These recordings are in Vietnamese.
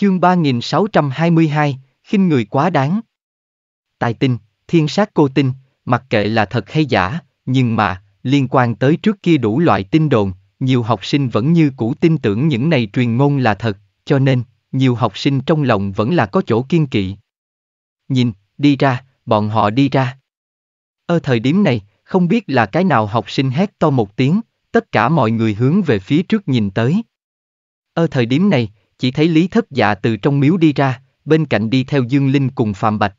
Chương 3622, khinh người quá đáng. Tài tinh, thiên sát cô tinh, mặc kệ là thật hay giả, nhưng mà, liên quan tới trước kia đủ loại tin đồn, nhiều học sinh vẫn như cũ tin tưởng những này truyền ngôn là thật, cho nên, nhiều học sinh trong lòng vẫn là có chỗ kiên kỵ. Nhìn, đi ra, bọn họ đi ra. Ở thời điểm này, không biết là cái nào học sinh hét to một tiếng, tất cả mọi người hướng về phía trước nhìn tới. Ở thời điểm này, chỉ thấy Lý Thất Dạ từ trong miếu đi ra, bên cạnh đi theo Dương Linh cùng Phạm Bạch.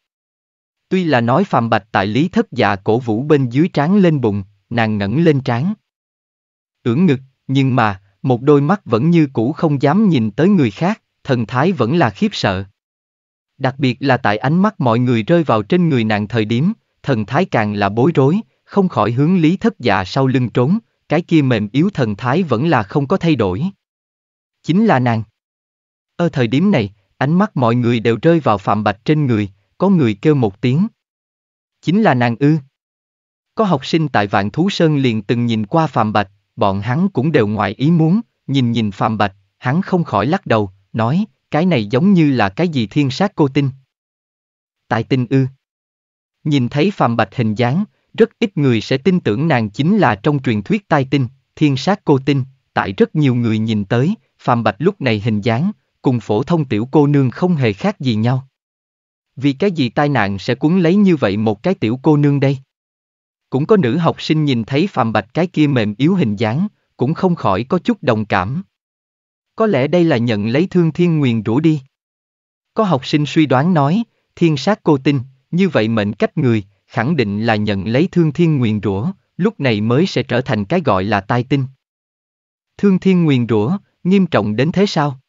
Tuy là nói Phạm Bạch tại Lý Thất Dạ cổ vũ bên dưới trán lên bụng, nàng ngẩng lên trán. Ưỡn ngực, nhưng mà, một đôi mắt vẫn như cũ không dám nhìn tới người khác, thần thái vẫn là khiếp sợ. Đặc biệt là tại ánh mắt mọi người rơi vào trên người nàng thời điểm, thần thái càng là bối rối, không khỏi hướng Lý Thất Dạ sau lưng trốn, cái kia mềm yếu thần thái vẫn là không có thay đổi. Chính là nàng. Ở thời điểm này, ánh mắt mọi người đều rơi vào Phạm Bạch trên người, có người kêu một tiếng. Chính là nàng ư. Có học sinh tại Vạn Thú Sơn liền từng nhìn qua Phạm Bạch, bọn hắn cũng đều ngoài ý muốn, nhìn nhìn Phạm Bạch, hắn không khỏi lắc đầu, nói, cái này giống như là cái gì thiên sát cô tinh. Tại tinh ư. Nhìn thấy Phạm Bạch hình dáng, rất ít người sẽ tin tưởng nàng chính là trong truyền thuyết tai tinh, thiên sát cô tinh, tại rất nhiều người nhìn tới, Phạm Bạch lúc này hình dáng, cùng phổ thông tiểu cô nương không hề khác gì nhau. Vì cái gì tai nạn sẽ cuốn lấy như vậy một cái tiểu cô nương đây? Cũng có nữ học sinh nhìn thấy Phạm Bạch cái kia mềm yếu hình dáng, cũng không khỏi có chút đồng cảm. Có lẽ đây là nhận lấy thương thiên nguyền rủa đi. Có học sinh suy đoán nói, thiên sát cô tinh như vậy mệnh cách người, khẳng định là nhận lấy thương thiên nguyền rủa, lúc này mới sẽ trở thành cái gọi là tai tinh. Thương thiên nguyền rủa, nghiêm trọng đến thế sao?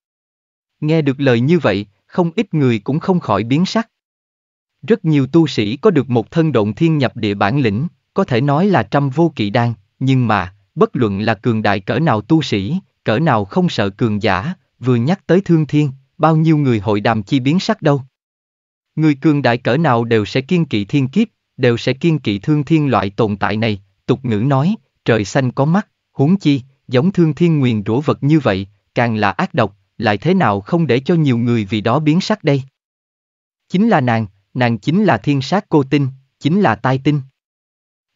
Nghe được lời như vậy, không ít người cũng không khỏi biến sắc. Rất nhiều tu sĩ có được một thân động thiên nhập địa bản lĩnh, có thể nói là trăm vô kỵ đan, nhưng mà, bất luận là cường đại cỡ nào tu sĩ, cỡ nào không sợ cường giả, vừa nhắc tới thương thiên, bao nhiêu người hội đàm chi biến sắc đâu. Người cường đại cỡ nào đều sẽ kiên kỵ thiên kiếp, đều sẽ kiên kỵ thương thiên loại tồn tại này, tục ngữ nói, trời xanh có mắt, huống chi, giống thương thiên nguyền rủa vật như vậy, càng là ác độc, lại thế nào không để cho nhiều người vì đó biến sắc đây? Chính là nàng, nàng chính là thiên sát cô tinh, chính là tai tinh.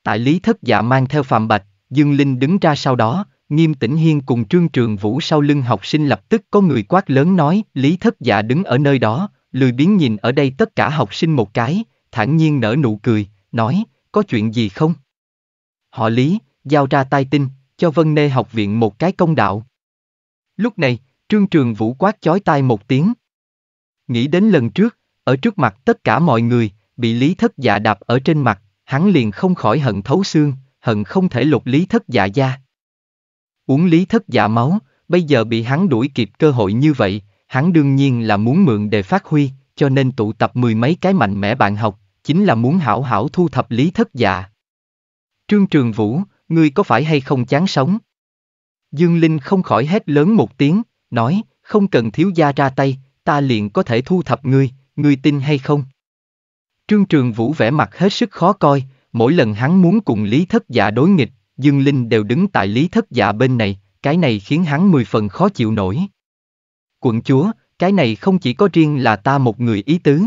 Tại lý thất dạ mang theo phạm bạch, Dương Linh đứng ra sau đó, nghiêm tĩnh hiên cùng trương trường vũ sau lưng học sinh lập tức có người quát lớn nói, lý thất dạ đứng ở nơi đó, lười biến nhìn ở đây tất cả học sinh một cái, thản nhiên nở nụ cười, nói, có chuyện gì không? Họ lý, giao ra tai tinh, cho Vân Nê học viện một cái công đạo. Lúc này, Trương Trường Vũ quát chói tai một tiếng. Nghĩ đến lần trước, ở trước mặt tất cả mọi người, bị Lý Thất Dạ đạp ở trên mặt, hắn liền không khỏi hận thấu xương, hận không thể lục Lý Thất Dạ ra, Uống Lý Thất Dạ máu, bây giờ bị hắn đuổi kịp cơ hội như vậy, hắn đương nhiên là muốn mượn để phát huy, cho nên tụ tập mười mấy cái mạnh mẽ bạn học, chính là muốn hảo hảo thu thập Lý Thất Dạ. Trương Trường Vũ, ngươi có phải hay không chán sống? Dương Linh không khỏi hét lớn một tiếng, nói, không cần thiếu gia ra tay, ta liền có thể thu thập ngươi, ngươi tin hay không? Trương Trường Vũ vẻ mặt hết sức khó coi, mỗi lần hắn muốn cùng Lý Thất Dạ đối nghịch, Dương Linh đều đứng tại Lý Thất Dạ bên này, cái này khiến hắn mười phần khó chịu nổi. Quận chúa, cái này không chỉ có riêng là ta một người ý tứ.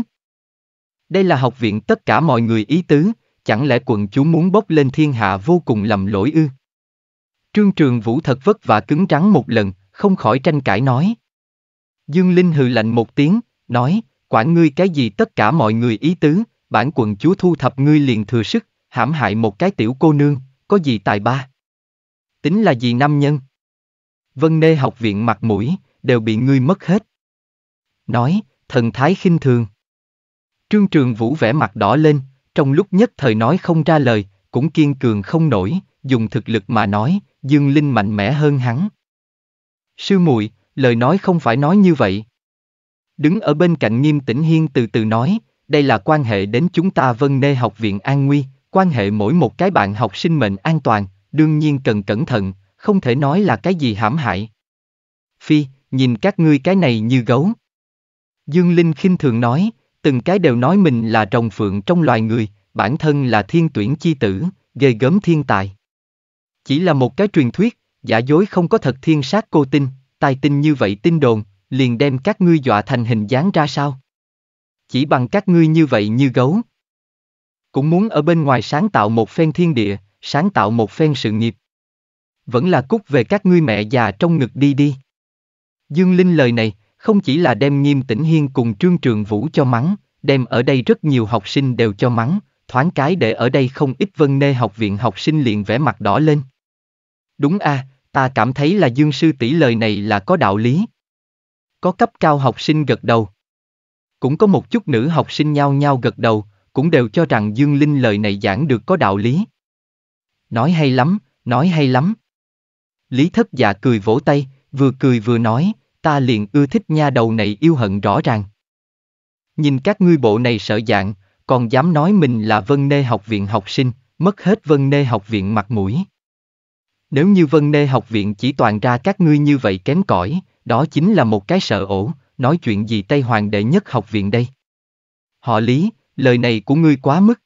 Đây là học viện tất cả mọi người ý tứ, chẳng lẽ quận chúa muốn bốc lên thiên hạ vô cùng lầm lỗi ư? Trương Trường Vũ thật vất vả cứng trắng một lần, không khỏi tranh cãi nói. Dương Linh hừ lạnh một tiếng, nói, quản ngươi cái gì tất cả mọi người ý tứ, bản quận chúa thu thập ngươi liền thừa sức, hãm hại một cái tiểu cô nương, có gì tài ba. Tính là gì nam nhân? Vân Nê học viện mặt mũi, đều bị ngươi mất hết. Nói, thần thái khinh thường. Trương Trường Vũ vẻ mặt đỏ lên, trong lúc nhất thời nói không ra lời, cũng kiên cường không nổi, dùng thực lực mà nói, Dương Linh mạnh mẽ hơn hắn. Sư muội, lời nói không phải nói như vậy. Đứng ở bên cạnh nghiêm tĩnh hiên từ từ nói, đây là quan hệ đến chúng ta vân nê học viện an nguy, quan hệ mỗi một cái bạn học sinh mệnh an toàn, đương nhiên cần cẩn thận, không thể nói là cái gì hãm hại. Phi, nhìn các ngươi cái này như gấu. Dương Linh khinh thường nói, từng cái đều nói mình là rồng phượng trong loài người, bản thân là thiên tuyển chi tử, ghê gớm thiên tài. Chỉ là một cái truyền thuyết, giả dối không có thật thiên sát cô tin, tài tin như vậy tin đồn, liền đem các ngươi dọa thành hình dáng ra sao? Chỉ bằng các ngươi như vậy như gấu. Cũng muốn ở bên ngoài sáng tạo một phen thiên địa, sáng tạo một phen sự nghiệp. Vẫn là cút về các ngươi mẹ già trong ngực đi đi. Dương Linh lời này, không chỉ là đem nghiêm tĩnh hiên cùng trương trường vũ cho mắng, đem ở đây rất nhiều học sinh đều cho mắng, thoáng cái để ở đây không ít vân nê học viện học sinh liền vẽ mặt đỏ lên. Đúng a, à, Ta cảm thấy là Dương sư tỷ lời này là có đạo lý. Có cấp cao học sinh gật đầu. Cũng có một chút nữ học sinh nhao nhao gật đầu, cũng đều cho rằng Dương Linh lời này giảng được có đạo lý. Nói hay lắm, nói hay lắm. Lý thất dạ cười vỗ tay, vừa cười vừa nói, ta liền ưa thích nha đầu này yêu hận rõ ràng. Nhìn các ngươi bộ này sợ dạng, còn dám nói mình là vân nê học viện học sinh, mất hết vân nê học viện mặt mũi. Nếu như Vân Nê học viện chỉ toàn ra các ngươi như vậy kém cỏi, đó chính là một cái sợ ổ, nói chuyện gì Tây Hoàng đệ nhất học viện đây. Họ lý, lời này của ngươi quá mức.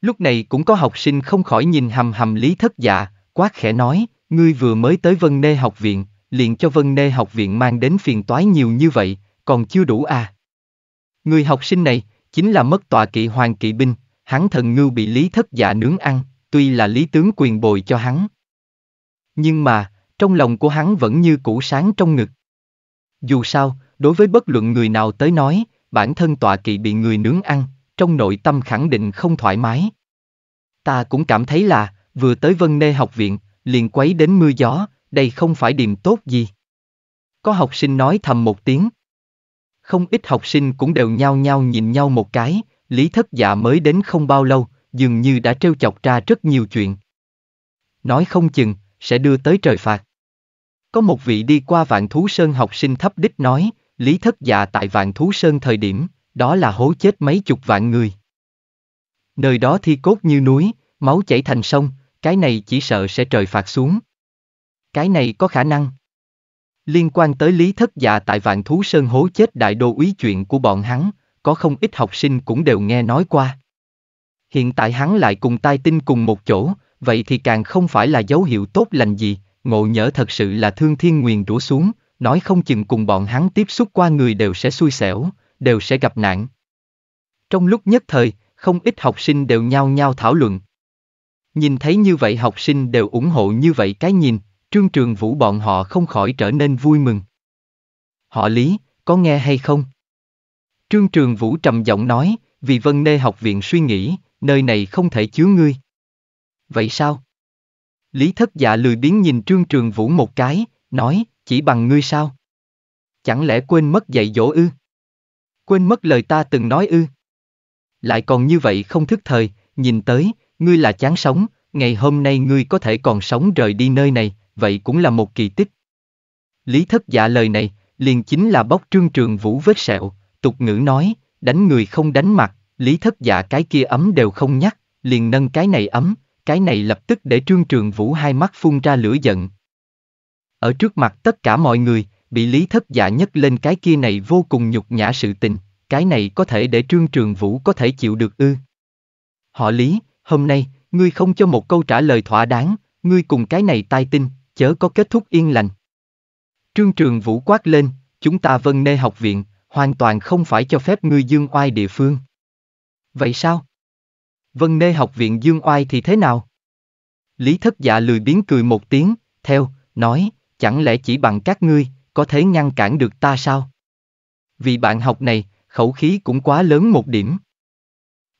Lúc này cũng có học sinh không khỏi nhìn hầm hầm lý thất dạ, quát khẽ nói, ngươi vừa mới tới Vân Nê học viện, liền cho Vân Nê học viện mang đến phiền toái nhiều như vậy, còn chưa đủ à. Người học sinh này, chính là mất tòa kỵ hoàng kỵ binh, hắn thần ngưu bị lý thất dạ nướng ăn, tuy là lý tướng quyền bồi cho hắn, nhưng mà, trong lòng của hắn vẫn như củ sáng trong ngực. Dù sao, đối với bất luận người nào tới nói, bản thân tọa kỵ bị người nướng ăn, trong nội tâm khẳng định không thoải mái. Ta cũng cảm thấy là, vừa tới Vân Nê học viện, liền quấy đến mưa gió, đây không phải điểm tốt gì. Có học sinh nói thầm một tiếng. Không ít học sinh cũng đều nhao nhao nhìn nhau một cái, Lý Thất Dạ mới đến không bao lâu, dường như đã trêu chọc ra rất nhiều chuyện. Nói không chừng, sẽ đưa tới trời phạt. Có một vị đi qua Vạn Thú Sơn học sinh thấp đích nói, Lý Thất Dạ tại Vạn Thú Sơn thời điểm, đó là hố chết mấy chục vạn người. Nơi đó thi cốt như núi, máu chảy thành sông, cái này chỉ sợ sẽ trời phạt xuống. Cái này có khả năng. Liên quan tới Lý Thất Dạ tại Vạn Thú Sơn hố chết đại đô úy chuyện của bọn hắn, có không ít học sinh cũng đều nghe nói qua. Hiện tại hắn lại cùng tai tinh cùng một chỗ, vậy thì càng không phải là dấu hiệu tốt lành gì, ngộ nhỡ thật sự là thương thiên nguyền rủa xuống, nói không chừng cùng bọn hắn tiếp xúc qua người đều sẽ xui xẻo, đều sẽ gặp nạn. Trong lúc nhất thời, không ít học sinh đều nhao nhao thảo luận. Nhìn thấy như vậy học sinh đều ủng hộ như vậy cái nhìn, trương trường vũ bọn họ không khỏi trở nên vui mừng. Họ lý, có nghe hay không? Trương trường vũ trầm giọng nói, vì vân nê học viện suy nghĩ, nơi này không thể chứa ngươi vậy sao? Lý thất dạ lười biến nhìn Trương Trường Vũ một cái, nói, chỉ bằng ngươi sao? Chẳng lẽ quên mất dạy dỗ ư? Quên mất lời ta từng nói ư? Lại còn như vậy không thức thời, nhìn tới, ngươi là chán sống, ngày hôm nay ngươi có thể còn sống rời đi nơi này, vậy cũng là một kỳ tích. Lý thất dạ lời này, liền chính là bóc trương trường vũ vết sẹo, tục ngữ nói, đánh người không đánh mặt, lý thất dạ cái kia ấm đều không nhắc, liền nâng cái này ấm, cái này lập tức để Trương Trường Vũ hai mắt phun ra lửa giận. Ở trước mặt tất cả mọi người, bị Lý Thất Dạ nhất lên cái kia này vô cùng nhục nhã sự tình, cái này có thể để Trương Trường Vũ có thể chịu được ư. Họ Lý, hôm nay, ngươi không cho một câu trả lời thỏa đáng, ngươi cùng cái này tai tin, chớ có kết thúc yên lành. Trương Trường Vũ quát lên, chúng ta vân nê học viện, hoàn toàn không phải cho phép ngươi dương oai địa phương. Vậy sao? Vân Nê học viện Dương Oai thì thế nào? Lý thất dạ lười biến cười một tiếng, theo, nói, chẳng lẽ chỉ bằng các ngươi, có thể ngăn cản được ta sao? Vì bạn học này, khẩu khí cũng quá lớn một điểm.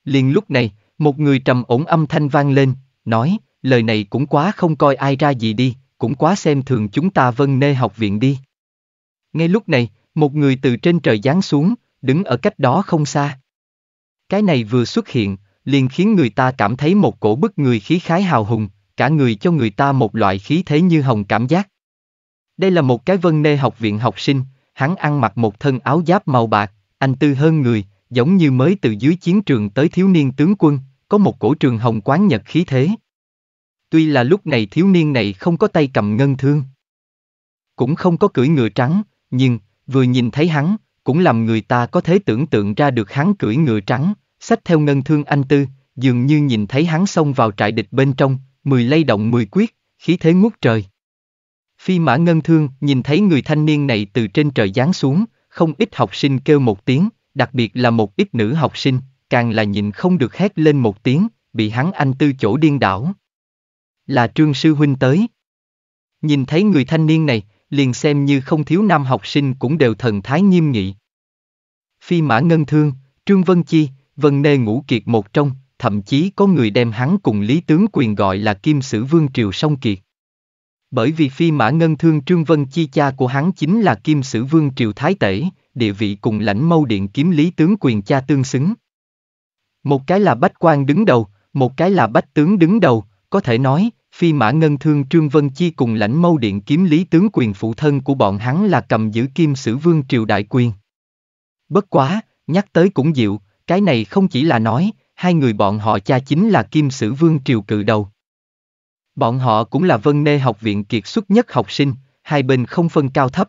Liền lúc này, một người trầm ổn âm thanh vang lên, nói, lời này cũng quá không coi ai ra gì đi, cũng quá xem thường chúng ta vân nê học viện đi. Ngay lúc này, một người từ trên trời giáng xuống, đứng ở cách đó không xa. Cái này vừa xuất hiện, liền khiến người ta cảm thấy một cổ bức người khí khái hào hùng, cả người cho người ta một loại khí thế như hồng cảm giác. Đây là một cái vân nê học viện học sinh, hắn ăn mặc một thân áo giáp màu bạc, anh tư hơn người, giống như mới từ dưới chiến trường tới thiếu niên tướng quân, có một cổ trường hồng quán nhật khí thế. Tuy là lúc này thiếu niên này không có tay cầm ngân thương, cũng không có cưỡi ngựa trắng, nhưng, vừa nhìn thấy hắn, cũng làm người ta có thể tưởng tượng ra được hắn cưỡi ngựa trắng, sách theo ngân thương anh tư, dường như nhìn thấy hắn xông vào trại địch bên trong, mười lay động mười quyết, khí thế ngút trời. Phi mã ngân thương nhìn thấy người thanh niên này từ trên trời giáng xuống, không ít học sinh kêu một tiếng, đặc biệt là một ít nữ học sinh, càng là nhìn không được hét lên một tiếng, bị hắn anh tư chỗ điên đảo. Là trương sư huynh tới. Nhìn thấy người thanh niên này, liền xem như không thiếu nam học sinh cũng đều thần thái nghiêm nghị. Phi mã ngân thương, trương vân chi, Vân Nê Ngũ Kiệt một trong, thậm chí có người đem hắn cùng Lý Tướng Quyền gọi là Kim Sử Vương Triều Song Kiệt. Bởi vì phi mã ngân thương Trương Vân chi cha của hắn chính là Kim Sử Vương Triều Thái Tể, địa vị cùng lãnh mâu điện kiếm Lý Tướng Quyền cha tương xứng. Một cái là bách quan đứng đầu, một cái là bách tướng đứng đầu, có thể nói, phi mã ngân thương Trương Vân Chi cùng lãnh mâu điện kiếm Lý Tướng Quyền phụ thân của bọn hắn là cầm giữ Kim Sử Vương Triều Đại Quyền. Bất quá, nhắc tới cũng dịu, cái này không chỉ là nói, hai người bọn họ cha chính là Kim Sử Vương Triều Cự Đầu. Bọn họ cũng là Vân Nê Học viện kiệt xuất nhất học sinh, hai bên không phân cao thấp.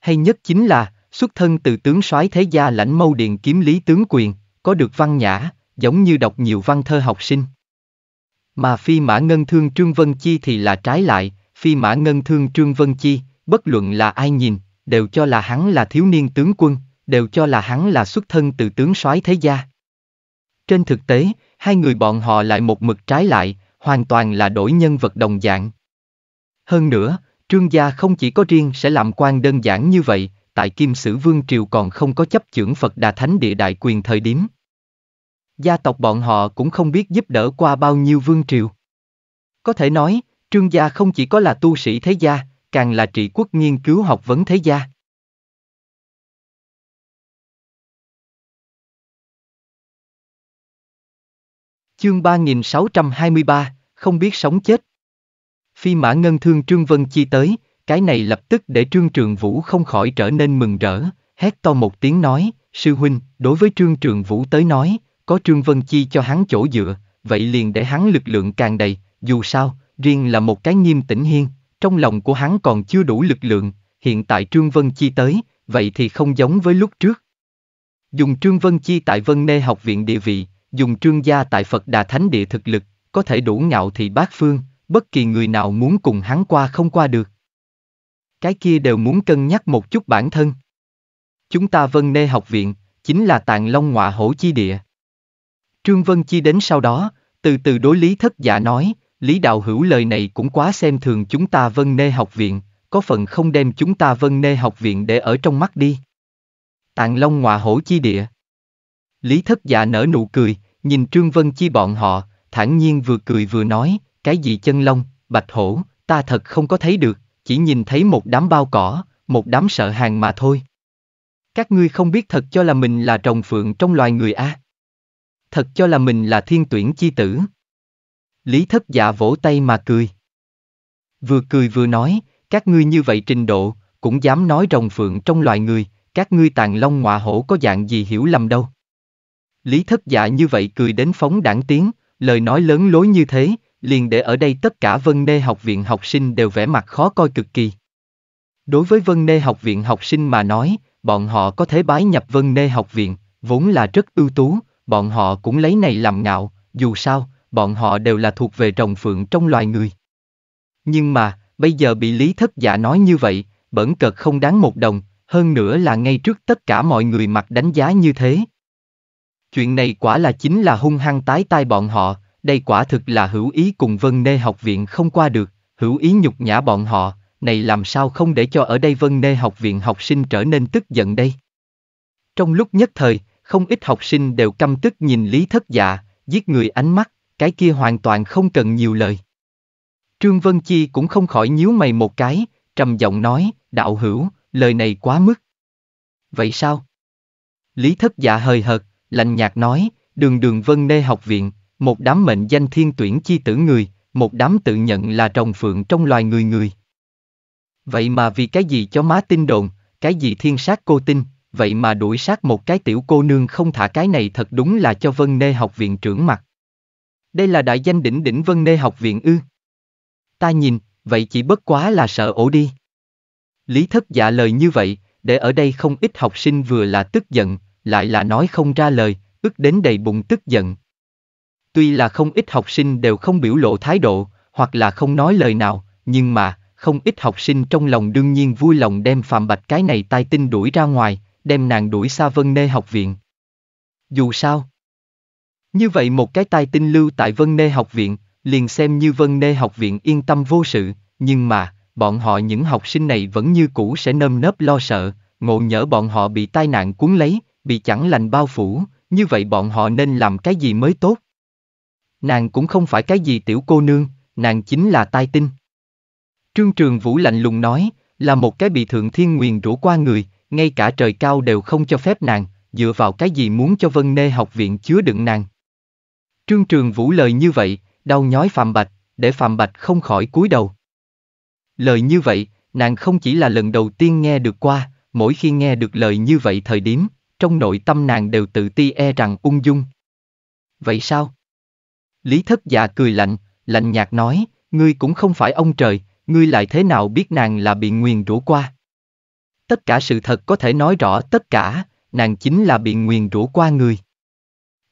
Hay nhất chính là, xuất thân từ tướng soái thế gia lãnh mâu điện kiếm lý tướng quyền, có được văn nhã, giống như đọc nhiều văn thơ học sinh. Mà phi mã ngân thương Trương Vân Chi thì là trái lại, phi mã ngân thương Trương Vân Chi, bất luận là ai nhìn, đều cho là hắn là thiếu niên tướng quân, đều cho là hắn là xuất thân từ tướng soái thế gia. Trên thực tế, hai người bọn họ lại một mực trái lại, hoàn toàn là đổi nhân vật đồng dạng. Hơn nữa, Trương gia không chỉ có riêng sẽ làm quan đơn giản như vậy, tại Kim Sử Vương Triều còn không có chấp chưởng Phật Đà Thánh Địa Đại Quyền thời điểm. Gia tộc bọn họ cũng không biết giúp đỡ qua bao nhiêu Vương Triều. Có thể nói, Trương gia không chỉ có là tu sĩ thế gia, càng là trị quốc nghiên cứu học vấn thế gia. Chương 3623, không biết sống chết. Phi mã ngân thương Trương Vân Chi tới, cái này lập tức để Trương Trường Vũ không khỏi trở nên mừng rỡ, hét to một tiếng nói, sư huynh, đối với Trương Trường Vũ tới nói, có Trương Vân Chi cho hắn chỗ dựa, vậy liền để hắn lực lượng càng đầy, dù sao, riêng là một cái nghiêm tĩnh hiên, trong lòng của hắn còn chưa đủ lực lượng, hiện tại Trương Vân Chi tới, vậy thì không giống với lúc trước. Dùng Trương Vân Chi tại Vân Nê học viện địa vị, dùng trương gia tại Phật Đà Thánh Địa thực lực, có thể đủ ngạo thị bát phương, bất kỳ người nào muốn cùng hắn qua không qua được. Cái kia đều muốn cân nhắc một chút bản thân. Chúng ta Vân Nê học viện, chính là tàng long ngọa hổ chi địa. Trương Vân Chi đến sau đó, từ từ đối lý thất giả nói, lý đạo hữu lời này cũng quá xem thường chúng ta Vân Nê học viện, có phần không đem chúng ta Vân Nê học viện để ở trong mắt đi. Tàng long ngọa hổ chi địa. Lý thất dạ nở nụ cười, nhìn Trương Vân Chi bọn họ, thản nhiên vừa cười vừa nói, cái gì chân lông, bạch hổ, ta thật không có thấy được, chỉ nhìn thấy một đám bao cỏ, một đám sợ hàng mà thôi. Các ngươi không biết thật cho là mình là trồng phượng trong loài người a. À? Thật cho là mình là thiên tuyển chi tử. Lý thất dạ vỗ tay mà cười. Vừa cười vừa nói, các ngươi như vậy trình độ, cũng dám nói rồng phượng trong loài người, các ngươi tàn long ngọa hổ có dạng gì hiểu lầm đâu. Lý thất dạ như vậy cười đến phóng đảng tiếng, lời nói lớn lối như thế, liền để ở đây tất cả vân nê học viện học sinh đều vẻ mặt khó coi cực kỳ. Đối với vân nê học viện học sinh mà nói, bọn họ có thể bái nhập vân nê học viện, vốn là rất ưu tú, bọn họ cũng lấy này làm ngạo, dù sao, bọn họ đều là thuộc về rồng phượng trong loài người. Nhưng mà, bây giờ bị lý thất giả dạ nói như vậy, bẩn cợt không đáng một đồng, hơn nữa là ngay trước tất cả mọi người mặt đánh giá như thế, Chuyện này quả là chính là hung hăng tái tai bọn họ, đây quả thực là hữu ý cùng Vân Nê học viện không qua được, hữu ý nhục nhã bọn họ, này làm sao không để cho ở đây Vân Nê học viện học sinh trở nên tức giận đây. Trong lúc nhất thời, không ít học sinh đều căm tức nhìn Lý Thất Dạ, giết người ánh mắt, cái kia hoàn toàn không cần nhiều lời. Trương Vân Chi cũng không khỏi nhíu mày một cái, trầm giọng nói, đạo hữu, lời này quá mức. Vậy sao? Lý Thất Dạ hời hợt, lạnh nhạt nói, đường đường vân nê học viện, một đám mệnh danh thiên tuyển chi tử người, một đám tự nhận là trồng phượng trong loài người người. Vậy mà vì cái gì cho má tin đồn, cái gì thiên sát cô tin, vậy mà đuổi sát một cái tiểu cô nương không thả cái này thật đúng là cho vân nê học viện trưởng mặt. Đây là đại danh đỉnh đỉnh vân nê học viện ư. Ta nhìn, vậy chỉ bất quá là sợ ổ đi. Lý thất dạ lời như vậy, để ở đây không ít học sinh vừa là tức giận, lại là nói không ra lời, ức đến đầy bụng tức giận. Tuy là không ít học sinh đều không biểu lộ thái độ, hoặc là không nói lời nào, nhưng mà, không ít học sinh trong lòng đương nhiên vui lòng đem Phạm Bạch cái này tai tinh đuổi ra ngoài, đem nàng đuổi xa Vân Nê học viện. Dù sao, như vậy một cái tai tinh lưu tại Vân Nê học viện, liền xem như Vân Nê học viện yên tâm vô sự, nhưng mà, bọn họ những học sinh này vẫn như cũ sẽ nơm nớp lo sợ, ngộ nhỡ bọn họ bị tai nạn cuốn lấy, bị chẳng lành bao phủ, như vậy bọn họ nên làm cái gì mới tốt? Nàng cũng không phải cái gì tiểu cô nương, nàng chính là tai tinh. Trương Trường Vũ lạnh lùng nói, là một cái bị thượng thiên nguyền rủ qua người, ngay cả trời cao đều không cho phép nàng, dựa vào cái gì muốn cho Vân Nê học viện chứa đựng nàng. Trương Trường Vũ lời như vậy, đau nhói Phạm Bạch, để Phạm Bạch không khỏi cúi đầu. Lời như vậy, nàng không chỉ là lần đầu tiên nghe được qua, mỗi khi nghe được lời như vậy thời điểm, trong nội tâm nàng đều tự ti e rằng ung dung. Vậy sao? Lý thất dạ cười lạnh, lạnh nhạt nói, ngươi cũng không phải ông trời, ngươi lại thế nào biết nàng là bị nguyền rủa qua? Tất cả sự thật có thể nói rõ tất cả, nàng chính là bị nguyền rủa qua người.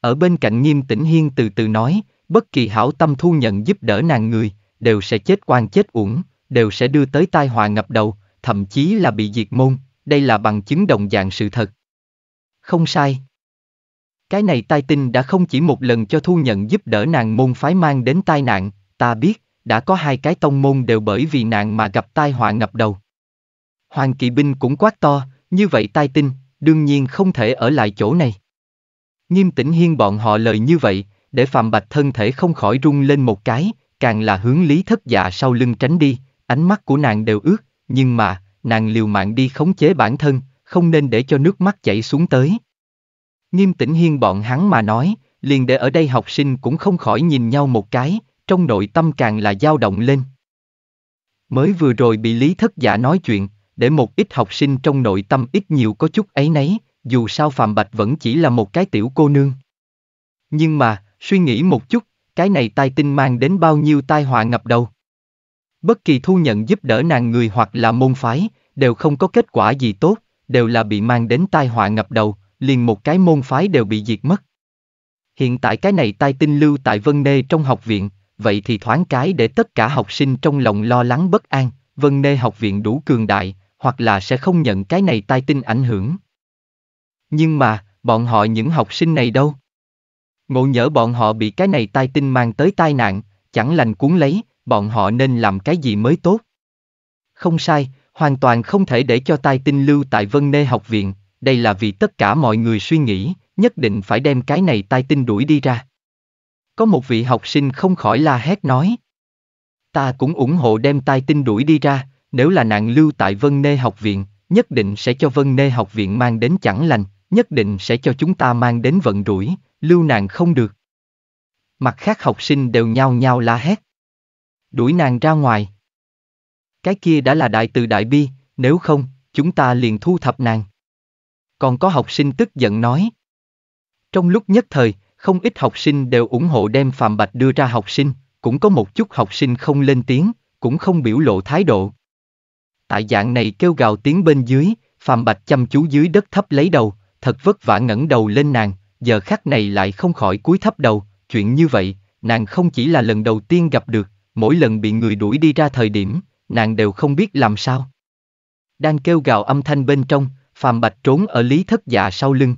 Ở bên cạnh nghiêm tĩnh hiên từ từ nói, bất kỳ hảo tâm thu nhận giúp đỡ nàng người, đều sẽ chết oan chết uổng, đều sẽ đưa tới tai họa ngập đầu, thậm chí là bị diệt môn, đây là bằng chứng đồng dạng sự thật không sai. Cái này tai tinh đã không chỉ một lần cho thu nhận giúp đỡ nàng môn phái mang đến tai nạn, ta biết, đã có hai cái tông môn đều bởi vì nạn mà gặp tai họa ngập đầu. Hoàng kỵ binh cũng quát to, như vậy tai tinh, đương nhiên không thể ở lại chỗ này. Nghiêm tĩnh hiên bọn họ lời như vậy, để Phạm Bạch thân thể không khỏi rung lên một cái, càng là hướng lý thất dạ sau lưng tránh đi, ánh mắt của nàng đều ướt, nhưng mà, nàng liều mạng đi khống chế bản thân, không nên để cho nước mắt chảy xuống tới. Nghiêm tĩnh hiên bọn hắn mà nói, liền để ở đây học sinh cũng không khỏi nhìn nhau một cái, trong nội tâm càng là dao động lên. Mới vừa rồi bị Lý Thất Giả dạ nói chuyện, để một ít học sinh trong nội tâm ít nhiều có chút ấy nấy, dù sao Phạm Bạch vẫn chỉ là một cái tiểu cô nương. Nhưng mà, suy nghĩ một chút, cái này tai tinh mang đến bao nhiêu tai họa ngập đầu. Bất kỳ thu nhận giúp đỡ nàng người hoặc là môn phái, đều không có kết quả gì tốt đều là bị mang đến tai họa ngập đầu, liền một cái môn phái đều bị diệt mất. Hiện tại cái này tai tinh lưu tại Vân Nê trong học viện, vậy thì thoáng cái để tất cả học sinh trong lòng lo lắng bất an, Vân Nê học viện đủ cường đại, hoặc là sẽ không nhận cái này tai tinh ảnh hưởng. Nhưng mà, bọn họ những học sinh này đâu? Ngộ nhỡ bọn họ bị cái này tai tinh mang tới tai nạn, chẳng lành cuốn lấy, bọn họ nên làm cái gì mới tốt? Không sai, Hoàn toàn không thể để cho tai tinh lưu tại Vân Nê học viện, đây là vì tất cả mọi người suy nghĩ, nhất định phải đem cái này tai tinh đuổi đi ra. Có một vị học sinh không khỏi la hét nói. Ta cũng ủng hộ đem tai tinh đuổi đi ra, nếu là nạn lưu tại Vân Nê học viện, nhất định sẽ cho Vân Nê học viện mang đến chẳng lành, nhất định sẽ cho chúng ta mang đến vận rủi, lưu nàng không được. Mặt khác học sinh đều nhao nhao la hét. Đuổi nàng ra ngoài. Cái kia đã là đại từ đại bi, nếu không, chúng ta liền thu thập nàng. Còn có học sinh tức giận nói. Trong lúc nhất thời, không ít học sinh đều ủng hộ đem Phạm Bạch đưa ra học sinh, cũng có một chút học sinh không lên tiếng, cũng không biểu lộ thái độ. Tại dạng này kêu gào tiếng bên dưới, Phạm Bạch chăm chú dưới đất thấp lấy đầu, thật vất vả ngẩng đầu lên nàng, giờ khắc này lại không khỏi cúi thấp đầu, chuyện như vậy, nàng không chỉ là lần đầu tiên gặp được, mỗi lần bị người đuổi đi ra thời điểm, nàng đều không biết làm sao. Đang kêu gào âm thanh bên trong, Phạm Bạch trốn ở Lý Thất Dạ sau lưng.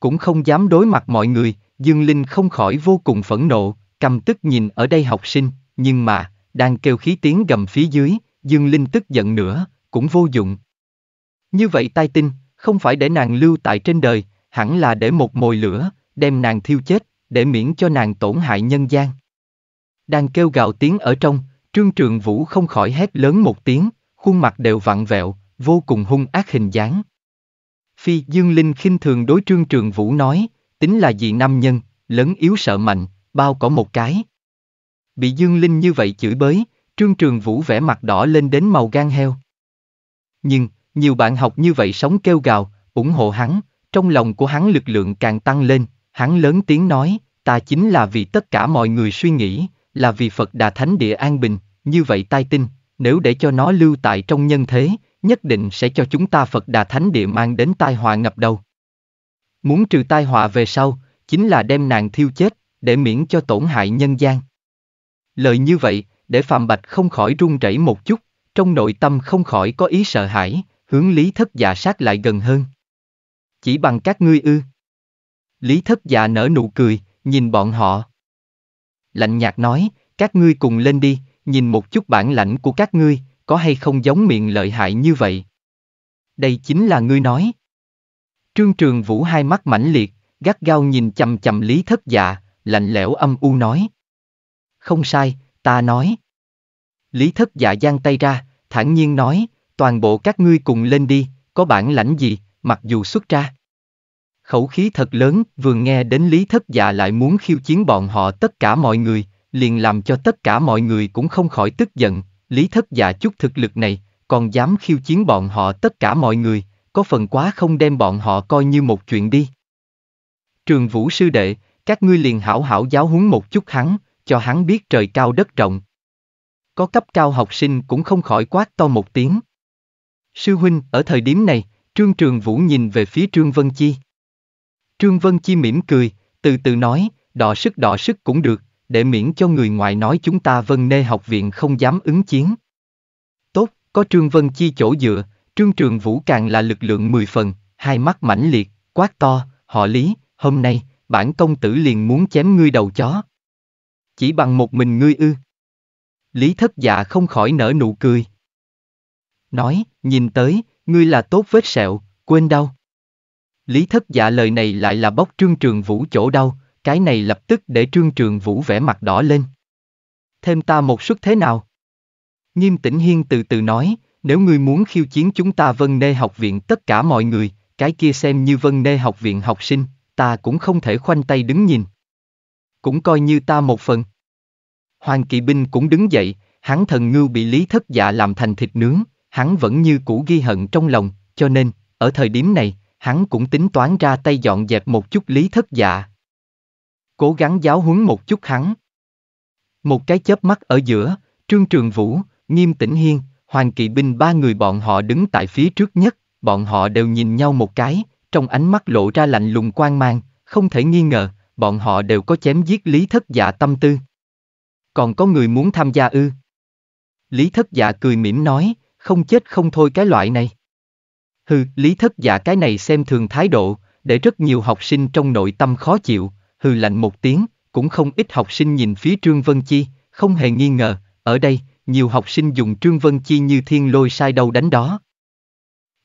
Cũng không dám đối mặt mọi người, Dương Linh không khỏi vô cùng phẫn nộ, cầm tức nhìn ở đây học sinh, nhưng mà, đang kêu khí tiếng gầm phía dưới, Dương Linh tức giận nữa, cũng vô dụng. Như vậy tai tinh, không phải để nàng lưu tại trên đời, hẳn là để một mồi lửa, đem nàng thiêu chết, để miễn cho nàng tổn hại nhân gian. Đang kêu gào tiếng ở trong, Trương Trường Vũ không khỏi hét lớn một tiếng, khuôn mặt đều vặn vẹo, vô cùng hung ác hình dáng. Phi Dương Linh khinh thường đối Trương Trường Vũ nói, tính là gì nam nhân, lớn yếu sợ mạnh, bao có một cái. Bị Dương Linh như vậy chửi bới, Trương Trường Vũ vẽ mặt đỏ lên đến màu gan heo. Nhưng, nhiều bạn học như vậy sống kêu gào, ủng hộ hắn, trong lòng của hắn lực lượng càng tăng lên, hắn lớn tiếng nói, ta chính là vì tất cả mọi người suy nghĩ, là vì Phật Đà Thánh Địa an bình, như vậy tai tinh, nếu để cho nó lưu tại trong nhân thế, nhất định sẽ cho chúng ta Phật Đà Thánh Địa mang đến tai họa ngập đầu. Muốn trừ tai họa về sau, chính là đem nàng thiêu chết, để miễn cho tổn hại nhân gian. Lời như vậy, để Phạm Bạch không khỏi run rẩy một chút, trong nội tâm không khỏi có ý sợ hãi, hướng Lý Thất Dạ sát lại gần hơn. Chỉ bằng các ngươi ư. Lý Thất Dạ nở nụ cười, nhìn bọn họ, lạnh nhạt nói, các ngươi cùng lên đi, nhìn một chút bản lãnh của các ngươi, có hay không giống miệng lợi hại như vậy. Đây chính là ngươi nói. Trương Trường Vũ hai mắt mãnh liệt, gắt gao nhìn chầm chầm Lý Thất Dạ, lạnh lẽo âm u nói. Không sai, ta nói. Lý Thất Dạ giang tay ra, thản nhiên nói, toàn bộ các ngươi cùng lên đi, có bản lãnh gì, mặc dù xuất ra. Khẩu khí thật lớn, vừa nghe đến Lý Thất Dạ lại muốn khiêu chiến bọn họ tất cả mọi người, liền làm cho tất cả mọi người cũng không khỏi tức giận, Lý Thất Dạ chút thực lực này, còn dám khiêu chiến bọn họ tất cả mọi người, có phần quá không đem bọn họ coi như một chuyện đi. Trường Vũ Sư Đệ, các ngươi liền hảo hảo giáo huấn một chút hắn, cho hắn biết trời cao đất rộng. Có cấp cao học sinh cũng không khỏi quát to một tiếng. Sư huynh, ở thời điểm này, Trương Trường Vũ nhìn về phía Trương Vân Chi. Trương Vân Chi mỉm cười, từ từ nói, đọ sức đọ sức cũng được, để miễn cho người ngoài nói chúng ta Vân Nê học viện không dám ứng chiến. Tốt, có Trương Vân Chi chỗ dựa, Trương Trường Vũ càng là lực lượng mười phần, hai mắt mãnh liệt, quát to, họ lý, hôm nay, bản công tử liền muốn chém ngươi đầu chó. Chỉ bằng một mình ngươi ư. Lý thất dạ không khỏi nở nụ cười. Nói, nhìn tới, ngươi là tốt vết sẹo, quên đâu. Lý thất dạ lời này lại là bóc trương trường vũ chỗ đau, cái này lập tức để trương trường vũ vẻ mặt đỏ lên. Thêm ta một suất thế nào? Nghiêm tĩnh hiên từ từ nói, nếu ngươi muốn khiêu chiến chúng ta vân nê học viện tất cả mọi người, cái kia xem như vân nê học viện học sinh, ta cũng không thể khoanh tay đứng nhìn. Cũng coi như ta một phần. Hoàng kỵ binh cũng đứng dậy, hắn thần ngưu bị lý thất dạ làm thành thịt nướng, hắn vẫn như cũ ghi hận trong lòng, cho nên, ở thời điểm này, hắn cũng tính toán ra tay dọn dẹp một chút lý thất dạ. Cố gắng giáo huấn một chút hắn. Một cái chớp mắt ở giữa, Trương Trường Vũ, Nghiêm Tĩnh Hiên, Hoàng Kỵ Binh ba người bọn họ đứng tại phía trước nhất, bọn họ đều nhìn nhau một cái, trong ánh mắt lộ ra lạnh lùng quan mang, không thể nghi ngờ, bọn họ đều có chém giết Lý Thất Dạ tâm tư. Còn có người muốn tham gia ư? Lý Thất Dạ cười mỉm nói, không chết không thôi cái loại này. Hừ, lý thất dạ cái này xem thường thái độ, để rất nhiều học sinh trong nội tâm khó chịu, hừ lạnh một tiếng, cũng không ít học sinh nhìn phía Trương Vân Chi, không hề nghi ngờ, ở đây, nhiều học sinh dùng Trương Vân Chi như thiên lôi sai đầu đánh đó.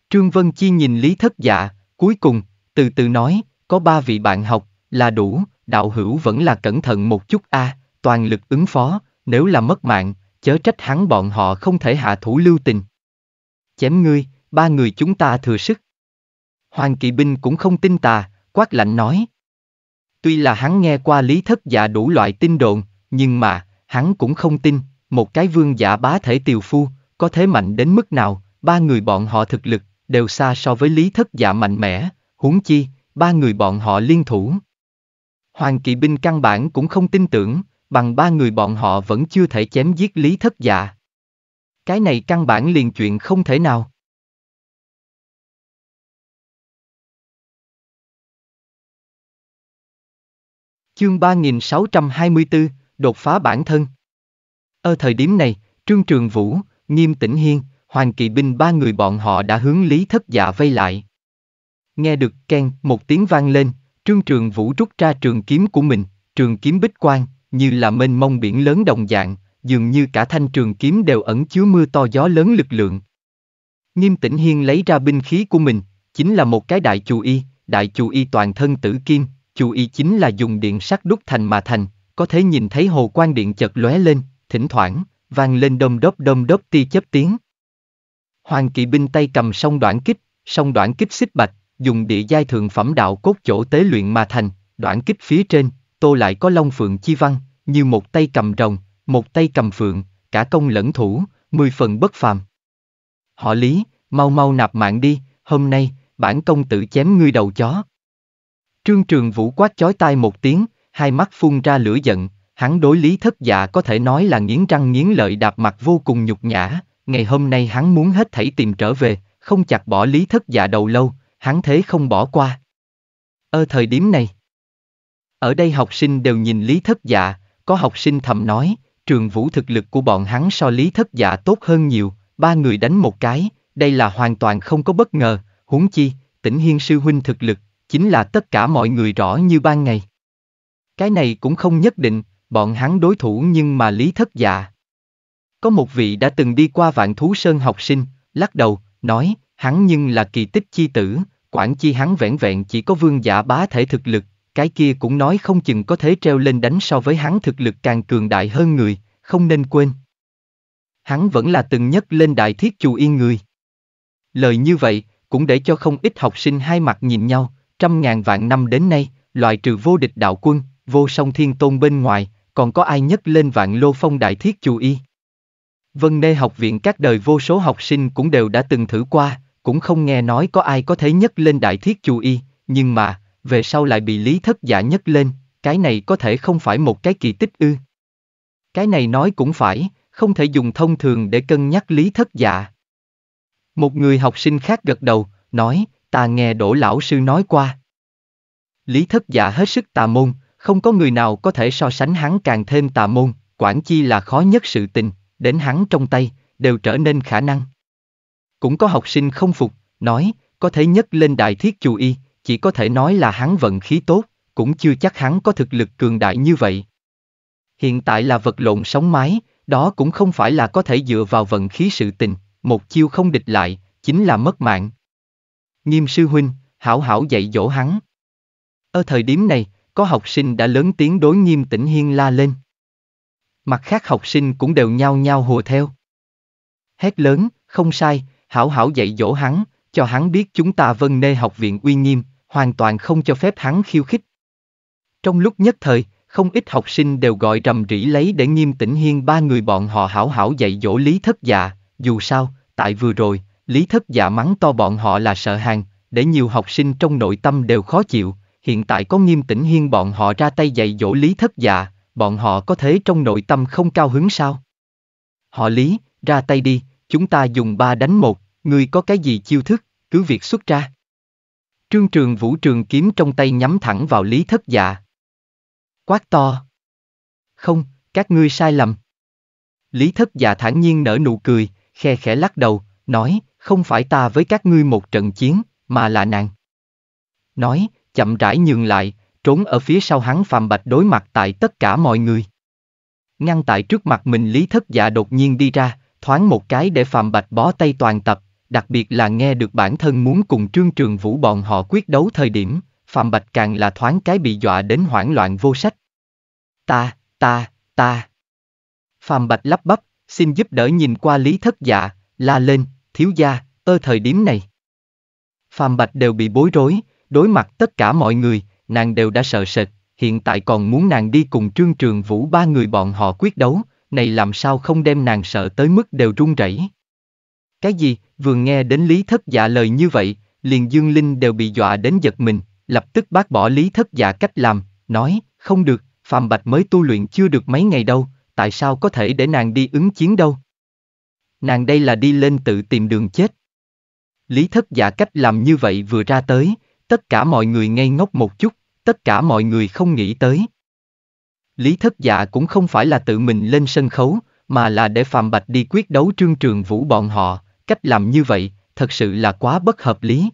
Trương Vân Chi nhìn lý thất dạ, cuối cùng, từ từ nói, có ba vị bạn học, là đủ, đạo hữu vẫn là cẩn thận một chút a, à, toàn lực ứng phó, nếu là mất mạng, chớ trách hắn bọn họ không thể hạ thủ lưu tình. Chém ngươi, ba người chúng ta thừa sức. Hoàng Kỵ Binh cũng không tin tà, quát lạnh nói. Tuy là hắn nghe qua lý thất giả đủ loại tin đồn, nhưng mà, hắn cũng không tin, một cái vương giả bá thể tiều phu, có thế mạnh đến mức nào, ba người bọn họ thực lực, đều xa so với lý thất giả mạnh mẽ, huống chi, ba người bọn họ liên thủ. Hoàng kỵ binh căn bản cũng không tin tưởng, bằng ba người bọn họ vẫn chưa thể chém giết lý thất dạ. Cái này căn bản liền chuyện không thể nào. Chương 3624, đột phá bản thân. Ở thời điểm này, Trương Trường Vũ, Nghiêm Tĩnh Hiên, Hoàng Kỵ Binh ba người bọn họ đã hướng Lý Thất Dạ vây lại. Nghe được keng một tiếng vang lên, Trương Trường Vũ rút ra trường kiếm của mình, trường kiếm bích quan như là mênh mông biển lớn đồng dạng, dường như cả thanh trường kiếm đều ẩn chứa mưa to gió lớn lực lượng. Nghiêm Tĩnh Hiên lấy ra binh khí của mình, chính là một cái đại chù y, đại chù y toàn thân tử kim, chú ý chính là dùng điện sắt đúc thành mà thành, có thể nhìn thấy hồ quan điện chợt lóe lên, thỉnh thoảng, vang lên đông đốc đông đốc ti chớp tiếng. Hoàng kỵ binh tay cầm song đoạn kích, song đoạn kích xích bạch, dùng địa giai thượng phẩm đạo cốt chỗ tế luyện mà thành, đoạn kích phía trên, tô lại có long phượng chi văn, như một tay cầm rồng, một tay cầm phượng, cả công lẫn thủ, mười phần bất phàm. Họ lý, mau mau nạp mạng đi, hôm nay, bản công tử chém ngươi đầu chó. Trương Trường Vũ quát chói tai một tiếng, hai mắt phun ra lửa giận, hắn đối lý thất dạ có thể nói là nghiến răng nghiến lợi đạp mặt vô cùng nhục nhã, ngày hôm nay hắn muốn hết thảy tìm trở về, không chặt bỏ lý thất dạ đầu lâu, hắn thế không bỏ qua. Ơ thời điểm này, ở đây học sinh đều nhìn lý thất dạ, có học sinh thầm nói, trường vũ thực lực của bọn hắn so lý thất dạ tốt hơn nhiều, ba người đánh một cái, đây là hoàn toàn không có bất ngờ, huống chi, tỉnh hiên sư huynh thực lực, chính là tất cả mọi người rõ như ban ngày. Cái này cũng không nhất định, bọn hắn đối thủ nhưng mà lý thất dạ. Có một vị đã từng đi qua vạn thú sơn học sinh, lắc đầu, nói, hắn nhưng là kỳ tích chi tử, quản chi hắn vẹn vẹn chỉ có vương giả bá thể thực lực, cái kia cũng nói không chừng có thể treo lên đánh so với hắn thực lực càng cường đại hơn người, không nên quên. Hắn vẫn là từng nhất lên đại thiết chù yên người. Lời như vậy, cũng để cho không ít học sinh hai mặt nhìn nhau, trăm ngàn vạn năm đến nay, loại trừ vô địch đạo quân, vô song thiên tôn bên ngoài, còn có ai nhất lên vạn lô phong đại thiết chú y. Vân Nê học viện các đời vô số học sinh cũng đều đã từng thử qua, cũng không nghe nói có ai có thể nhất lên đại thiết chú y, nhưng mà, về sau lại bị lý thất giả nhất lên, cái này có thể không phải một cái kỳ tích ư. Cái này nói cũng phải, không thể dùng thông thường để cân nhắc lý thất giả. Một người học sinh khác gật đầu, nói, ta nghe đỗ lão sư nói qua. Lý thất giả hết sức tà môn, không có người nào có thể so sánh hắn càng thêm tà môn, quản chi là khó nhất sự tình, đến hắn trong tay, đều trở nên khả năng. Cũng có học sinh không phục, nói, có thể nhất lên đại thiết chù y, chỉ có thể nói là hắn vận khí tốt, cũng chưa chắc hắn có thực lực cường đại như vậy. Hiện tại là vật lộn sống mái, đó cũng không phải là có thể dựa vào vận khí sự tình, một chiêu không địch lại, chính là mất mạng. Nghiêm sư huynh, hảo hảo dạy dỗ hắn. Ở thời điểm này, có học sinh đã lớn tiếng đối nghiêm tĩnh hiên la lên. Mặt khác học sinh cũng đều nhao nhao hùa theo. Hét lớn, không sai, hảo hảo dạy dỗ hắn, cho hắn biết chúng ta vân nê học viện uy nghiêm, hoàn toàn không cho phép hắn khiêu khích. Trong lúc nhất thời, không ít học sinh đều gọi rầm rỉ lấy để nghiêm tĩnh hiên ba người bọn họ hảo hảo dạy dỗ lý thất dạ, dù sao, tại vừa rồi, Lý thất giả mắng to bọn họ là sợ hàng, để nhiều học sinh trong nội tâm đều khó chịu, hiện tại có nghiêm tĩnh hiên bọn họ ra tay dạy dỗ lý thất dạ, bọn họ có thế trong nội tâm không cao hứng sao? Họ lý, ra tay đi, chúng ta dùng ba đánh một, ngươi có cái gì chiêu thức, cứ việc xuất ra. Trương trường vũ trường kiếm trong tay nhắm thẳng vào lý thất dạ. Quát to. Không, các ngươi sai lầm. Lý thất dạ thản nhiên nở nụ cười, khe khẽ lắc đầu, nói, không phải ta với các ngươi một trận chiến, mà là nàng. Nói, chậm rãi nhường lại, trốn ở phía sau hắn Phạm Bạch đối mặt tại tất cả mọi người. Ngăn tại trước mặt mình Lý Thất Dạ đột nhiên đi ra, thoáng một cái để Phạm Bạch bó tay toàn tập, đặc biệt là nghe được bản thân muốn cùng Trương Trường Vũ bọn họ quyết đấu thời điểm, Phạm Bạch càng là thoáng cái bị dọa đến hoảng loạn vô sách. Ta, ta, ta. Phạm Bạch lắp bắp, xin giúp đỡ nhìn qua Lý Thất Dạ, la lên, thiếu gia, ơ thời điểm này. Phạm Bạch đều bị bối rối, đối mặt tất cả mọi người, nàng đều đã sợ sệt, hiện tại còn muốn nàng đi cùng Trương Trường Vũ ba người bọn họ quyết đấu, này làm sao không đem nàng sợ tới mức đều run rẩy. Cái gì, vừa nghe đến Lý Thất Dạ lời như vậy, liền Dương Linh đều bị dọa đến giật mình, lập tức bác bỏ Lý Thất Dạ cách làm, nói, không được, Phạm Bạch mới tu luyện chưa được mấy ngày đâu, tại sao có thể để nàng đi ứng chiến đâu nàng đây là đi lên tự tìm đường chết. Lý thất giả cách làm như vậy vừa ra tới, tất cả mọi người ngây ngốc một chút, tất cả mọi người không nghĩ tới. Lý thất giả cũng không phải là tự mình lên sân khấu, mà là để Phạm Bạch đi quyết đấu trương trường vũ bọn họ, cách làm như vậy, thật sự là quá bất hợp lý.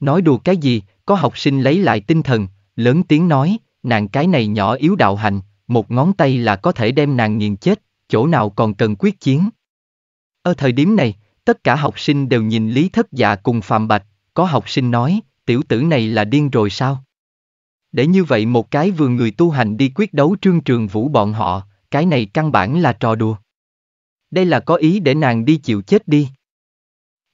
Nói đùa cái gì, có học sinh lấy lại tinh thần, lớn tiếng nói, nàng cái này nhỏ yếu đạo hành, một ngón tay là có thể đem nàng nghiền chết, chỗ nào còn cần quyết chiến. Ở thời điểm này, tất cả học sinh đều nhìn Lý Thất Dạ cùng Phạm Bạch, có học sinh nói, tiểu tử này là điên rồi sao? Để như vậy một cái vừa người tu hành đi quyết đấu trương trường vũ bọn họ, cái này căn bản là trò đùa. Đây là có ý để nàng đi chịu chết đi.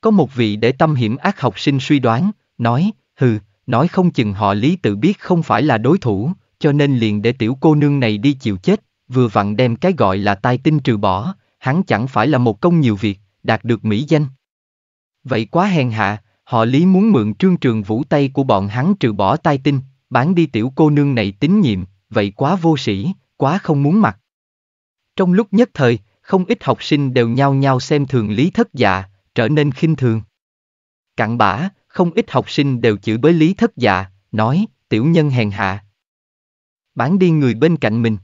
Có một vị để tâm hiểm ác học sinh suy đoán, nói, hừ, nói không chừng họ lý tự biết không phải là đối thủ, cho nên liền để tiểu cô nương này đi chịu chết, vừa vặn đem cái gọi là tai tinh trừ bỏ, hắn chẳng phải là một công nhiều việc, đạt được mỹ danh. Vậy quá hèn hạ, họ lý muốn mượn trương trường vũ tay của bọn hắn trừ bỏ tai tinh, bán đi tiểu cô nương này tín nhiệm, vậy quá vô sĩ, quá không muốn mặt. Trong lúc nhất thời, không ít học sinh đều nhao nhao xem thường lý thất dạ, trở nên khinh thường. Cặn bã, không ít học sinh đều chửi bới lý thất dạ, nói, tiểu nhân hèn hạ. Bán đi người bên cạnh mình.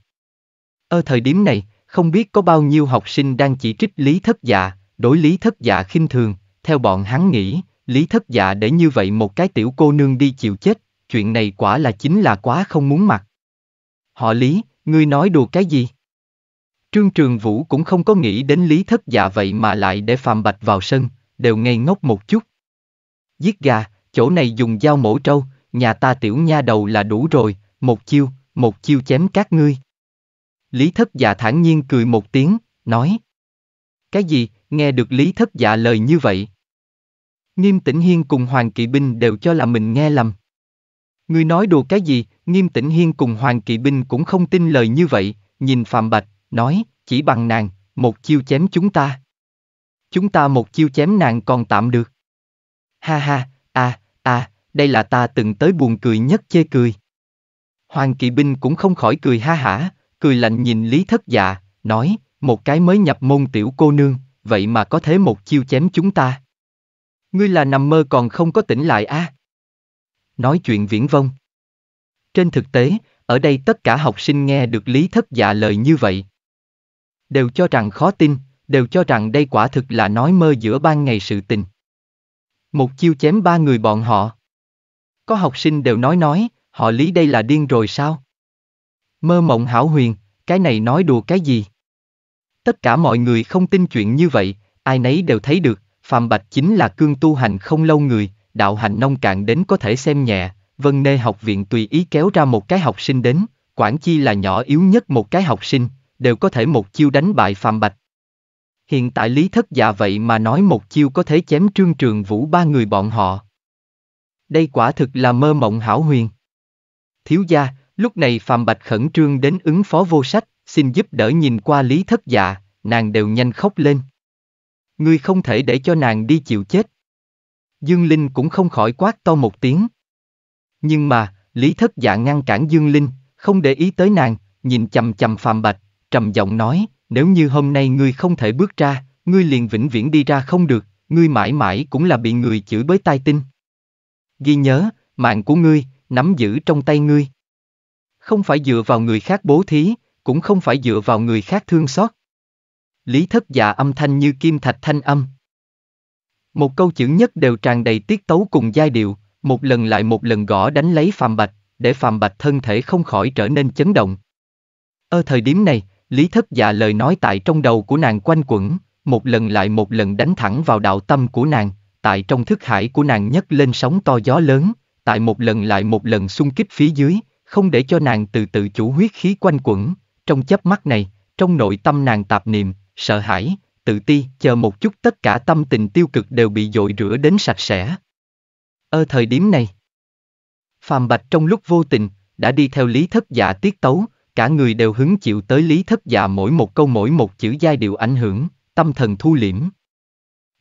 Ở thời điểm này, không biết có bao nhiêu học sinh đang chỉ trích Lý Thất Dạ, đối Lý Thất Dạ khinh thường, theo bọn hắn nghĩ, Lý Thất Dạ để như vậy một cái tiểu cô nương đi chịu chết, chuyện này quả là chính là quá không muốn mặt. Họ Lý, ngươi nói đùa cái gì? Trương Trường Vũ cũng không có nghĩ đến Lý Thất Dạ vậy mà lại để Phạm Bạch vào sân, đều ngây ngốc một chút. Giết gà, chỗ này dùng dao mổ trâu, nhà ta tiểu nha đầu là đủ rồi, một chiêu, một chiêu chém các ngươi. Lý thất dạ thản nhiên cười một tiếng, nói. Cái gì, nghe được Lý thất dạ lời như vậy? Nghiêm tĩnh hiên cùng Hoàng Kỵ Binh đều cho là mình nghe lầm. Người nói đùa cái gì, nghiêm tĩnh hiên cùng Hoàng Kỵ Binh cũng không tin lời như vậy, nhìn Phạm Bạch, nói, chỉ bằng nàng, một chiêu chém chúng ta. Chúng ta một chiêu chém nàng còn tạm được. Ha ha, à, à, đây là ta từng tới buồn cười nhất chê cười. Hoàng Kỵ Binh cũng không khỏi cười ha hả, cười lạnh nhìn Lý Thất Dạ, nói, một cái mới nhập môn tiểu cô nương, vậy mà có thế một chiêu chém chúng ta. Ngươi là nằm mơ còn không có tỉnh lại a? À? Nói chuyện viễn vông. Trên thực tế, ở đây tất cả học sinh nghe được Lý Thất Dạ lời như vậy. Đều cho rằng khó tin, đều cho rằng đây quả thực là nói mơ giữa ban ngày sự tình. Một chiêu chém ba người bọn họ. Có học sinh đều nói nói, họ Lý đây là điên rồi sao? Mơ mộng hảo huyền, cái này nói đùa cái gì? Tất cả mọi người không tin chuyện như vậy, ai nấy đều thấy được, Phạm Bạch chính là cương tu hành không lâu người, đạo hành nông cạn đến có thể xem nhẹ, Vân Nê học viện tùy ý kéo ra một cái học sinh đến, Quảng Chi là nhỏ yếu nhất một cái học sinh, đều có thể một chiêu đánh bại Phạm Bạch. Hiện tại Lý Thất Dạ vậy mà nói một chiêu có thể chém trương trường vũ ba người bọn họ. Đây quả thực là mơ mộng hảo huyền. Thiếu gia, Lúc này Phạm Bạch khẩn trương đến ứng phó vô sách, xin giúp đỡ nhìn qua lý thất dạ, nàng đều nhanh khóc lên. Ngươi không thể để cho nàng đi chịu chết. Dương Linh cũng không khỏi quát to một tiếng. Nhưng mà, Lý Thất Dạ ngăn cản Dương Linh, không để ý tới nàng, nhìn chầm chầm Phạm Bạch, trầm giọng nói, nếu như hôm nay ngươi không thể bước ra, ngươi liền vĩnh viễn đi ra không được, ngươi mãi mãi cũng là bị người chửi bới tai tinh. Ghi nhớ, mạng của ngươi, nắm giữ trong tay ngươi không phải dựa vào người khác bố thí, cũng không phải dựa vào người khác thương xót. Lý thất dạ âm thanh như kim thạch thanh âm. Một câu chữ nhất đều tràn đầy tiết tấu cùng giai điệu, một lần lại một lần gõ đánh lấy Phạm Bạch, để Phạm Bạch thân thể không khỏi trở nên chấn động. Ở thời điểm này, Lý thất dạ lời nói tại trong đầu của nàng quanh quẩn, một lần lại một lần đánh thẳng vào đạo tâm của nàng, tại trong thức hải của nàng nhấc lên sóng to gió lớn, tại một lần lại một lần xung kích phía dưới, không để cho nàng từ tự chủ huyết khí quanh quẩn, trong chớp mắt này, trong nội tâm nàng tạp niệm, sợ hãi, tự ti, chờ một chút tất cả tâm tình tiêu cực đều bị dội rửa đến sạch sẽ. Ở thời điểm này, Phạm Bạch trong lúc vô tình, đã đi theo lý thất dạ tiết tấu, cả người đều hứng chịu tới lý thất dạ mỗi một câu mỗi một chữ giai điệu ảnh hưởng, tâm thần thu liễm.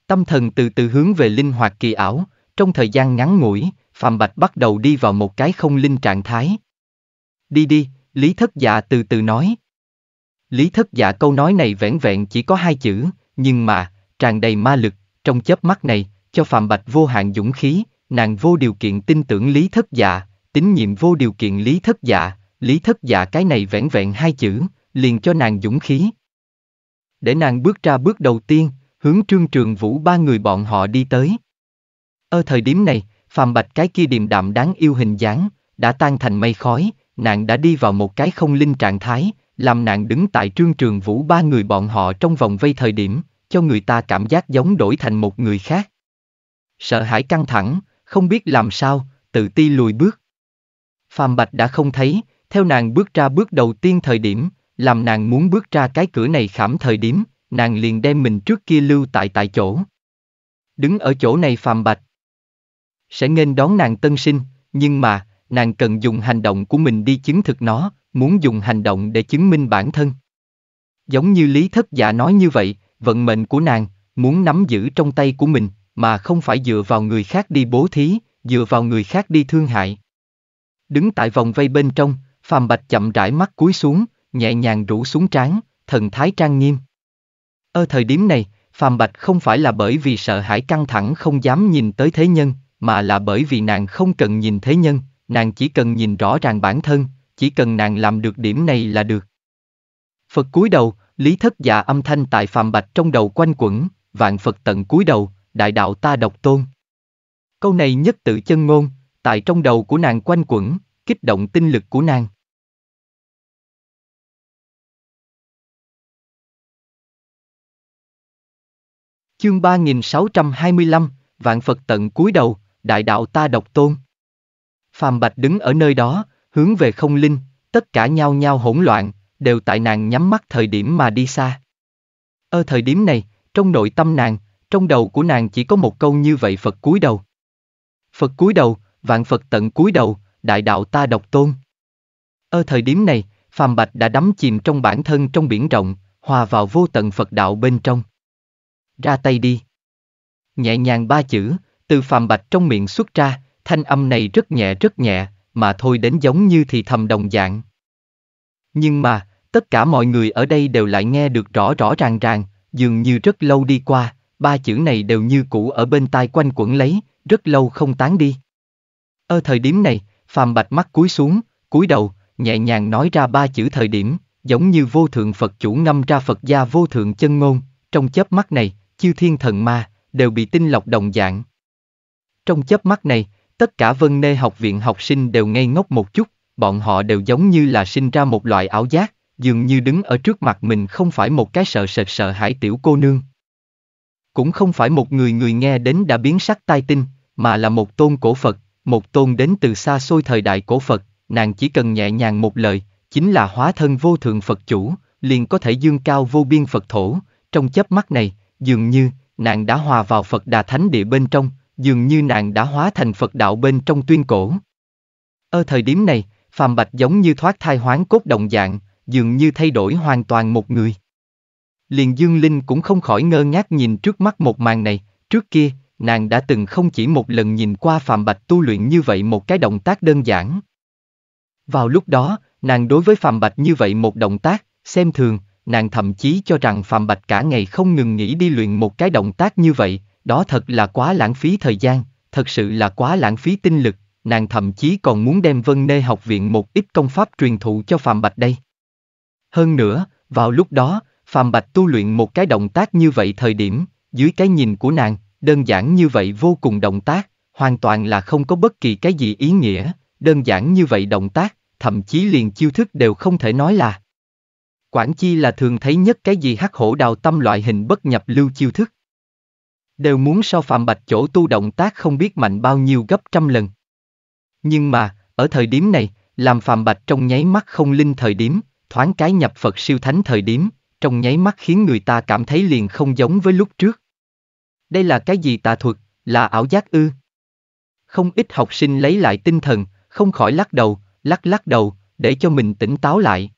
Tâm thần từ từ hướng về linh hoạt kỳ ảo, trong thời gian ngắn ngủi, Phạm Bạch bắt đầu đi vào một cái không linh trạng thái. Đi đi, Lý Thất Dạ từ từ nói. Lý Thất Dạ câu nói này vẻn vẹn chỉ có hai chữ, nhưng mà, tràn đầy ma lực, trong chớp mắt này, cho Phạm Bạch vô hạn dũng khí, nàng vô điều kiện tin tưởng Lý Thất Dạ, tín nhiệm vô điều kiện Lý Thất Dạ, Lý Thất Dạ cái này vẻn vẹn hai chữ, liền cho nàng dũng khí. Để nàng bước ra bước đầu tiên, hướng trương trường vũ ba người bọn họ đi tới. Ở thời điểm này, Phạm Bạch cái kia điềm đạm đáng yêu hình dáng, đã tan thành mây khói, nàng đã đi vào một cái không linh trạng thái, làm nàng đứng tại trương trường vũ ba người bọn họ trong vòng vây thời điểm, cho người ta cảm giác giống đổi thành một người khác. Sợ hãi căng thẳng, không biết làm sao, tự ti lùi bước. Phạm Bạch đã không thấy, theo nàng bước ra bước đầu tiên thời điểm, làm nàng muốn bước ra cái cửa này khảm thời điểm, nàng liền đem mình trước kia lưu tại tại chỗ. Đứng ở chỗ này Phạm Bạch. Sẽ nên đón nàng tân sinh, nhưng mà, nàng cần dùng hành động của mình đi chứng thực nó, muốn dùng hành động để chứng minh bản thân. Giống như Lý Thất Dạ nói như vậy, vận mệnh của nàng, muốn nắm giữ trong tay của mình, mà không phải dựa vào người khác đi bố thí, dựa vào người khác đi thương hại. Đứng tại vòng vây bên trong, Phạm Bạch chậm rãi mắt cúi xuống, nhẹ nhàng rủ xuống trán, thần thái trang nghiêm. Ở thời điểm này, Phạm Bạch không phải là bởi vì sợ hãi căng thẳng không dám nhìn tới thế nhân, mà là bởi vì nàng không cần nhìn thế nhân, nàng chỉ cần nhìn rõ ràng bản thân, chỉ cần nàng làm được điểm này là được. Phật cúi đầu, lý thất dạ âm thanh tại phàm bạch trong đầu quanh quẩn, vạn Phật tận cúi đầu, đại đạo ta độc tôn. Câu này nhất tự chân ngôn, tại trong đầu của nàng quanh quẩn, kích động tinh lực của nàng. Chương 3625, Vạn Phật tận cúi đầu, đại đạo ta độc tôn. Phàm Bạch đứng ở nơi đó, hướng về không linh, tất cả nhao nhao hỗn loạn, đều tại nàng nhắm mắt thời điểm mà đi xa. Ở thời điểm này, trong nội tâm nàng, trong đầu của nàng chỉ có một câu như vậy Phật cúi đầu. Phật cúi đầu, vạn Phật tận cúi đầu, đại đạo ta độc tôn. Ở thời điểm này, Phàm Bạch đã đắm chìm trong bản thân trong biển rộng, hòa vào vô tận Phật đạo bên trong. Ra tay đi. Nhẹ nhàng ba chữ, từ Phàm Bạch trong miệng xuất ra, thanh âm này rất nhẹ rất nhẹ, mà thôi đến giống như thì thầm đồng dạng. Nhưng mà, tất cả mọi người ở đây đều lại nghe được rõ rõ ràng ràng, dường như rất lâu đi qua, ba chữ này đều như cũ ở bên tai quanh quẩn lấy, rất lâu không tán đi. Ở thời điểm này, Phàm Bạch mắt cúi xuống, cúi đầu, nhẹ nhàng nói ra ba chữ thời điểm, giống như vô thượng Phật chủ ngâm ra Phật gia vô thượng chân ngôn, trong chớp mắt này, chư thiên thần ma, đều bị tinh lọc đồng dạng. Trong chớp mắt này, Tất cả Vân Nê học viện học sinh đều ngây ngốc một chút, bọn họ đều giống như là sinh ra một loại ảo giác, dường như đứng ở trước mặt mình không phải một cái sợ sệt sợ hãi tiểu cô nương. Cũng không phải một người người nghe đến đã biến sắc tai tinh, mà là một tôn cổ Phật, một tôn đến từ xa xôi thời đại cổ Phật, nàng chỉ cần nhẹ nhàng một lời, chính là hóa thân vô thượng Phật chủ, liền có thể dương cao vô biên Phật thổ, trong chớp mắt này, dường như, nàng đã hòa vào Phật đà thánh địa bên trong, dường như nàng đã hóa thành Phật đạo bên trong tuyên cổ. Ở thời điểm này, Phạm Bạch giống như thoát thai hoán cốt động dạng, dường như thay đổi hoàn toàn một người. Liền Dương Linh cũng không khỏi ngơ ngác nhìn trước mắt một màn này, trước kia, nàng đã từng không chỉ một lần nhìn qua Phạm Bạch tu luyện như vậy một cái động tác đơn giản. Vào lúc đó, nàng đối với Phạm Bạch như vậy một động tác, xem thường, nàng thậm chí cho rằng Phạm Bạch cả ngày không ngừng nghỉ đi luyện một cái động tác như vậy, đó thật là quá lãng phí thời gian, thật sự là quá lãng phí tinh lực, nàng thậm chí còn muốn đem Vân Nê học viện một ít công pháp truyền thụ cho Phạm Bạch đây. Hơn nữa, vào lúc đó, Phạm Bạch tu luyện một cái động tác như vậy thời điểm, dưới cái nhìn của nàng, đơn giản như vậy vô cùng động tác, hoàn toàn là không có bất kỳ cái gì ý nghĩa, đơn giản như vậy động tác, thậm chí liền chiêu thức đều không thể nói là. Quảng chi là thường thấy nhất cái gì hắc hổ đào tâm loại hình bất nhập lưu chiêu thức đều muốn so Phạm Bạch chỗ tu động tác không biết mạnh bao nhiêu gấp trăm lần. Nhưng mà, ở thời điểm này, làm Phạm Bạch trong nháy mắt không linh thời điểm, thoáng cái nhập Phật siêu thánh thời điểm, trong nháy mắt khiến người ta cảm thấy liền không giống với lúc trước. Đây là cái gì tà thuật, là ảo giác ư? Không ít học sinh lấy lại tinh thần, không khỏi lắc đầu, lắc lắc đầu, để cho mình tỉnh táo lại.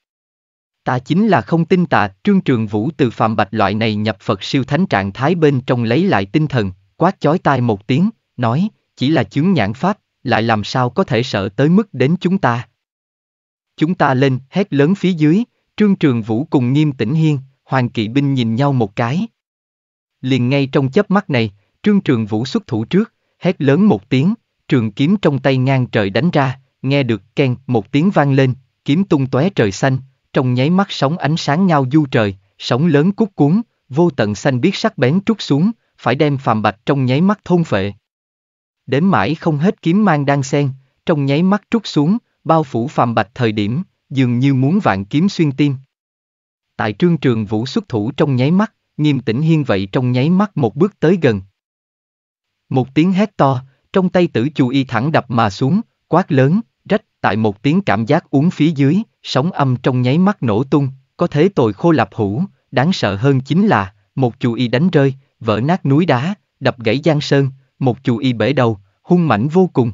Ta chính là không tin tạ, trương trường vũ từ phạm bạch loại này nhập Phật siêu thánh trạng thái bên trong lấy lại tinh thần, quát chói tai một tiếng, nói, chỉ là chướng nhãn pháp, lại làm sao có thể sợ tới mức đến chúng ta. Chúng ta lên, hét lớn phía dưới, trương trường vũ cùng nghiêm tĩnh hiên, hoàng kỵ binh nhìn nhau một cái. Liền ngay trong chớp mắt này, trương trường vũ xuất thủ trước, hét lớn một tiếng, trường kiếm trong tay ngang trời đánh ra, nghe được ken một tiếng vang lên, kiếm tung tóe trời xanh, trong nháy mắt sóng ánh sáng nhau du trời, sóng lớn cút cuốn, vô tận xanh biết sắc bén trút xuống, phải đem phàm bạch trong nháy mắt thôn phệ. Đến mãi không hết kiếm mang đang sen, trong nháy mắt trút xuống, bao phủ phàm bạch thời điểm, dường như muốn vạn kiếm xuyên tim. Tại trương trường vũ xuất thủ trong nháy mắt, nghiêm tĩnh hiên vậy trong nháy mắt một bước tới gần. Một tiếng hét to, trong tay tử chu y thẳng đập mà xuống, quát lớn, rách tại một tiếng cảm giác uống phía dưới, sóng âm trong nháy mắt nổ tung, có thế tồi khô lạp hủ, đáng sợ hơn chính là, một chú y đánh rơi, vỡ nát núi đá, đập gãy giang sơn, một chú y bể đầu, hung mảnh vô cùng.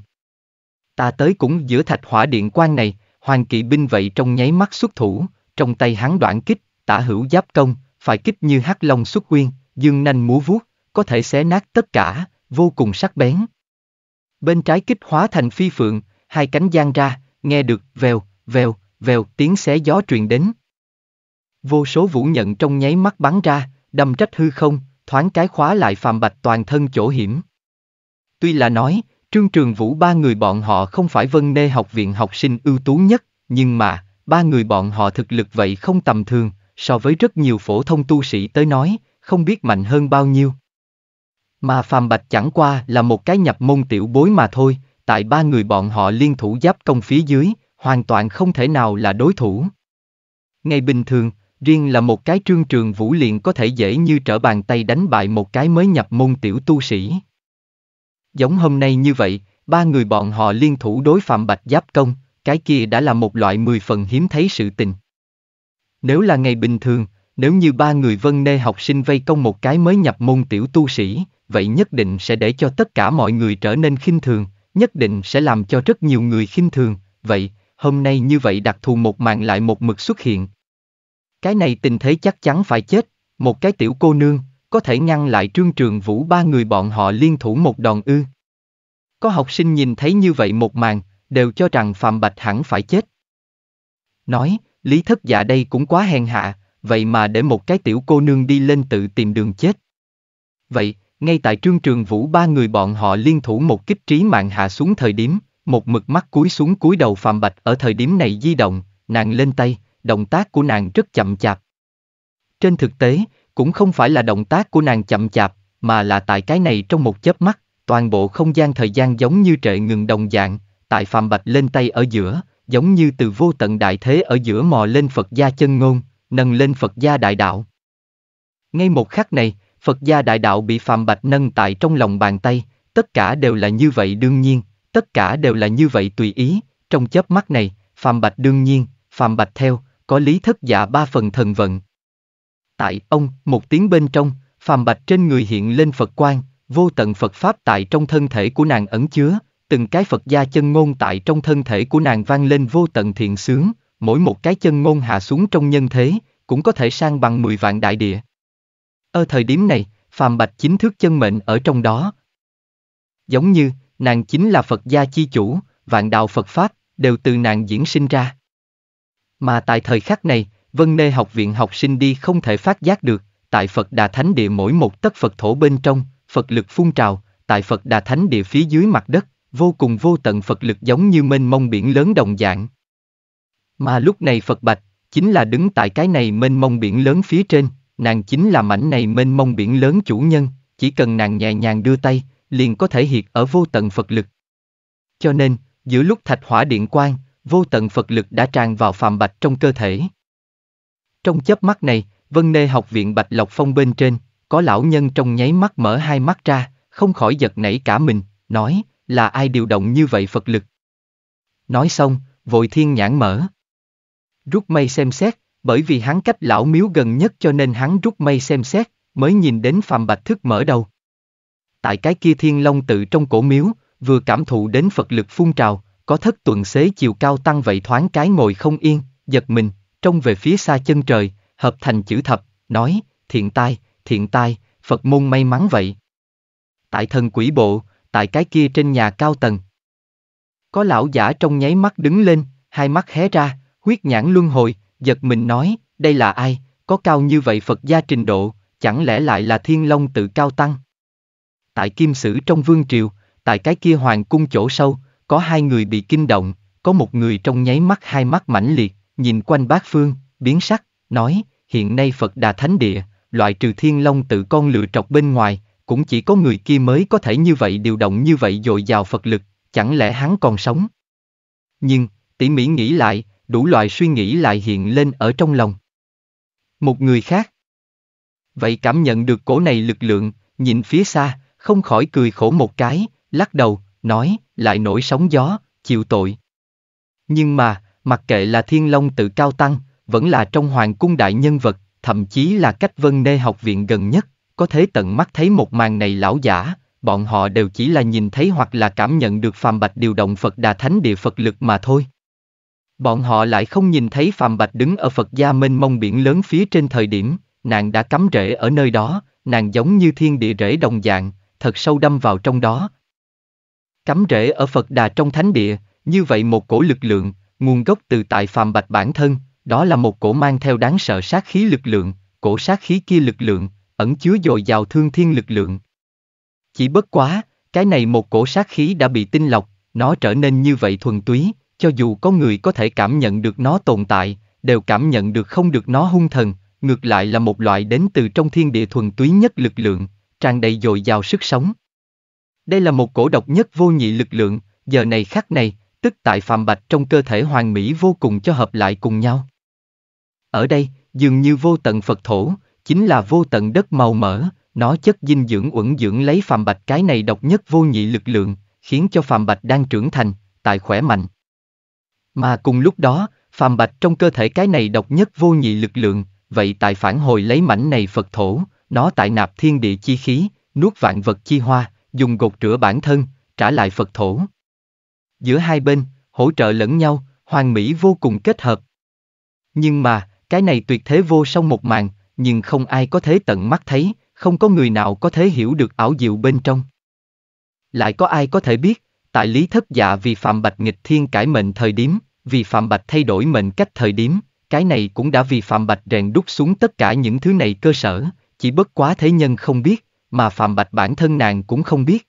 Ta tới cũng giữa thạch hỏa điện quan này, hoàng kỵ binh vậy trong nháy mắt xuất thủ, trong tay hắn đoạn kích, tả hữu giáp công, phải kích như hắc long xuất quyên, dương nanh múa vuốt, có thể xé nát tất cả, vô cùng sắc bén. Bên trái kích hóa thành phi phượng, hai cánh giang ra, nghe được vèo, vèo, vèo, tiếng xé gió truyền đến. Vô số vũ nhận trong nháy mắt bắn ra, đâm trách hư không, thoáng cái khóa lại phàm bạch toàn thân chỗ hiểm. Tuy là nói, Trương Trường Vũ ba người bọn họ không phải vân nê học viện học sinh ưu tú nhất, nhưng mà, ba người bọn họ thực lực vậy không tầm thường, so với rất nhiều phổ thông tu sĩ tới nói, không biết mạnh hơn bao nhiêu. Mà Phạm Bạch chẳng qua là một cái nhập môn tiểu bối mà thôi, tại ba người bọn họ liên thủ giáp công phía dưới, hoàn toàn không thể nào là đối thủ. Ngày bình thường, riêng là một cái trương trường vũ liền có thể dễ như trở bàn tay đánh bại một cái mới nhập môn tiểu tu sĩ. Giống hôm nay như vậy, ba người bọn họ liên thủ đối phạm bạch giáp công, cái kia đã là một loại mười phần hiếm thấy sự tình. Nếu là ngày bình thường, nếu như ba người vân nê học sinh vây công một cái mới nhập môn tiểu tu sĩ, vậy nhất định sẽ để cho tất cả mọi người trở nên khinh thường, nhất định sẽ làm cho rất nhiều người khinh thường, vậy, hôm nay như vậy đặc thù một mạng lại một mực xuất hiện. Cái này tình thế chắc chắn phải chết, một cái tiểu cô nương, có thể ngăn lại trương trường vũ ba người bọn họ liên thủ một đòn ư. Có học sinh nhìn thấy như vậy một màn, đều cho rằng Phạm Bạch hẳn phải chết. Nói, lý thất dạ đây cũng quá hèn hạ, vậy mà để một cái tiểu cô nương đi lên tự tìm đường chết. Vậy, ngay tại trương trường vũ ba người bọn họ liên thủ một kích trí mạng hạ xuống thời điểm, một mực mắt cúi xuống cúi đầu Phạm Bạch ở thời điểm này di động, nàng lên tay, động tác của nàng rất chậm chạp. Trên thực tế, cũng không phải là động tác của nàng chậm chạp, mà là tại cái này trong một chớp mắt, toàn bộ không gian thời gian giống như trệ ngừng đồng dạng, tại Phạm Bạch lên tay ở giữa, giống như từ vô tận đại thế ở giữa mò lên Phật gia chân ngôn, nâng lên Phật gia đại đạo. Ngay một khắc này, Phật gia đại đạo bị Phạm Bạch nâng tại trong lòng bàn tay, tất cả đều là như vậy đương nhiên, tất cả đều là như vậy tùy ý, trong chớp mắt này, Phạm Bạch đương nhiên, Phạm Bạch theo, có lý thất giả ba phần thần vận. Tại ông, một tiếng bên trong, Phạm Bạch trên người hiện lên Phật quan vô tận Phật Pháp tại trong thân thể của nàng ẩn chứa, từng cái Phật gia chân ngôn tại trong thân thể của nàng vang lên vô tận thiện sướng, mỗi một cái chân ngôn hạ xuống trong nhân thế, cũng có thể sang bằng 10 vạn đại địa. Ở thời điểm này, Phạm Bạch chính thức chân mệnh ở trong đó. Giống như, nàng chính là Phật gia chi chủ, vạn đạo Phật Pháp, đều từ nàng diễn sinh ra. Mà tại thời khắc này, Vân Nê học viện học sinh đi không thể phát giác được, tại Phật Đà Thánh Địa mỗi một tất Phật thổ bên trong, Phật lực phun trào, tại Phật Đà Thánh Địa phía dưới mặt đất, vô cùng vô tận Phật lực giống như mênh mông biển lớn đồng dạng. Mà lúc này Phật Bạch, chính là đứng tại cái này mênh mông biển lớn phía trên, nàng chính là mảnh này mênh mông biển lớn chủ nhân, chỉ cần nàng nhẹ nhàng đưa tay, liền có thể hiện ở vô tận Phật lực. Cho nên, giữa lúc thạch hỏa điện quang, vô tận Phật lực đã tràn vào phàm bạch trong cơ thể. Trong chớp mắt này, Vân Nê học viện Bạch Lộc Phong bên trên, có lão nhân trong nháy mắt mở hai mắt ra, không khỏi giật nảy cả mình, nói, là ai điều động như vậy Phật lực. Nói xong, vội thiên nhãn mở. Rút mây xem xét, bởi vì hắn cách lão miếu gần nhất cho nên hắn rút mây xem xét, mới nhìn đến phàm bạch thức mở đầu tại cái kia thiên long tự trong cổ miếu, vừa cảm thụ đến Phật lực phun trào, có thất tuần xế chiều cao tăng vậy thoáng cái ngồi không yên, giật mình, trông về phía xa chân trời, hợp thành chữ thập, nói, thiện tai, thiện tai, Phật môn may mắn vậy. Tại thần quỷ bộ, tại cái kia trên nhà cao tầng. Có lão giả trong nháy mắt đứng lên, hai mắt hé ra, huyết nhãn luân hồi, giật mình nói, đây là ai, có cao như vậy Phật gia trình độ, chẳng lẽ lại là thiên long tự cao tăng tại Kim Sử trong vương triều, tại cái kia hoàng cung chỗ sâu, có hai người bị kinh động, có một người trong nháy mắt hai mắt mãnh liệt, nhìn quanh bát phương, biến sắc, nói, hiện nay Phật Đà Thánh Địa, loại trừ thiên long tự con lựa trọc bên ngoài, cũng chỉ có người kia mới có thể như vậy điều động như vậy dồi dào Phật lực, chẳng lẽ hắn còn sống? Nhưng, tỉ mỉ nghĩ lại, đủ loại suy nghĩ lại hiện lên ở trong lòng. Một người khác. Vậy cảm nhận được cổ này lực lượng, nhìn phía xa, không khỏi cười khổ một cái, lắc đầu, nói, lại nổi sóng gió, chịu tội. Nhưng mà, mặc kệ là Thiên Long tự cao tăng, vẫn là trong hoàng cung đại nhân vật, thậm chí là cách vân nê học viện gần nhất, có thể tận mắt thấy một màn này lão giả, bọn họ đều chỉ là nhìn thấy hoặc là cảm nhận được phàm bạch điều động Phật đà thánh địa Phật lực mà thôi. Bọn họ lại không nhìn thấy phàm bạch đứng ở Phật gia mênh mông biển lớn phía trên thời điểm, nàng đã cắm rễ ở nơi đó, nàng giống như thiên địa rễ đồng dạng, thật sâu đâm vào trong đó. Cắm rễ ở Phật Đà trong thánh địa, như vậy một cổ lực lượng, nguồn gốc từ tại phàm bạch bản thân, đó là một cổ mang theo đáng sợ sát khí lực lượng, cổ sát khí kia lực lượng, ẩn chứa dồi dào thương thiên lực lượng. Chỉ bất quá, cái này một cổ sát khí đã bị tinh lọc, nó trở nên như vậy thuần túy, cho dù có người có thể cảm nhận được nó tồn tại, đều cảm nhận được không được nó hung thần, ngược lại là một loại đến từ trong thiên địa thuần túy nhất lực lượng, tràn đầy dồi dào sức sống. Đây là một cổ độc nhất vô nhị lực lượng, giờ này khắc này, tức tại phạm bạch trong cơ thể hoàng mỹ vô cùng cho hợp lại cùng nhau. Ở đây, dường như vô tận Phật thổ, chính là vô tận đất màu mỡ, nó chất dinh dưỡng uẩn dưỡng lấy phạm bạch cái này độc nhất vô nhị lực lượng, khiến cho phạm bạch đang trưởng thành, tại khỏe mạnh. Mà cùng lúc đó, phạm bạch trong cơ thể cái này độc nhất vô nhị lực lượng, vậy tại phản hồi lấy mảnh này Phật thổ, nó tại nạp thiên địa chi khí, nuốt vạn vật chi hoa, dùng gột rửa bản thân, trả lại Phật thổ. Giữa hai bên, hỗ trợ lẫn nhau, hoàn mỹ vô cùng kết hợp. Nhưng mà, cái này tuyệt thế vô song một màn, nhưng không ai có thế tận mắt thấy, không có người nào có thể hiểu được ảo diệu bên trong. Lại có ai có thể biết, tại lý thất dạ vì phạm bạch nghịch thiên cải mệnh thời điểm, vì phạm bạch thay đổi mệnh cách thời điểm, cái này cũng đã vì phạm bạch rèn đúc xuống tất cả những thứ này cơ sở, chỉ bất quá thế nhân không biết, mà Phạm Bạch bản thân nàng cũng không biết.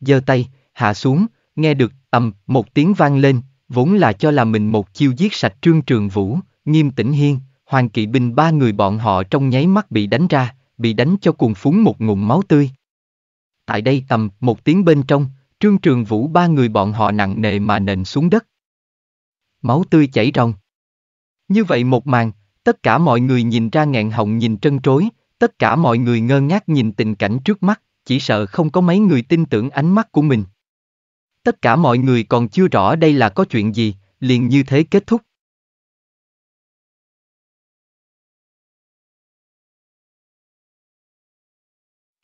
giơ tay, hạ xuống, nghe được ầm một tiếng vang lên, vốn là cho là mình một chiêu giết sạch Trương Trường Vũ, Nghiêm Tĩnh Hiên, Hoàng Kỵ Binh ba người bọn họ trong nháy mắt bị đánh ra, bị đánh cho cuồng phúng một ngụm máu tươi. Tại đây tầm một tiếng bên trong, Trương Trường Vũ ba người bọn họ nặng nề mà nện xuống đất. Máu tươi chảy ròng. Như vậy một màn, tất cả mọi người nhìn ra ngạn họng nhìn trân trối, Tất cả mọi người ngơ ngác nhìn tình cảnh trước mắt, chỉ sợ không có mấy người tin tưởng ánh mắt của mình. Tất cả mọi người còn chưa rõ đây là có chuyện gì, liền như thế kết thúc.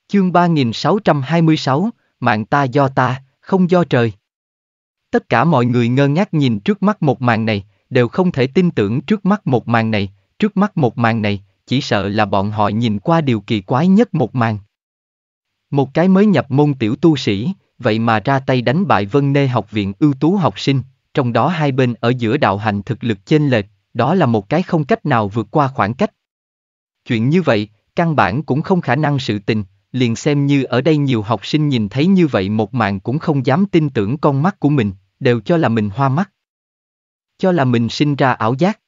Chương 3626, mạng ta do ta, không do trời. Tất cả mọi người ngơ ngác nhìn trước mắt một màn này, đều không thể tin tưởng trước mắt một màn này, trước mắt một màn này, chỉ sợ là bọn họ nhìn qua điều kỳ quái nhất một màn. Một cái mới nhập môn tiểu tu sĩ, vậy mà ra tay đánh bại Vân Nê học viện ưu tú học sinh, trong đó hai bên ở giữa đạo hành thực lực chênh lệch, đó là một cái không cách nào vượt qua khoảng cách. Chuyện như vậy, căn bản cũng không khả năng sự tình, liền xem như ở đây nhiều học sinh nhìn thấy như vậy một màn cũng không dám tin tưởng con mắt của mình, đều cho là mình hoa mắt. Cho là mình sinh ra ảo giác.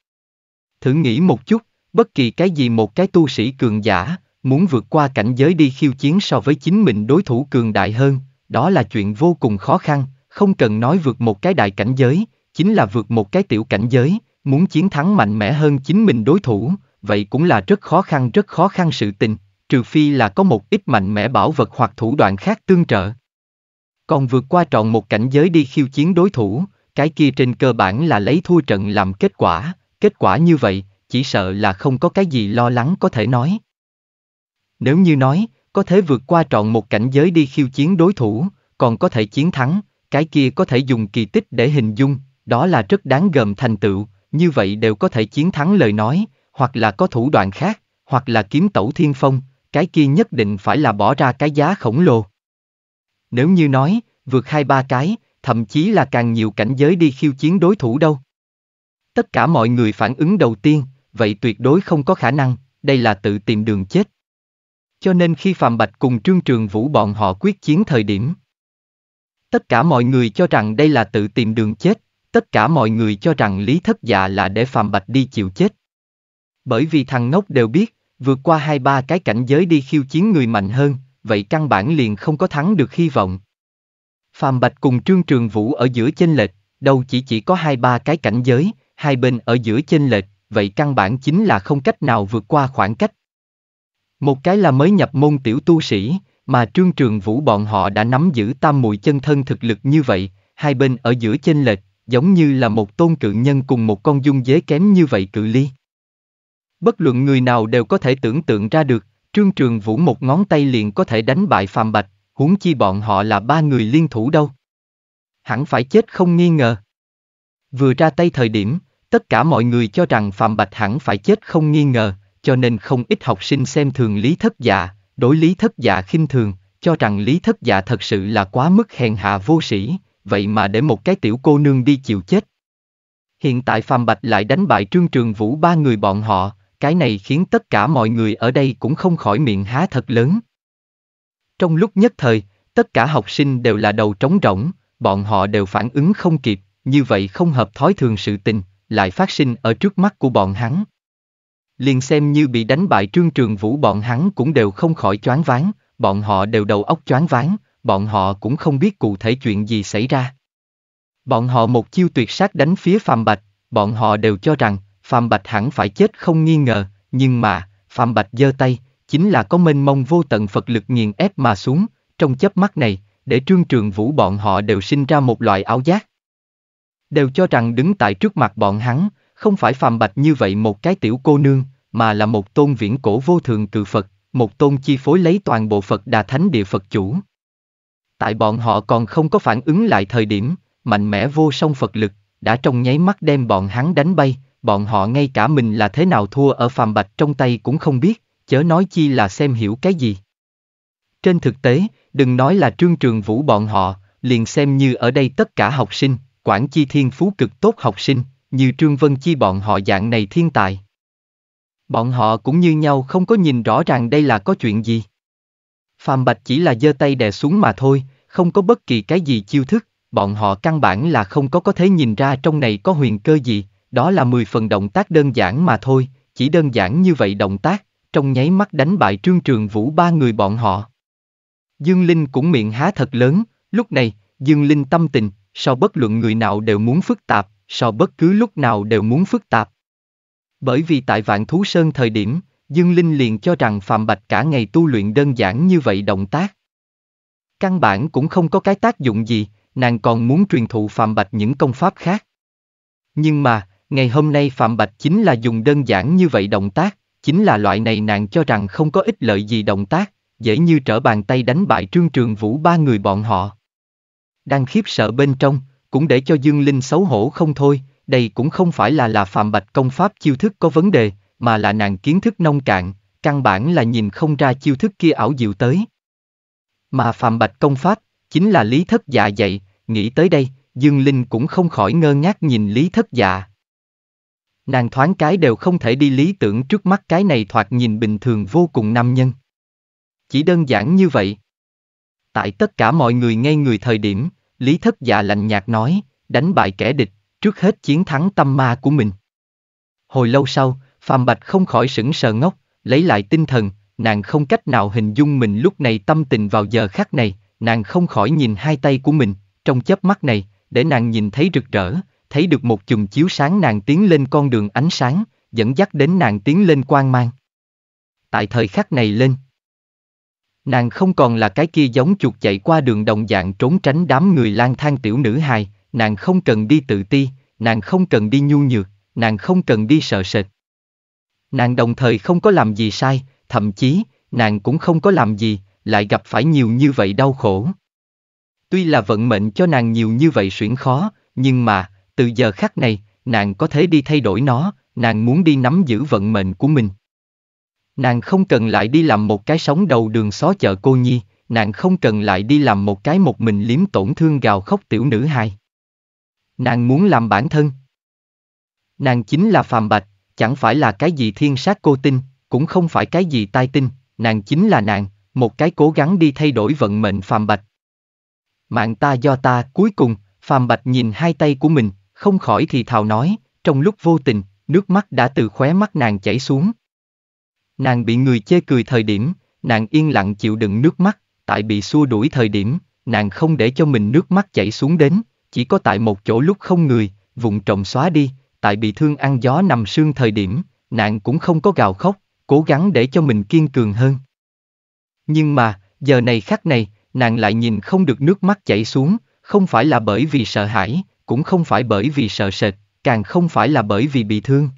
Thử nghĩ một chút, Bất kỳ cái gì một cái tu sĩ cường giả, muốn vượt qua cảnh giới đi khiêu chiến so với chính mình đối thủ cường đại hơn, đó là chuyện vô cùng khó khăn, không cần nói vượt một cái đại cảnh giới, chính là vượt một cái tiểu cảnh giới, muốn chiến thắng mạnh mẽ hơn chính mình đối thủ, vậy cũng là rất khó khăn rất khó khăn sự tình, trừ phi là có một ít mạnh mẽ bảo vật hoặc thủ đoạn khác tương trợ. Còn vượt qua trọn một cảnh giới đi khiêu chiến đối thủ, cái kia trên cơ bản là lấy thua trận làm kết quả, kết quả như vậy, chỉ sợ là không có cái gì lo lắng có thể nói. Nếu như nói, có thể vượt qua trọn một cảnh giới đi khiêu chiến đối thủ, còn có thể chiến thắng, cái kia có thể dùng kỳ tích để hình dung, đó là rất đáng gờm thành tựu, như vậy đều có thể chiến thắng lời nói, hoặc là có thủ đoạn khác, hoặc là kiếm tẩu thiên phong, cái kia nhất định phải là bỏ ra cái giá khổng lồ. Nếu như nói, vượt hai ba cái, thậm chí là càng nhiều cảnh giới đi khiêu chiến đối thủ đâu. Tất cả mọi người phản ứng đầu tiên, vậy tuyệt đối không có khả năng, đây là tự tìm đường chết. Cho nên khi Phạm Bạch cùng Trương Trường Vũ bọn họ quyết chiến thời điểm, tất cả mọi người cho rằng đây là tự tìm đường chết, tất cả mọi người cho rằng Lý Thất Dạ là để Phạm Bạch đi chịu chết. Bởi vì thằng ngốc đều biết, vượt qua hai ba cái cảnh giới đi khiêu chiến người mạnh hơn, vậy căn bản liền không có thắng được hy vọng. Phạm Bạch cùng Trương Trường Vũ ở giữa chênh lệch, đâu chỉ chỉ có hai ba cái cảnh giới, hai bên ở giữa chênh lệch, vậy căn bản chính là không cách nào vượt qua khoảng cách. Một cái là mới nhập môn tiểu tu sĩ, mà Trương Trường Vũ bọn họ đã nắm giữ tam muội chân thân thực lực như vậy, hai bên ở giữa chênh lệch, giống như là một tôn cự nhân cùng một con dung dế kém như vậy cự ly. Bất luận người nào đều có thể tưởng tượng ra được, Trương Trường Vũ một ngón tay liền có thể đánh bại Phạm Bạch, huống chi bọn họ là ba người liên thủ đâu. Hẳn phải chết không nghi ngờ. Vừa ra tay thời điểm, Tất cả mọi người cho rằng Phạm Bạch hẳn phải chết không nghi ngờ, cho nên không ít học sinh xem thường Lý Thất Dạ, đối Lý Thất Dạ khinh thường, cho rằng Lý Thất Dạ thật sự là quá mức hèn hạ vô sĩ, vậy mà để một cái tiểu cô nương đi chịu chết. Hiện tại Phạm Bạch lại đánh bại Trương Trường Vũ ba người bọn họ, cái này khiến tất cả mọi người ở đây cũng không khỏi miệng há thật lớn. Trong lúc nhất thời, tất cả học sinh đều là đầu trống rỗng, bọn họ đều phản ứng không kịp, như vậy không hợp thói thường sự tình, lại phát sinh ở trước mắt của bọn hắn. Liền xem như bị đánh bại trương trường vũ bọn hắn cũng đều không khỏi choáng váng, bọn họ đều đầu óc choáng váng, bọn họ cũng không biết cụ thể chuyện gì xảy ra. Bọn họ một chiêu tuyệt sát đánh phía Phạm Bạch, bọn họ đều cho rằng Phạm Bạch hẳn phải chết không nghi ngờ, nhưng mà, Phạm Bạch giơ tay, chính là có mênh mông vô tận Phật lực nghiền ép mà xuống, trong chớp mắt này, để trương trường vũ bọn họ đều sinh ra một loại ảo giác đều cho rằng đứng tại trước mặt bọn hắn, không phải phàm bạch như vậy một cái tiểu cô nương, mà là một tôn viễn cổ vô thường cự Phật, một tôn chi phối lấy toàn bộ Phật đà thánh địa Phật chủ. Tại bọn họ còn không có phản ứng lại thời điểm, mạnh mẽ vô song Phật lực, đã trong nháy mắt đem bọn hắn đánh bay, bọn họ ngay cả mình là thế nào thua ở phàm bạch trong tay cũng không biết, chớ nói chi là xem hiểu cái gì. Trên thực tế, đừng nói là trương trường vũ bọn họ, liền xem như ở đây tất cả học sinh, Quản Chi thiên phú cực tốt học sinh, như Trương Vân Chi bọn họ dạng này thiên tài. Bọn họ cũng như nhau không có nhìn rõ ràng đây là có chuyện gì. Phạm Bạch chỉ là giơ tay đè xuống mà thôi, không có bất kỳ cái gì chiêu thức, bọn họ căn bản là không có có thể nhìn ra trong này có huyền cơ gì, đó là 10 phần động tác đơn giản mà thôi, chỉ đơn giản như vậy động tác, trong nháy mắt đánh bại Trương Trường Vũ ba người bọn họ. Dương Linh cũng miệng há thật lớn, lúc này, Dương Linh tâm tình, so bất luận người nào đều muốn phức tạp, so bất cứ lúc nào đều muốn phức tạp. Bởi vì tại Vạn Thú Sơn thời điểm, Dương Linh liền cho rằng Phạm Bạch cả ngày tu luyện đơn giản như vậy động tác. Căn bản cũng không có cái tác dụng gì, nàng còn muốn truyền thụ Phạm Bạch những công pháp khác. Nhưng mà, ngày hôm nay Phạm Bạch chính là dùng đơn giản như vậy động tác, chính là loại này nàng cho rằng không có ích lợi gì động tác, dễ như trở bàn tay đánh bại Trương Trường Vũ ba người bọn họ. Đang khiếp sợ bên trong, cũng để cho Dương Linh xấu hổ không thôi, đây cũng không phải là là Phạm Bạch công pháp chiêu thức có vấn đề, mà là nàng kiến thức nông cạn, căn bản là nhìn không ra chiêu thức kia ảo diệu tới. Mà Phạm Bạch công pháp, chính là Lý Thất Dạ dạy, nghĩ tới đây, Dương Linh cũng không khỏi ngơ ngác nhìn Lý Thất Dạ. Nàng thoáng cái đều không thể đi lý tưởng trước mắt cái này thoạt nhìn bình thường vô cùng nam nhân. Chỉ đơn giản như vậy, Tại tất cả mọi người ngay người thời điểm, Lý Thất Dạ lạnh nhạt nói, đánh bại kẻ địch, trước hết chiến thắng tâm ma của mình. Hồi lâu sau, Phạm Bạch không khỏi sững sờ ngốc, lấy lại tinh thần, nàng không cách nào hình dung mình lúc này tâm tình vào giờ khắc này, nàng không khỏi nhìn hai tay của mình, trong chớp mắt này, để nàng nhìn thấy rực rỡ, thấy được một chùm chiếu sáng nàng tiến lên con đường ánh sáng, dẫn dắt đến nàng tiến lên quang mang. Tại thời khắc này lên, Nàng không còn là cái kia giống chuột chạy qua đường đồng dạng trốn tránh đám người lang thang tiểu nữ hài, nàng không cần đi tự ti, nàng không cần đi nhu nhược, nàng không cần đi sợ sệt. Nàng đồng thời không có làm gì sai, thậm chí, nàng cũng không có làm gì, lại gặp phải nhiều như vậy đau khổ. Tuy là vận mệnh cho nàng nhiều như vậy xuyển khó, nhưng mà, từ giờ khắc này, nàng có thể đi thay đổi nó, nàng muốn đi nắm giữ vận mệnh của mình. Nàng không cần lại đi làm một cái sóng đầu đường xó chợ cô nhi, nàng không cần lại đi làm một cái một mình liếm tổn thương gào khóc tiểu nữ hài. Nàng muốn làm bản thân. Nàng chính là Phàm Bạch, chẳng phải là cái gì thiên sát cô tinh, cũng không phải cái gì tai tinh, nàng chính là nàng, một cái cố gắng đi thay đổi vận mệnh Phàm Bạch. Mạng ta do ta, cuối cùng, Phàm Bạch nhìn hai tay của mình, không khỏi thì thào nói, trong lúc vô tình, nước mắt đã từ khóe mắt nàng chảy xuống. Nàng bị người chê cười thời điểm, nàng yên lặng chịu đựng nước mắt, tại bị xua đuổi thời điểm, nàng không để cho mình nước mắt chảy xuống đến, chỉ có tại một chỗ lúc không người, vụng trộm xóa đi, tại bị thương ăn gió nằm sương thời điểm, nàng cũng không có gào khóc, cố gắng để cho mình kiên cường hơn. Nhưng mà, giờ này khắc này, nàng lại nhìn không được nước mắt chảy xuống, không phải là bởi vì sợ hãi, cũng không phải bởi vì sợ sệt, càng không phải là bởi vì bị thương.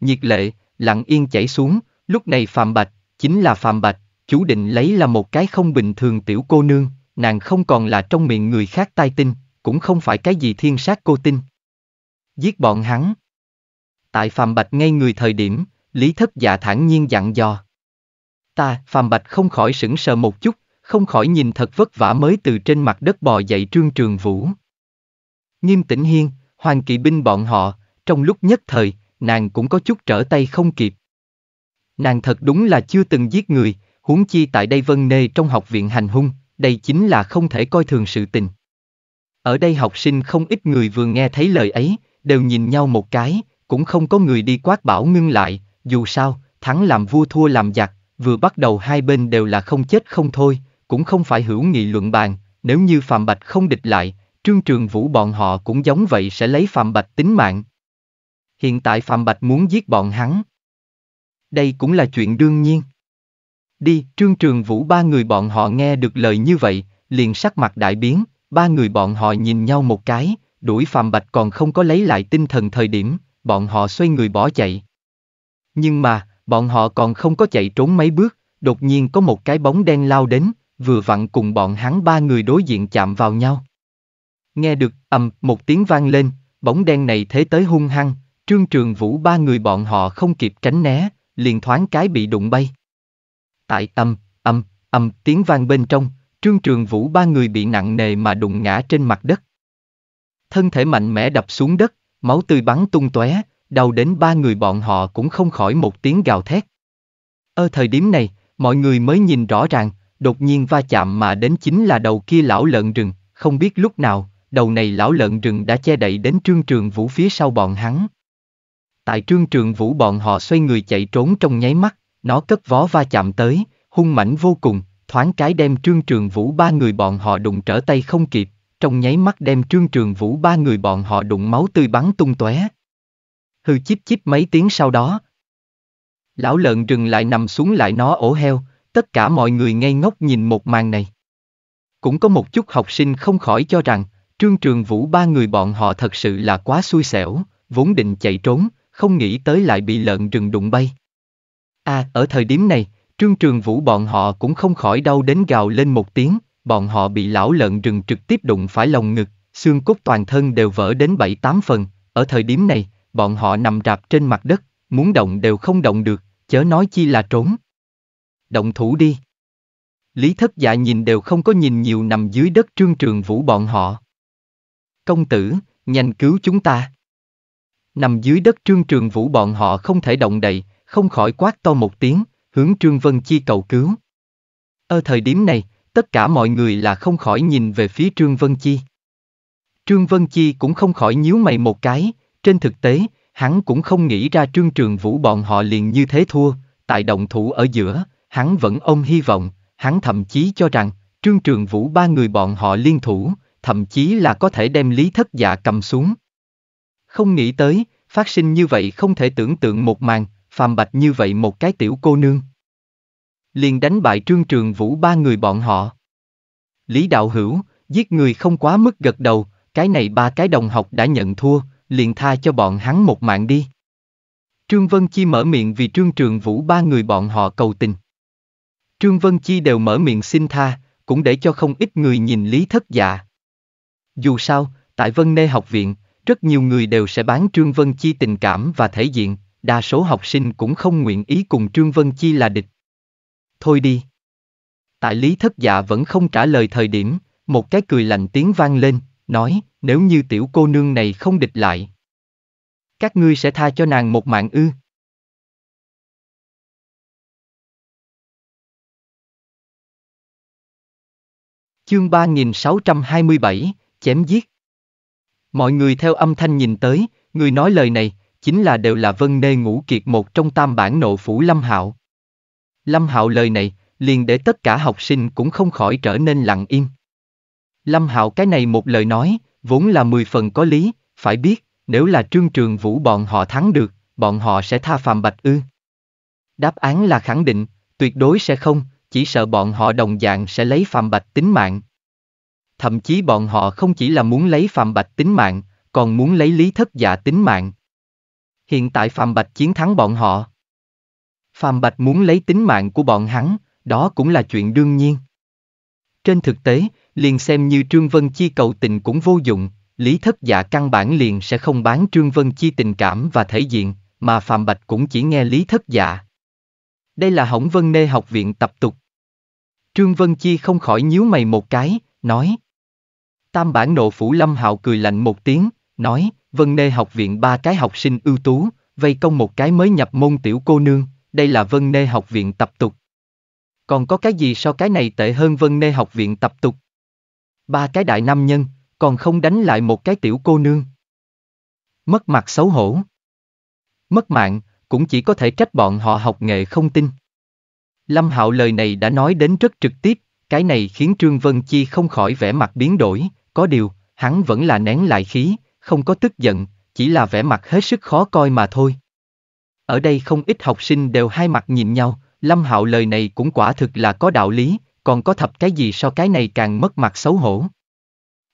Nhiệt lệ, lặng yên chảy xuống, Lúc này Phạm Bạch, chính là Phạm Bạch, chủ định lấy là một cái không bình thường tiểu cô nương, nàng không còn là trong miệng người khác tai tinh, cũng không phải cái gì thiên sát cô tinh. Giết bọn hắn. Tại Phạm Bạch ngay người thời điểm, Lý Thất Dạ thản nhiên dặn dò. Ta, Phạm Bạch không khỏi sững sờ một chút, không khỏi nhìn thật vất vả mới từ trên mặt đất bò dậy trương trường vũ. Nghiêm tĩnh hiên, hoàng kỵ binh bọn họ, trong lúc nhất thời, nàng cũng có chút trở tay không kịp. Nàng thật đúng là chưa từng giết người, huống chi tại đây vân nê trong học viện hành hung, đây chính là không thể coi thường sự tình. Ở đây học sinh không ít người vừa nghe thấy lời ấy, đều nhìn nhau một cái, cũng không có người đi quát bảo ngưng lại, dù sao, thắng làm vua thua làm giặc, vừa bắt đầu hai bên đều là không chết không thôi, cũng không phải hữu nghị luận bàn, nếu như Phạm Bạch không địch lại, Trương Trường Vũ bọn họ cũng giống vậy sẽ lấy Phạm Bạch tính mạng. Hiện tại Phạm Bạch muốn giết bọn hắn đây cũng là chuyện đương nhiên. Đi, Trương Trường Vũ ba người bọn họ nghe được lời như vậy, liền sắc mặt đại biến, ba người bọn họ nhìn nhau một cái, đuổi Phạm Bạch còn không có lấy lại tinh thần thời điểm, bọn họ xoay người bỏ chạy. Nhưng mà, bọn họ còn không có chạy trốn mấy bước, đột nhiên có một cái bóng đen lao đến, vừa vặn cùng bọn hắn ba người đối diện chạm vào nhau. Nghe được, ầm, một tiếng vang lên, bóng đen này thế tới hung hăng, trương trường vũ ba người bọn họ không kịp tránh né, liền thoáng cái bị đụng bay. Tại âm, âm, âm tiếng vang bên trong, trương trường vũ ba người bị nặng nề mà đụng ngã trên mặt đất. Thân thể mạnh mẽ đập xuống đất, máu tươi bắn tung tóe, đau đến ba người bọn họ cũng không khỏi một tiếng gào thét. Ở thời điểm này, mọi người mới nhìn rõ ràng, đột nhiên va chạm mà đến chính là đầu kia lão lợn rừng, không biết lúc nào, đầu này lão lợn rừng đã che đậy đến trương trường vũ phía sau bọn hắn, tại trương trường vũ bọn họ xoay người chạy trốn trong nháy mắt, nó cất vó va chạm tới, hung mãnh vô cùng, thoáng cái đem trương trường vũ ba người bọn họ đụng trở tay không kịp, trong nháy mắt đem trương trường vũ ba người bọn họ đụng máu tươi bắn tung tóe. Hư chíp chíp mấy tiếng sau đó. Lão lợn rừng lại nằm xuống lại nó ổ heo, tất cả mọi người ngây ngốc nhìn một màn này. Cũng có một chút học sinh không khỏi cho rằng, trương trường vũ ba người bọn họ thật sự là quá xui xẻo, vốn định chạy trốn, không nghĩ tới lại bị lợn rừng đụng bay. À, ở thời điểm này, Trương Trường Vũ bọn họ cũng không khỏi đau đến gào lên một tiếng, bọn họ bị lão lợn rừng trực tiếp đụng phải lồng ngực, xương cốt toàn thân đều vỡ đến bảy tám phần, ở thời điểm này, bọn họ nằm rạp trên mặt đất, muốn động đều không động được, chớ nói chi là trốn. Động thủ đi. Lý thất dạ nhìn đều không có nhìn nhiều nằm dưới đất trương trường vũ bọn họ. Công tử, nhanh cứu chúng ta. Nằm dưới đất Trương Trường Vũ bọn họ không thể động đậy, không khỏi quát to một tiếng, hướng Trương Vân Chi cầu cứu. Ở thời điểm này, tất cả mọi người là không khỏi nhìn về phía Trương Vân Chi. Trương Vân Chi cũng không khỏi nhíu mày một cái, trên thực tế, hắn cũng không nghĩ ra Trương Trường Vũ bọn họ liền như thế thua, tại động thủ ở giữa, hắn vẫn ôm hy vọng, hắn thậm chí cho rằng, Trương Trường Vũ ba người bọn họ liên thủ, thậm chí là có thể đem Lý Thất Dạ cầm xuống không nghĩ tới, phát sinh như vậy không thể tưởng tượng một màn, phàm bạch như vậy một cái tiểu cô nương. Liền đánh bại trương trường vũ ba người bọn họ. Lý đạo hữu, giết người không quá mức gật đầu, cái này ba cái đồng học đã nhận thua, liền tha cho bọn hắn một mạng đi. Trương Vân Chi mở miệng vì Trương Trường Vũ ba người bọn họ cầu tình. Trương Vân Chi đều mở miệng xin tha, cũng để cho không ít người nhìn Lý thất dạ. Dù sao, tại Vân Nê học viện, rất nhiều người đều sẽ bán Trương Vân Chi tình cảm và thể diện, đa số học sinh cũng không nguyện ý cùng Trương Vân Chi là địch. Thôi đi. Tại Lý Thất Dạ vẫn không trả lời thời điểm, một cái cười lạnh tiếng vang lên, nói, nếu như tiểu cô nương này không địch lại. Các ngươi sẽ tha cho nàng một mạng ư. Chương 3627, chém giết. Mọi người theo âm thanh nhìn tới, người nói lời này, chính là đều là Vân Nê Ngũ Kiệt một trong tam bản nộ phủ Lâm Hạo. Lâm Hạo lời này, liền để tất cả học sinh cũng không khỏi trở nên lặng im. Lâm Hạo cái này một lời nói, vốn là mười phần có lý, phải biết, nếu là trương trường vũ bọn họ thắng được, bọn họ sẽ tha phàm bạch ư. Đáp án là khẳng định, tuyệt đối sẽ không, chỉ sợ bọn họ đồng dạng sẽ lấy phàm bạch tính mạng thậm chí bọn họ không chỉ là muốn lấy Phạm Bạch tính mạng, còn muốn lấy Lý Thất Dạ tính mạng. Hiện tại Phạm Bạch chiến thắng bọn họ. Phạm Bạch muốn lấy tính mạng của bọn hắn, đó cũng là chuyện đương nhiên. Trên thực tế, liền xem như Trương Vân Chi cầu tình cũng vô dụng, Lý Thất Dạ căn bản liền sẽ không bán Trương Vân Chi tình cảm và thể diện, mà Phạm Bạch cũng chỉ nghe Lý Thất Dạ. Đây là Hỏng Vân Nê học viện tập tục. Trương Vân Chi không khỏi nhíu mày một cái, nói. Tam bản nộ phủ Lâm Hạo cười lạnh một tiếng, nói, Vân Nê học viện ba cái học sinh ưu tú, vây công một cái mới nhập môn tiểu cô nương, đây là Vân Nê học viện tập tục. Còn có cái gì so cái này tệ hơn Vân Nê học viện tập tục? Ba cái đại nam nhân, còn không đánh lại một cái tiểu cô nương. Mất mặt xấu hổ. Mất mạng, cũng chỉ có thể trách bọn họ học nghệ không tin. Lâm Hạo lời này đã nói đến rất trực tiếp, cái này khiến Trương Vân Chi không khỏi vẻ mặt biến đổi, có điều, hắn vẫn là nén lại khí, không có tức giận, chỉ là vẻ mặt hết sức khó coi mà thôi. Ở đây không ít học sinh đều hai mặt nhìn nhau, Lâm Hạo lời này cũng quả thực là có đạo lý, còn có thập cái gì so cái này càng mất mặt xấu hổ.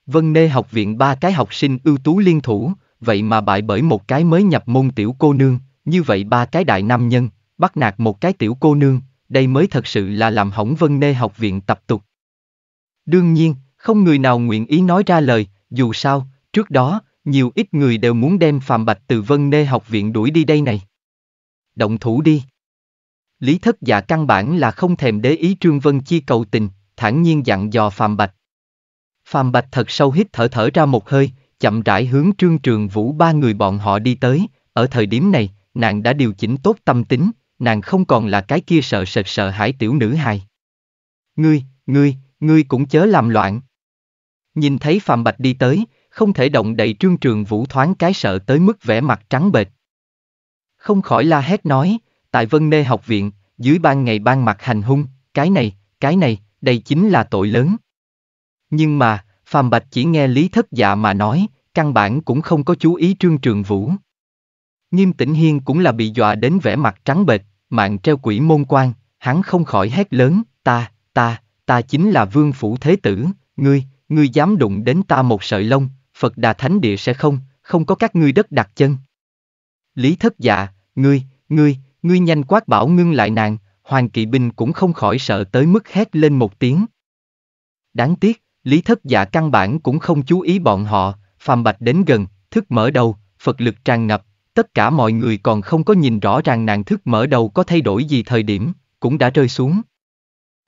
Vân Nê học viện ba cái học sinh ưu tú liên thủ, vậy mà bại bởi một cái mới nhập môn tiểu cô nương, như vậy ba cái đại nam nhân, bắt nạt một cái tiểu cô nương, đây mới thật sự là làm hỏng Vân Nê học viện tập tục. Đương nhiên, không người nào nguyện ý nói ra lời, dù sao, trước đó, nhiều ít người đều muốn đem Phạm Bạch từ Vân Nê học viện đuổi đi đây này. Động thủ đi. Lý thất dạ căn bản là không thèm để ý Trương Vân Chi cầu tình, thản nhiên dặn dò Phạm Bạch. Phạm Bạch thật sâu hít thở thở ra một hơi, chậm rãi hướng Trương Trường Vũ ba người bọn họ đi tới, ở thời điểm này, nàng đã điều chỉnh tốt tâm tính, nàng không còn là cái kia sợ sệt sợ hãi tiểu nữ hài. Ngươi, ngươi, ngươi cũng chớ làm loạn. Nhìn thấy Phạm Bạch đi tới, không thể động đậy trương trường vũ thoáng cái sợ tới mức vẻ mặt trắng bệch. Không khỏi la hét nói, tại Vân Nê học viện, dưới ban ngày ban mặt hành hung, cái này, cái này, đây chính là tội lớn. Nhưng mà, Phạm Bạch chỉ nghe Lý Thất Dạ mà nói, căn bản cũng không có chú ý trương trường vũ. Nghiêm tĩnh hiên cũng là bị dọa đến vẻ mặt trắng bệch, mạng treo quỷ môn quan, hắn không khỏi hét lớn, ta, ta, ta chính là vương phủ thế tử, ngươi, ngươi dám đụng đến ta một sợi lông, Phật Đà Thánh Địa sẽ không, không có các ngươi đất đặt chân. Lý thất dạ, ngươi, ngươi, ngươi nhanh quát bảo ngưng lại nàng, Hoàng Kỵ Binh cũng không khỏi sợ tới mức hét lên một tiếng. Đáng tiếc, Lý thất dạ căn bản cũng không chú ý bọn họ, phàm bạch đến gần, thức mở đầu, Phật lực tràn ngập, tất cả mọi người còn không có nhìn rõ ràng nàng thức mở đầu có thay đổi gì thời điểm, cũng đã rơi xuống.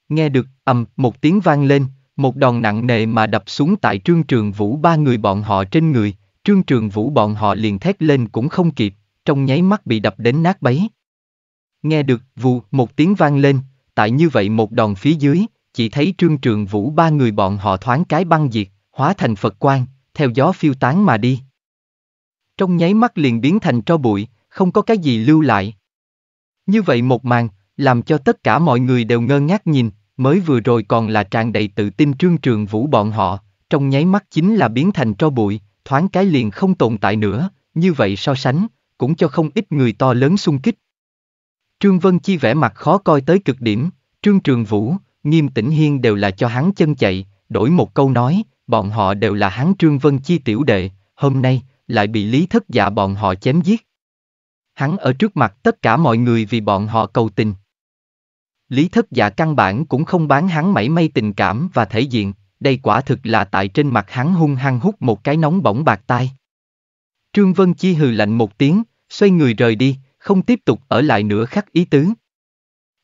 Nghe được, ầm, một tiếng vang lên, một đòn nặng nề mà đập xuống tại Trương Trường Vũ ba người bọn họ trên người, Trương Trường Vũ bọn họ liền thét lên cũng không kịp, trong nháy mắt bị đập đến nát bấy. Nghe được, vù, một tiếng vang lên, tại như vậy một đòn phía dưới, chỉ thấy Trương Trường Vũ ba người bọn họ thoáng cái băng diệt, hóa thành Phật quan, theo gió phiêu tán mà đi. Trong nháy mắt liền biến thành tro bụi, không có cái gì lưu lại. Như vậy một màn, làm cho tất cả mọi người đều ngơ ngác nhìn, mới vừa rồi còn là tràn đầy tự tin trương trường vũ bọn họ, trong nháy mắt chính là biến thành tro bụi, thoáng cái liền không tồn tại nữa, như vậy so sánh, cũng cho không ít người to lớn xung kích. Trương Vân Chi vẻ mặt khó coi tới cực điểm, Trương Trường Vũ, Nghiêm Tĩnh Hiên đều là cho hắn chân chạy, đổi một câu nói, bọn họ đều là hắn Trương Vân Chi tiểu đệ, hôm nay, lại bị lý thất dạ bọn họ chém giết. Hắn ở trước mặt tất cả mọi người vì bọn họ cầu tình, Lý thất dạ căn bản cũng không bán hắn mảy may tình cảm và thể diện, đây quả thực là tại trên mặt hắn hung hăng hút một cái nóng bỏng bạc tai. Trương Vân Chi hừ lạnh một tiếng, xoay người rời đi, không tiếp tục ở lại nữa khắc ý tứ.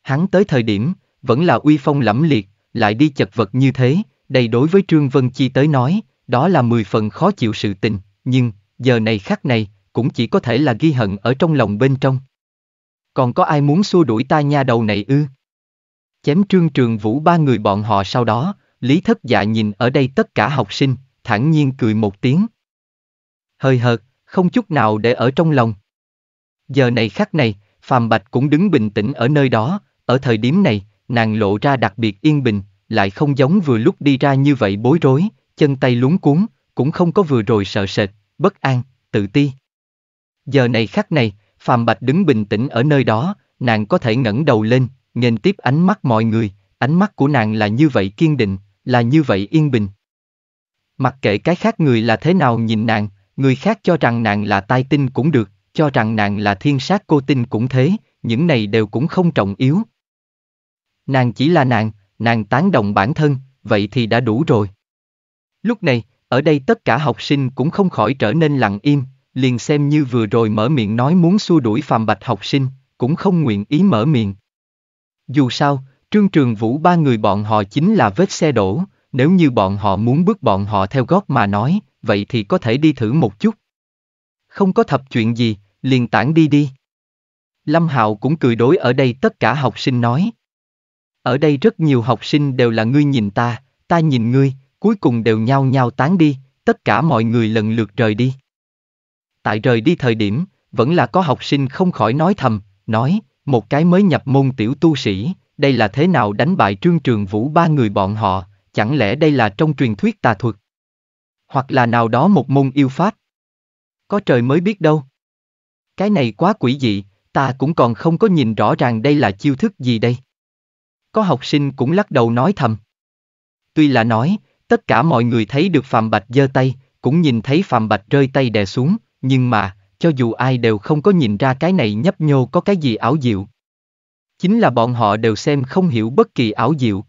Hắn tới thời điểm, vẫn là uy phong lẫm liệt, lại đi chật vật như thế, đây đối với Trương Vân Chi tới nói, đó là mười phần khó chịu sự tình, nhưng, giờ này khắc này, cũng chỉ có thể là ghi hận ở trong lòng bên trong. Còn có ai muốn xua đuổi ta nha đầu này ư? Chém trương trường vũ ba người bọn họ sau đó, Lý Thất Dạ nhìn ở đây tất cả học sinh, thản nhiên cười một tiếng. Hơi hợt, không chút nào để ở trong lòng. Giờ này khắc này, Phạm Bạch cũng đứng bình tĩnh ở nơi đó, ở thời điểm này, nàng lộ ra đặc biệt yên bình, lại không giống vừa lúc đi ra như vậy bối rối, chân tay lúng cuốn, cũng không có vừa rồi sợ sệt, bất an, tự ti. Giờ này khắc này, Phạm Bạch đứng bình tĩnh ở nơi đó, nàng có thể ngẩng đầu lên, nghênh tiếp ánh mắt mọi người, ánh mắt của nàng là như vậy kiên định, là như vậy yên bình. Mặc kệ cái khác người là thế nào nhìn nàng, người khác cho rằng nàng là tai tinh cũng được, cho rằng nàng là thiên sát cô tinh cũng thế, những này đều cũng không trọng yếu. Nàng chỉ là nàng, nàng tán đồng bản thân, vậy thì đã đủ rồi. Lúc này, ở đây tất cả học sinh cũng không khỏi trở nên lặng im, liền xem như vừa rồi mở miệng nói muốn xua đuổi phàm bạch học sinh, cũng không nguyện ý mở miệng. Dù sao, Trương Trường Vũ ba người bọn họ chính là vết xe đổ, nếu như bọn họ muốn bước bọn họ theo gót mà nói, vậy thì có thể đi thử một chút. Không có thập chuyện gì, liền tản đi đi. Lâm Hạo cũng cười đối ở đây tất cả học sinh nói. Ở đây rất nhiều học sinh đều là ngươi nhìn ta, ta nhìn ngươi, cuối cùng đều nhao nhao tán đi, tất cả mọi người lần lượt rời đi. Tại rời đi thời điểm, vẫn là có học sinh không khỏi nói thầm, nói, một cái mới nhập môn tiểu tu sĩ, đây là thế nào đánh bại trương trường vũ ba người bọn họ, chẳng lẽ đây là trong truyền thuyết tà thuật? Hoặc là nào đó một môn yêu pháp? Có trời mới biết đâu. Cái này quá quỷ dị, ta cũng còn không có nhìn rõ ràng đây là chiêu thức gì đây. Có học sinh cũng lắc đầu nói thầm. Tuy là nói, tất cả mọi người thấy được Phạm Bạch giơ tay, cũng nhìn thấy Phạm Bạch rơi tay đè xuống, nhưng mà, cho dù ai đều không có nhìn ra cái này nhấp nhô có cái gì ảo diệu. Chính là bọn họ đều xem không hiểu bất kỳ ảo diệu.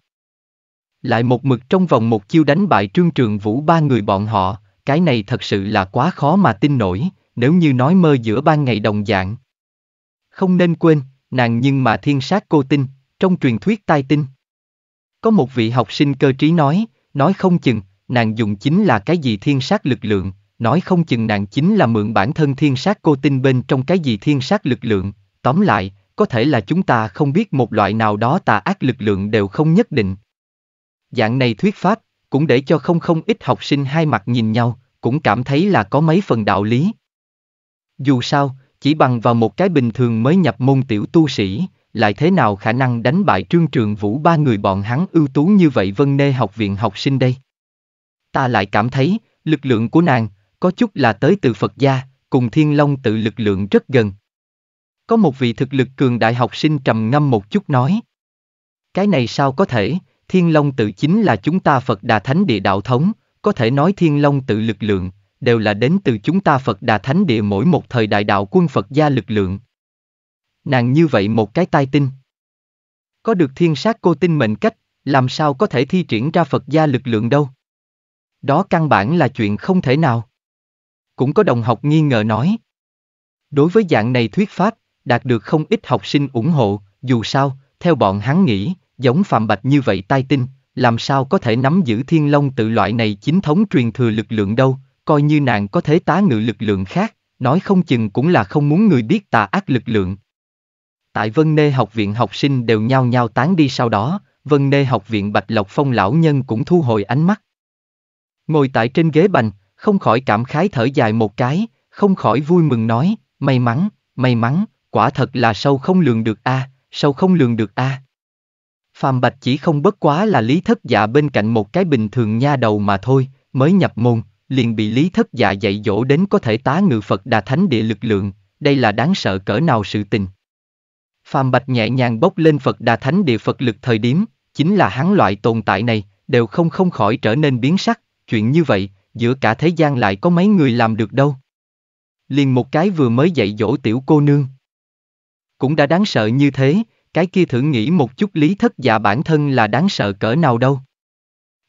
Lại một mực trong vòng một chiêu đánh bại trương trường vũ ba người bọn họ, cái này thật sự là quá khó mà tin nổi, nếu như nói mơ giữa ban ngày đồng dạng. Không nên quên, nàng nhưng mà thiên sát cô tinh, trong truyền thuyết tai tinh. Có một vị học sinh cơ trí nói, nói không chừng, nàng dùng chính là cái gì thiên sát lực lượng, nói không chừng nàng chính là mượn bản thân thiên sát cô tinh bên trong cái gì thiên sát lực lượng, tóm lại, có thể là chúng ta không biết một loại nào đó tà ác lực lượng đều không nhất định. Dạng này thuyết pháp, cũng để cho không không ít học sinh hai mặt nhìn nhau, cũng cảm thấy là có mấy phần đạo lý. Dù sao, chỉ bằng vào một cái bình thường mới nhập môn tiểu tu sĩ, lại thế nào khả năng đánh bại trương trường vũ ba người bọn hắn ưu tú như vậy vân nê học viện học sinh đây? Ta lại cảm thấy, lực lượng của nàng, có chút là tới từ Phật gia, cùng Thiên Long tự lực lượng rất gần. Có một vị thực lực cường đại học sinh trầm ngâm một chút nói. Cái này sao có thể, Thiên Long tự chính là chúng ta Phật Đà Thánh Địa Đạo Thống, có thể nói Thiên Long tự lực lượng, đều là đến từ chúng ta Phật Đà Thánh Địa mỗi một thời đại đạo quân Phật gia lực lượng. Nàng như vậy một cái tai tinh. Có được thiên sát cô tinh mệnh cách, làm sao có thể thi triển ra Phật gia lực lượng đâu. Đó căn bản là chuyện không thể nào. Cũng có đồng học nghi ngờ nói. Đối với dạng này thuyết pháp, đạt được không ít học sinh ủng hộ, dù sao, theo bọn hắn nghĩ, giống Phạm Bạch như vậy tai tinh, làm sao có thể nắm giữ thiên long tự loại này chính thống truyền thừa lực lượng đâu, coi như nàng có thể tá ngự lực lượng khác, nói không chừng cũng là không muốn người biết tà ác lực lượng. Tại Vân Nê học viện học sinh đều nhao nhao tán đi sau đó, Vân Nê học viện Bạch Lộc Phong lão nhân cũng thu hồi ánh mắt. Ngồi tại trên ghế bành, không khỏi cảm khái thở dài một cái, không khỏi vui mừng nói, may mắn, may mắn, quả thật là sâu không lường được a, sâu không lường được a. Phạm Bạch chỉ không bất quá là lý thất dạ bên cạnh một cái bình thường nha đầu mà thôi, mới nhập môn, liền bị lý thất dạ dạy dỗ đến có thể tá ngự Phật đà thánh địa lực lượng, đây là đáng sợ cỡ nào sự tình. Phạm Bạch nhẹ nhàng bốc lên Phật đà thánh địa Phật lực thời điểm, chính là hắn loại tồn tại này, đều không không khỏi trở nên biến sắc, chuyện như vậy, giữa cả thế gian lại có mấy người làm được đâu. Liền một cái vừa mới dạy dỗ tiểu cô nương. Cũng đã đáng sợ như thế, cái kia thử nghĩ một chút lý thất dạ bản thân là đáng sợ cỡ nào đâu.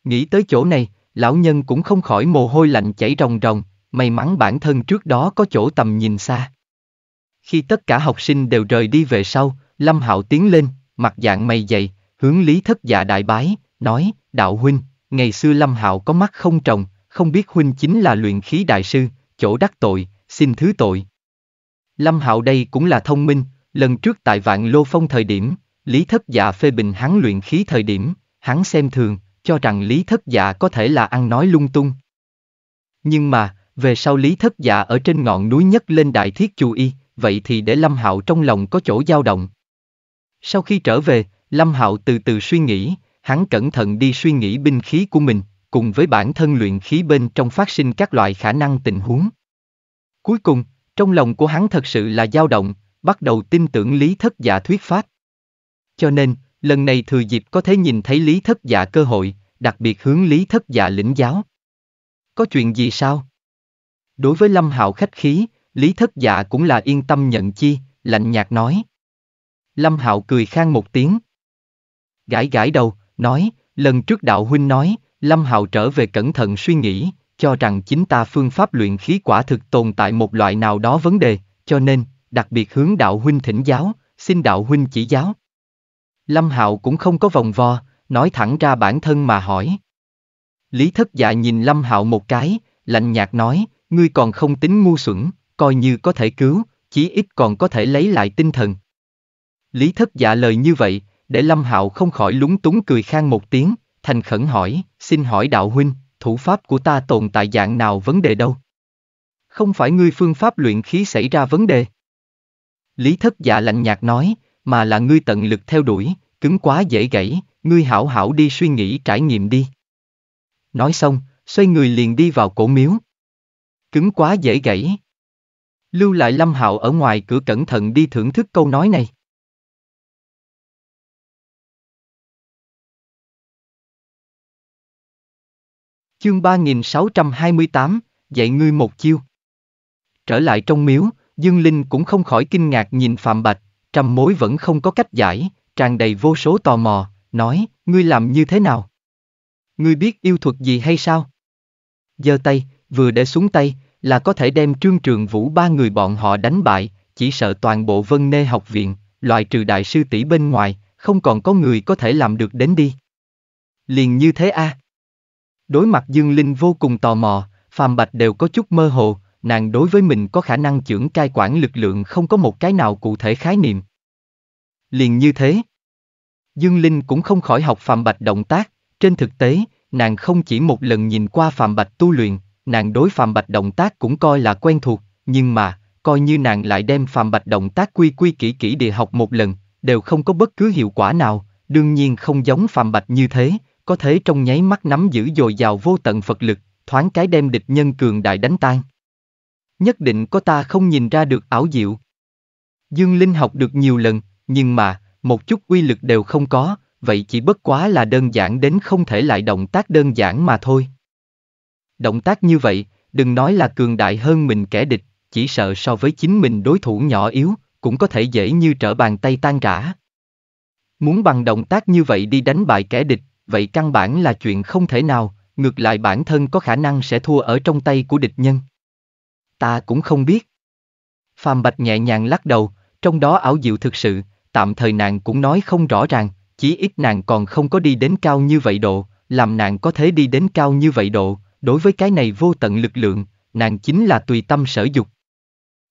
Nghĩ tới chỗ này, lão nhân cũng không khỏi mồ hôi lạnh chảy ròng ròng, may mắn bản thân trước đó có chỗ tầm nhìn xa. Khi tất cả học sinh đều rời đi về sau, Lâm Hạo tiến lên, mặt dạng mày dày, hướng Lý Thất Dạ đại bái, nói, đạo huynh, ngày xưa Lâm Hạo có mắt không trồng, không biết huynh chính là luyện khí đại sư, chỗ đắc tội, xin thứ tội. Lâm Hạo đây cũng là thông minh, lần trước tại Vạn Lô Phong thời điểm, Lý Thất Dạ phê bình hắn luyện khí thời điểm, hắn xem thường, cho rằng Lý Thất Dạ có thể là ăn nói lung tung. Nhưng mà, về sau Lý Thất Dạ ở trên ngọn núi nhất lên Đại Thiết Chu Y, vậy thì để Lâm Hạo trong lòng có chỗ dao động. Sau khi trở về, Lâm Hạo từ từ suy nghĩ, hắn cẩn thận đi suy nghĩ binh khí của mình, cùng với bản thân luyện khí bên trong phát sinh các loại khả năng tình huống. Cuối cùng, trong lòng của hắn thật sự là dao động, bắt đầu tin tưởng lý thất giả thuyết pháp. Cho nên, lần này thừa dịp có thể nhìn thấy lý thất giả cơ hội, đặc biệt hướng lý thất giả lĩnh giáo. Có chuyện gì sao? Đối với Lâm Hạo khách khí, Lý Thất giả cũng là yên tâm nhận chi, lạnh nhạt nói. Lâm Hạo cười khang một tiếng. Gãi gãi đầu, nói, lần trước đạo huynh nói, Lâm Hạo trở về cẩn thận suy nghĩ, cho rằng chính ta phương pháp luyện khí quả thực tồn tại một loại nào đó vấn đề, cho nên, đặc biệt hướng đạo huynh thỉnh giáo, xin đạo huynh chỉ giáo. Lâm Hạo cũng không có vòng vo, nói thẳng ra bản thân mà hỏi. Lý Thất Dạ nhìn Lâm Hạo một cái, lạnh nhạt nói, ngươi còn không tính ngu xuẩn, coi như có thể cứu, chí ít còn có thể lấy lại tinh thần. Lý Thất Dạ lời như vậy, để Lâm Hạo không khỏi lúng túng cười khang một tiếng, thành khẩn hỏi, Xin hỏi đạo huynh, thủ pháp của ta tồn tại dạng nào vấn đề đâu? Không phải ngươi phương pháp luyện khí xảy ra vấn đề. Lý thất dạ lạnh nhạt nói, mà là ngươi tận lực theo đuổi, cứng quá dễ gãy, ngươi hảo hảo đi suy nghĩ trải nghiệm đi. Nói xong, xoay người liền đi vào cổ miếu. Cứng quá dễ gãy. Lưu lại Lâm Hạo ở ngoài cửa cẩn thận đi thưởng thức câu nói này. Chương 3628, dạy ngươi một chiêu. Trở lại trong miếu, Dương Linh cũng không khỏi kinh ngạc nhìn Phạm Bạch, trầm mối vẫn không có cách giải, tràn đầy vô số tò mò, nói, ngươi làm như thế nào? Ngươi biết yêu thuật gì hay sao? Giơ tay, vừa để xuống tay, là có thể đem trương trường vũ ba người bọn họ đánh bại, chỉ sợ toàn bộ vân nê học viện, loại trừ đại sư tỷ bên ngoài, không còn có người có thể làm được đến đi. Liền như thế a. À? Đối mặt Dương Linh vô cùng tò mò, Phạm Bạch đều có chút mơ hồ, nàng đối với mình có khả năng trưởng cai quản lực lượng không có một cái nào cụ thể khái niệm. Liền như thế. Dương Linh cũng không khỏi học Phạm Bạch động tác, trên thực tế, nàng không chỉ một lần nhìn qua Phạm Bạch tu luyện, nàng đối Phạm Bạch động tác cũng coi là quen thuộc, nhưng mà, coi như nàng lại đem Phạm Bạch động tác quy quy kỹ kỹ địa học một lần, đều không có bất cứ hiệu quả nào, đương nhiên không giống Phạm Bạch như thế, có thể trong nháy mắt nắm giữ dồi dào vô tận Phật lực, thoáng cái đem địch nhân cường đại đánh tan. Nhất định có ta không nhìn ra được ảo diệu. Dương Linh học được nhiều lần, nhưng mà, một chút quy lực đều không có, vậy chỉ bất quá là đơn giản đến không thể lại động tác đơn giản mà thôi. Động tác như vậy, đừng nói là cường đại hơn mình kẻ địch, chỉ sợ so với chính mình đối thủ nhỏ yếu, cũng có thể dễ như trở bàn tay tan rã. Muốn bằng động tác như vậy đi đánh bại kẻ địch, vậy căn bản là chuyện không thể nào, ngược lại bản thân có khả năng sẽ thua ở trong tay của địch nhân. Ta cũng không biết. Phạm Bạch nhẹ nhàng lắc đầu, trong đó ảo diệu thực sự, tạm thời nàng cũng nói không rõ ràng, chỉ ít nàng còn không có đi đến cao như vậy độ, làm nàng có thể đi đến cao như vậy độ, đối với cái này vô tận lực lượng, nàng chính là tùy tâm sở dục.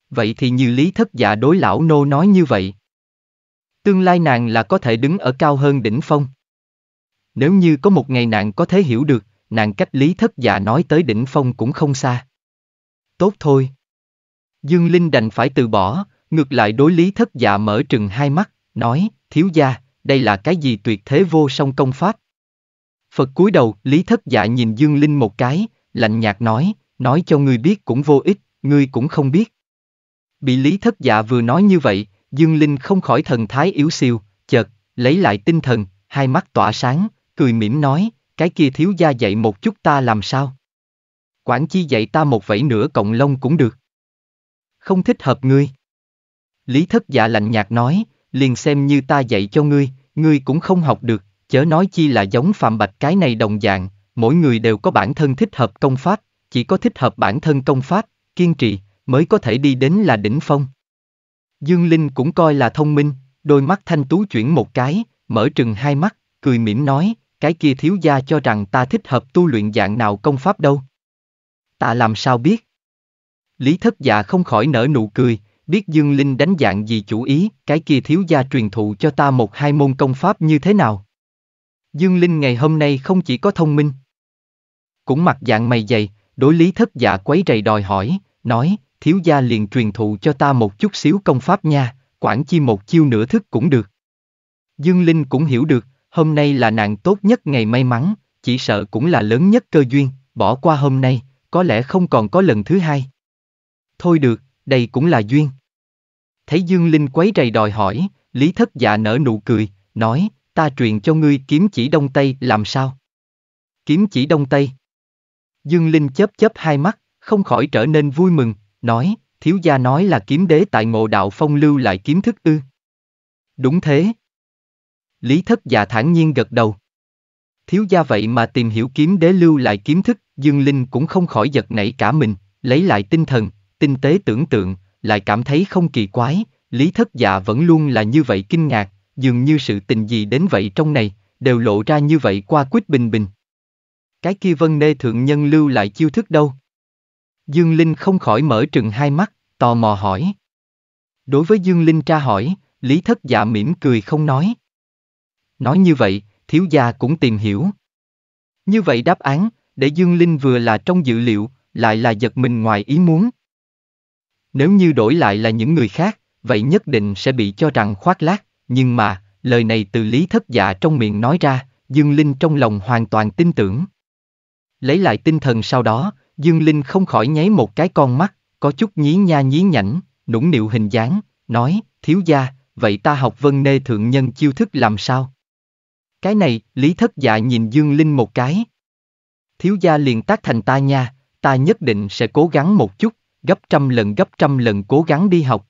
Vậy thì như lý thất giả đối lão nô nói như vậy. Tương lai nàng là có thể đứng ở cao hơn đỉnh phong. Nếu như có một ngày nàng có thể hiểu được, nàng cách lý thất dạ nói tới đỉnh phong cũng không xa. Tốt thôi. Dương Linh đành phải từ bỏ, ngược lại đối lý thất dạ mở trừng hai mắt, nói, thiếu gia, đây là cái gì tuyệt thế vô song công pháp. Phật cúi đầu, lý thất dạ nhìn Dương Linh một cái, lạnh nhạt nói, nói cho ngươi biết cũng vô ích, ngươi cũng không biết. Bị lý thất dạ vừa nói như vậy, Dương Linh không khỏi thần thái yếu siêu, chợt, lấy lại tinh thần, hai mắt tỏa sáng, cười mỉm nói, cái kia thiếu gia dạy một chút ta làm sao? Quản chi dạy ta một vẫy nửa cộng lông cũng được. Không thích hợp ngươi. Lý thất dạ lạnh nhạt nói, liền xem như ta dạy cho ngươi, ngươi cũng không học được, chớ nói chi là giống phạm bạch cái này đồng dạng, mỗi người đều có bản thân thích hợp công pháp, chỉ có thích hợp bản thân công pháp, kiên trì, mới có thể đi đến là đỉnh phong. Dương Linh cũng coi là thông minh, đôi mắt thanh tú chuyển một cái, mở trừng hai mắt, cười mỉm nói, cái kia thiếu gia cho rằng ta thích hợp tu luyện dạng nào công pháp đâu. Ta làm sao biết? Lý thất dạ không khỏi nở nụ cười, biết Dương Linh đánh dạng gì chủ ý, cái kia thiếu gia truyền thụ cho ta một hai môn công pháp như thế nào. Dương Linh ngày hôm nay không chỉ có thông minh, cũng mặc dạng mày dày, đối lý thất dạ quấy rầy đòi hỏi, nói, thiếu gia liền truyền thụ cho ta một chút xíu công pháp nha, quản chi một chiêu nửa thức cũng được. Dương Linh cũng hiểu được, Hôm nay là nàng tốt nhất ngày may mắn, chỉ sợ cũng là lớn nhất cơ duyên, bỏ qua hôm nay, có lẽ không còn có lần thứ hai. Thôi được, đây cũng là duyên. Thấy Dương Linh quấy rầy đòi hỏi, Lý Thất Dạ nở nụ cười, nói, ta truyền cho ngươi kiếm chỉ đông tây làm sao? Kiếm chỉ đông tây. Dương Linh chớp chớp hai mắt, không khỏi trở nên vui mừng, nói, thiếu gia nói là kiếm đế tại ngộ đạo phong lưu lại kiếm thức ư. Đúng thế, Lý thất dạ thản nhiên gật đầu. Thiếu gia vậy mà tìm hiểu kiếm đế lưu lại kiến thức, Dương Linh cũng không khỏi giật nảy cả mình, lấy lại tinh thần, tinh tế tưởng tượng, lại cảm thấy không kỳ quái, Lý thất dạ vẫn luôn là như vậy kinh ngạc, dường như sự tình gì đến vậy trong này, đều lộ ra như vậy qua quýt bình bình. Cái kia vân nê thượng nhân lưu lại chiêu thức đâu? Dương Linh không khỏi mở trừng hai mắt, tò mò hỏi. Đối với Dương Linh tra hỏi, Lý Thất Dạ mỉm cười không nói, Nói như vậy, thiếu gia cũng tìm hiểu. Như vậy đáp án, để Dương Linh vừa là trong dự liệu, lại là giật mình ngoài ý muốn. Nếu như đổi lại là những người khác, vậy nhất định sẽ bị cho rằng khoác lác, nhưng mà, lời này từ lý thất dạ trong miệng nói ra, Dương Linh trong lòng hoàn toàn tin tưởng. Lấy lại tinh thần sau đó, Dương Linh không khỏi nháy một cái con mắt, có chút nhí nha nhí nhảnh, nũng nịu hình dáng, nói, thiếu gia, vậy ta học vân nê thượng nhân chiêu thức làm sao? Cái này, Lý Thất Dạ nhìn Dương Linh một cái. Thiếu gia liền tác thành ta nha, ta nhất định sẽ cố gắng một chút, gấp trăm lần gấp trăm lần cố gắng đi học.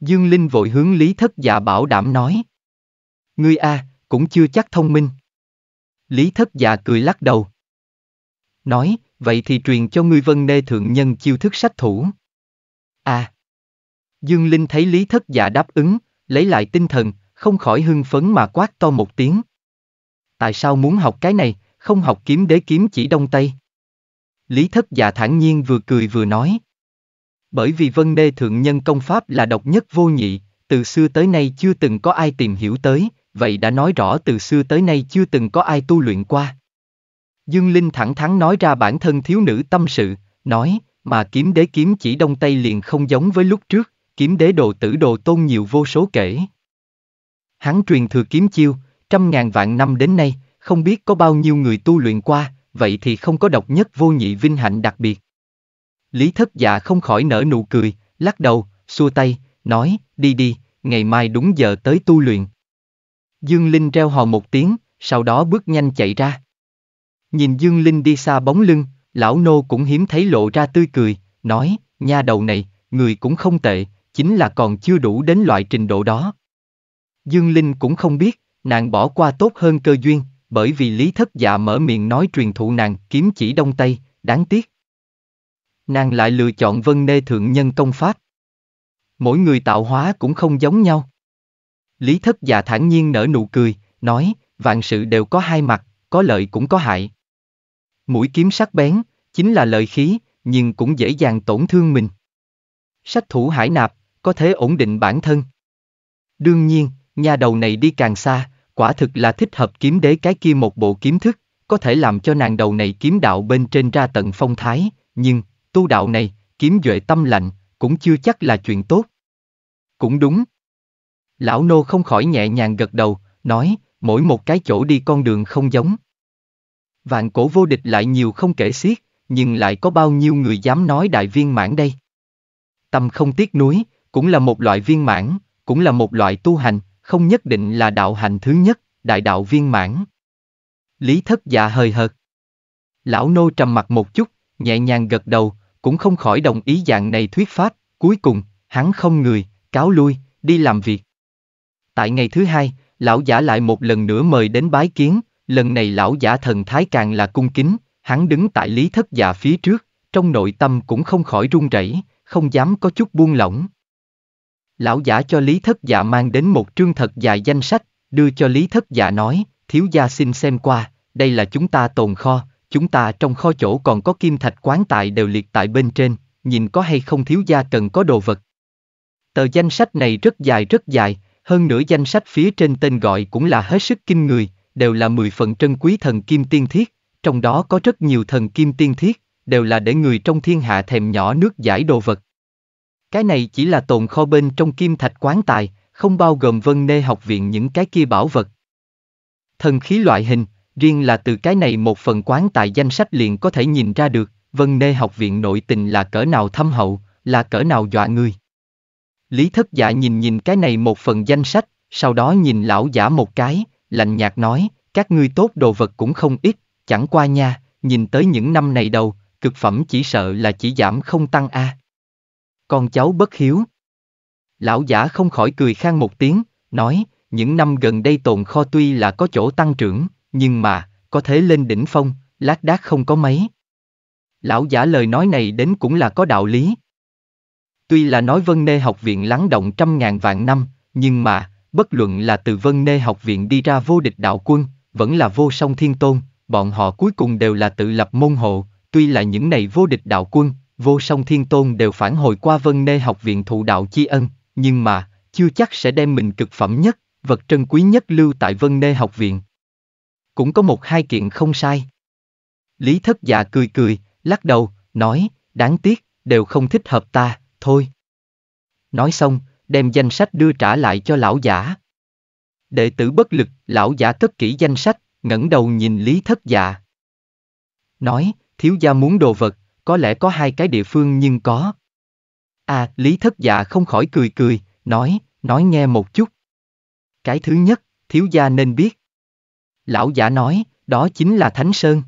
Dương Linh vội hướng Lý Thất Dạ bảo đảm nói. Ngươi a, cũng chưa chắc thông minh. Lý Thất Dạ cười lắc đầu. Nói, vậy thì truyền cho ngươi vân nê thượng nhân chiêu thức sách thủ. a. Dương Linh thấy Lý Thất Dạ đáp ứng, lấy lại tinh thần, không khỏi hưng phấn mà quát to một tiếng tại sao muốn học cái này, không học kiếm đế kiếm chỉ đông tây. Lý thất già thản nhiên vừa cười vừa nói. Bởi vì vân đê thượng nhân công pháp là độc nhất vô nhị, từ xưa tới nay chưa từng có ai tìm hiểu tới, vậy đã nói rõ từ xưa tới nay chưa từng có ai tu luyện qua. Dương Linh thẳng thắn nói ra bản thân thiếu nữ tâm sự, nói, mà kiếm đế kiếm chỉ đông tây liền không giống với lúc trước, kiếm đế đồ tử đồ tôn nhiều vô số kể. Hắn truyền thừa kiếm chiêu, trăm ngàn vạn năm đến nay, không biết có bao nhiêu người tu luyện qua, vậy thì không có độc nhất vô nhị vinh hạnh đặc biệt. Lý thất dạ không khỏi nở nụ cười, lắc đầu, xua tay, nói, đi đi, ngày mai đúng giờ tới tu luyện. Dương Linh reo hò một tiếng, sau đó bước nhanh chạy ra. Nhìn Dương Linh đi xa bóng lưng, lão nô cũng hiếm thấy lộ ra tươi cười, nói, nha đầu này, người cũng không tệ, chính là còn chưa đủ đến loại trình độ đó. Dương Linh cũng không biết, nàng bỏ qua tốt hơn cơ duyên, bởi vì Lý Thất Dạ mở miệng nói truyền thụ nàng kiếm chỉ đông tây, đáng tiếc. Nàng lại lựa chọn vân nê thượng nhân công pháp. Mỗi người tạo hóa cũng không giống nhau. Lý Thất Dạ thản nhiên nở nụ cười, nói, vạn sự đều có hai mặt, có lợi cũng có hại. Mũi kiếm sắc bén, chính là lợi khí, nhưng cũng dễ dàng tổn thương mình. Sách thủ hải nạp, có thể ổn định bản thân. Đương nhiên, nhà đầu này đi càng xa, quả thực là thích hợp kiếm đế cái kia một bộ kiếm thức, có thể làm cho nàng đầu này kiếm đạo bên trên ra tận phong thái, nhưng, tu đạo này, kiếm duệ tâm lạnh, cũng chưa chắc là chuyện tốt. Cũng đúng. Lão nô không khỏi nhẹ nhàng gật đầu, nói, mỗi một cái chỗ đi con đường không giống. Vạn cổ vô địch lại nhiều không kể xiết, nhưng lại có bao nhiêu người dám nói đại viên mãn đây. Tâm không tiếc núi, cũng là một loại viên mãn, cũng là một loại tu hành, không nhất định là đạo hành thứ nhất, đại đạo viên mãn. Lý thất dạ hời hợt. Lão nô trầm mặt một chút, nhẹ nhàng gật đầu, cũng không khỏi đồng ý dạng này thuyết pháp, cuối cùng, hắn không người, cáo lui, đi làm việc. Tại ngày thứ hai, lão giả lại một lần nữa mời đến bái kiến, lần này lão giả thần thái càng là cung kính, hắn đứng tại lý thất dạ phía trước, trong nội tâm cũng không khỏi run rẩy, không dám có chút buông lỏng. Lão giả cho Lý Thất Dạ mang đến một trương thật dài danh sách, đưa cho Lý Thất Dạ nói, thiếu gia xin xem qua, đây là chúng ta tồn kho, chúng ta trong kho chỗ còn có kim thạch quán tại đều liệt tại bên trên, nhìn có hay không thiếu gia cần có đồ vật. Tờ danh sách này rất dài rất dài, hơn nữa danh sách phía trên tên gọi cũng là hết sức kinh người, đều là 10 phần trân quý thần kim tiên thiết, trong đó có rất nhiều thần kim tiên thiết, đều là để người trong thiên hạ thèm nhỏ nước giải đồ vật. Cái này chỉ là tồn kho bên trong kim thạch quán tài, không bao gồm vân nê học viện những cái kia bảo vật. Thần khí loại hình, riêng là từ cái này một phần quán tài danh sách liền có thể nhìn ra được, vân nê học viện nội tình là cỡ nào thâm hậu, là cỡ nào dọa người. Lý thất giả dạ nhìn nhìn cái này một phần danh sách, sau đó nhìn lão giả một cái, lạnh nhạt nói, các ngươi tốt đồ vật cũng không ít, chẳng qua nha, nhìn tới những năm này đầu, cực phẩm chỉ sợ là chỉ giảm không tăng a. À. Con cháu bất hiếu. Lão giả không khỏi cười khang một tiếng, nói, những năm gần đây tồn kho tuy là có chỗ tăng trưởng, nhưng mà, có thế lên đỉnh phong, lác đác không có mấy. Lão giả lời nói này đến cũng là có đạo lý. Tuy là nói Vân Nê học viện lắng động trăm ngàn vạn năm, nhưng mà, bất luận là từ Vân Nê học viện đi ra vô địch đạo quân, vẫn là vô song thiên tôn, bọn họ cuối cùng đều là tự lập môn hộ, tuy là những này vô địch đạo quân, vô song thiên tôn đều phản hồi qua vân nê học viện thụ đạo chi ân, nhưng mà, chưa chắc sẽ đem mình cực phẩm nhất, vật trân quý nhất lưu tại vân nê học viện. Cũng có một hai kiện không sai. Lý thất dạ cười cười, lắc đầu, nói, đáng tiếc, đều không thích hợp ta, thôi. Nói xong, đem danh sách đưa trả lại cho lão giả. Đệ tử bất lực, lão giả cất kỹ danh sách, ngẩng đầu nhìn Lý Thất Dạ. Nói, thiếu gia muốn đồ vật, có lẽ có hai cái địa phương nhưng có. À, Lý Thất Dạ không khỏi cười cười, nói, nói nghe một chút. Cái thứ nhất, thiếu gia nên biết. Lão giả nói, đó chính là Thánh Sơn.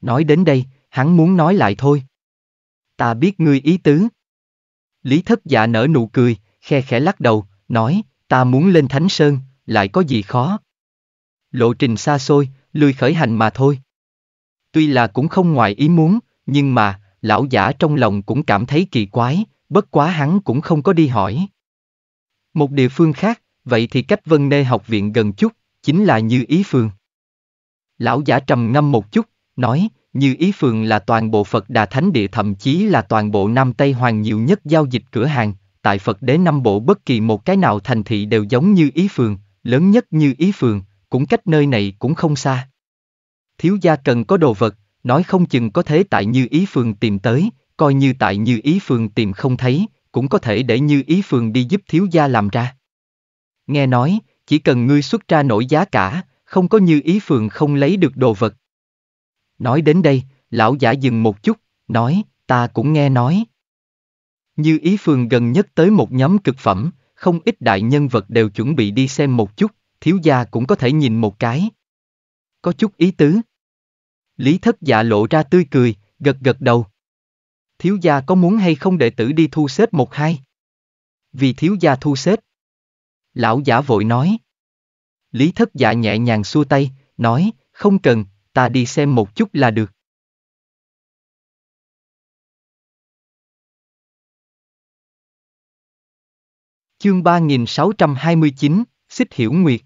Nói đến đây, hắn muốn nói lại thôi. Ta biết ngươi ý tứ. Lý Thất Dạ nở nụ cười, khe khẽ lắc đầu, nói, ta muốn lên Thánh Sơn, lại có gì khó. Lộ trình xa xôi, lười khởi hành mà thôi. Tuy là cũng không ngoài ý muốn, nhưng mà, lão giả trong lòng cũng cảm thấy kỳ quái, bất quá hắn cũng không có đi hỏi. Một địa phương khác, vậy thì cách Vân Nê học viện gần chút, chính là Như Ý Phường. Lão giả trầm ngâm một chút, nói, Như Ý Phường là toàn bộ Phật Đà Thánh Địa thậm chí là toàn bộ Nam Tây Hoàng nhiều nhất giao dịch cửa hàng, tại Phật Đế Nam Bộ bất kỳ một cái nào thành thị đều giống Như Ý Phường, lớn nhất Như Ý Phường, cũng cách nơi này cũng không xa. Thiếu gia cần có đồ vật, nói không chừng có thế tại Như Ý Phường tìm tới, coi như tại Như Ý Phường tìm không thấy, cũng có thể để Như Ý Phường đi giúp thiếu gia làm ra. Nghe nói, chỉ cần ngươi xuất ra nổi giá cả, không có Như Ý Phường không lấy được đồ vật. Nói đến đây, lão giả dừng một chút, nói, ta cũng nghe nói. Như Ý Phường gần nhất tới một nhóm cực phẩm, không ít đại nhân vật đều chuẩn bị đi xem một chút, thiếu gia cũng có thể nhìn một cái. Có chút ý tứ. Lý thất dạ lộ ra tươi cười, gật gật đầu. Thiếu gia có muốn hay không đệ tử đi thu xếp một hai? Vì thiếu gia thu xếp. Lão giả vội nói. Lý thất dạ nhẹ nhàng xua tay, nói, không cần, ta đi xem một chút là được. Chương 3629, Xích Hiểu Nguyệt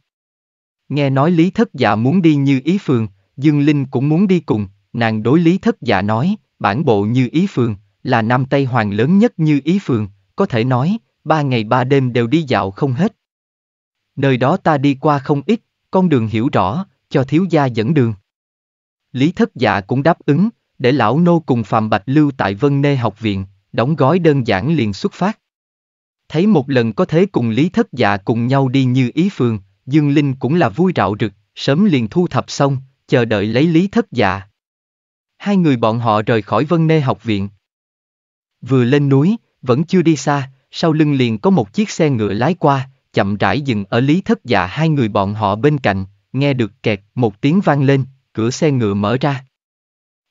Nghe nói Lý Thất Dạ muốn đi như ý phường, Dương Linh cũng muốn đi cùng, nàng đối lý thất Dạ nói, bản bộ như Ý Phường, là Nam Tây Hoàng lớn nhất như Ý Phường, có thể nói, ba ngày ba đêm đều đi dạo không hết. Nơi đó ta đi qua không ít, con đường hiểu rõ, cho thiếu gia dẫn đường. Lý thất dạ cũng đáp ứng, để lão nô cùng Phạm Bạch lưu tại Vân Nê học viện, đóng gói đơn giản liền xuất phát. Thấy một lần có thế cùng Lý thất dạ cùng nhau đi như ý phường, Dương Linh cũng là vui rạo rực, sớm liền thu thập xong, chờ đợi lấy lý thất dạ. Hai người bọn họ rời khỏi Vân Nê học viện. Vừa lên núi, vẫn chưa đi xa, sau lưng liền có một chiếc xe ngựa lái qua, chậm rãi dừng ở lý thất dạ hai người bọn họ bên cạnh, nghe được kẹt một tiếng vang lên, cửa xe ngựa mở ra.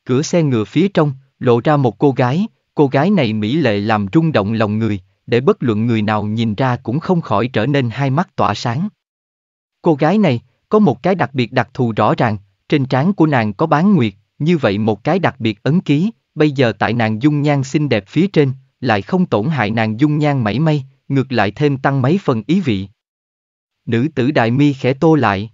Cửa xe ngựa phía trong, lộ ra một cô gái, cô gái này mỹ lệ làm rung động lòng người, để bất luận người nào nhìn ra cũng không khỏi trở nên hai mắt tỏa sáng. Cô gái này, có một cái đặc biệt đặc thù rõ ràng, trên trán của nàng có bán nguyệt, như vậy một cái đặc biệt ấn ký, bây giờ tại nàng dung nhan xinh đẹp phía trên, lại không tổn hại nàng dung nhan mảy may, ngược lại thêm tăng mấy phần ý vị. Nữ tử đại mi khẽ tô lại.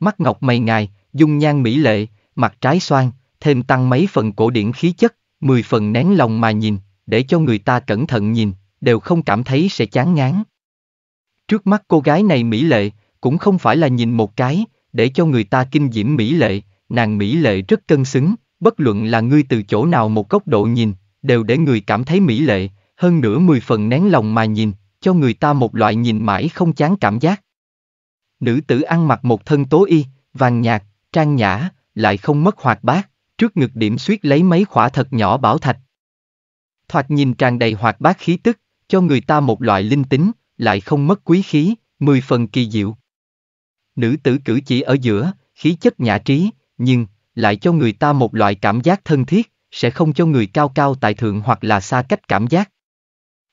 Mắt ngọc mày ngài, dung nhan mỹ lệ, mặt trái xoan, thêm tăng mấy phần cổ điển khí chất, mười phần nén lòng mà nhìn, để cho người ta cẩn thận nhìn, đều không cảm thấy sẽ chán ngán. Trước mắt cô gái này mỹ lệ, cũng không phải là nhìn một cái, để cho người ta kinh diễm mỹ lệ, nàng mỹ lệ rất cân xứng, bất luận là ngươi từ chỗ nào một góc độ nhìn, đều để người cảm thấy mỹ lệ, hơn nữa mười phần nén lòng mà nhìn, cho người ta một loại nhìn mãi không chán cảm giác. Nữ tử ăn mặc một thân tố y, vàng nhạt, trang nhã, lại không mất hoạt bát, trước ngực điểm suýt lấy mấy khỏa thật nhỏ bảo thạch. Thoạt nhìn tràn đầy hoạt bát khí tức, cho người ta một loại linh tính, lại không mất quý khí, mười phần kỳ diệu. Nữ tử cử chỉ ở giữa, khí chất nhã trí, nhưng, lại cho người ta một loại cảm giác thân thiết, sẽ không cho người cao cao tại thượng hoặc là xa cách cảm giác.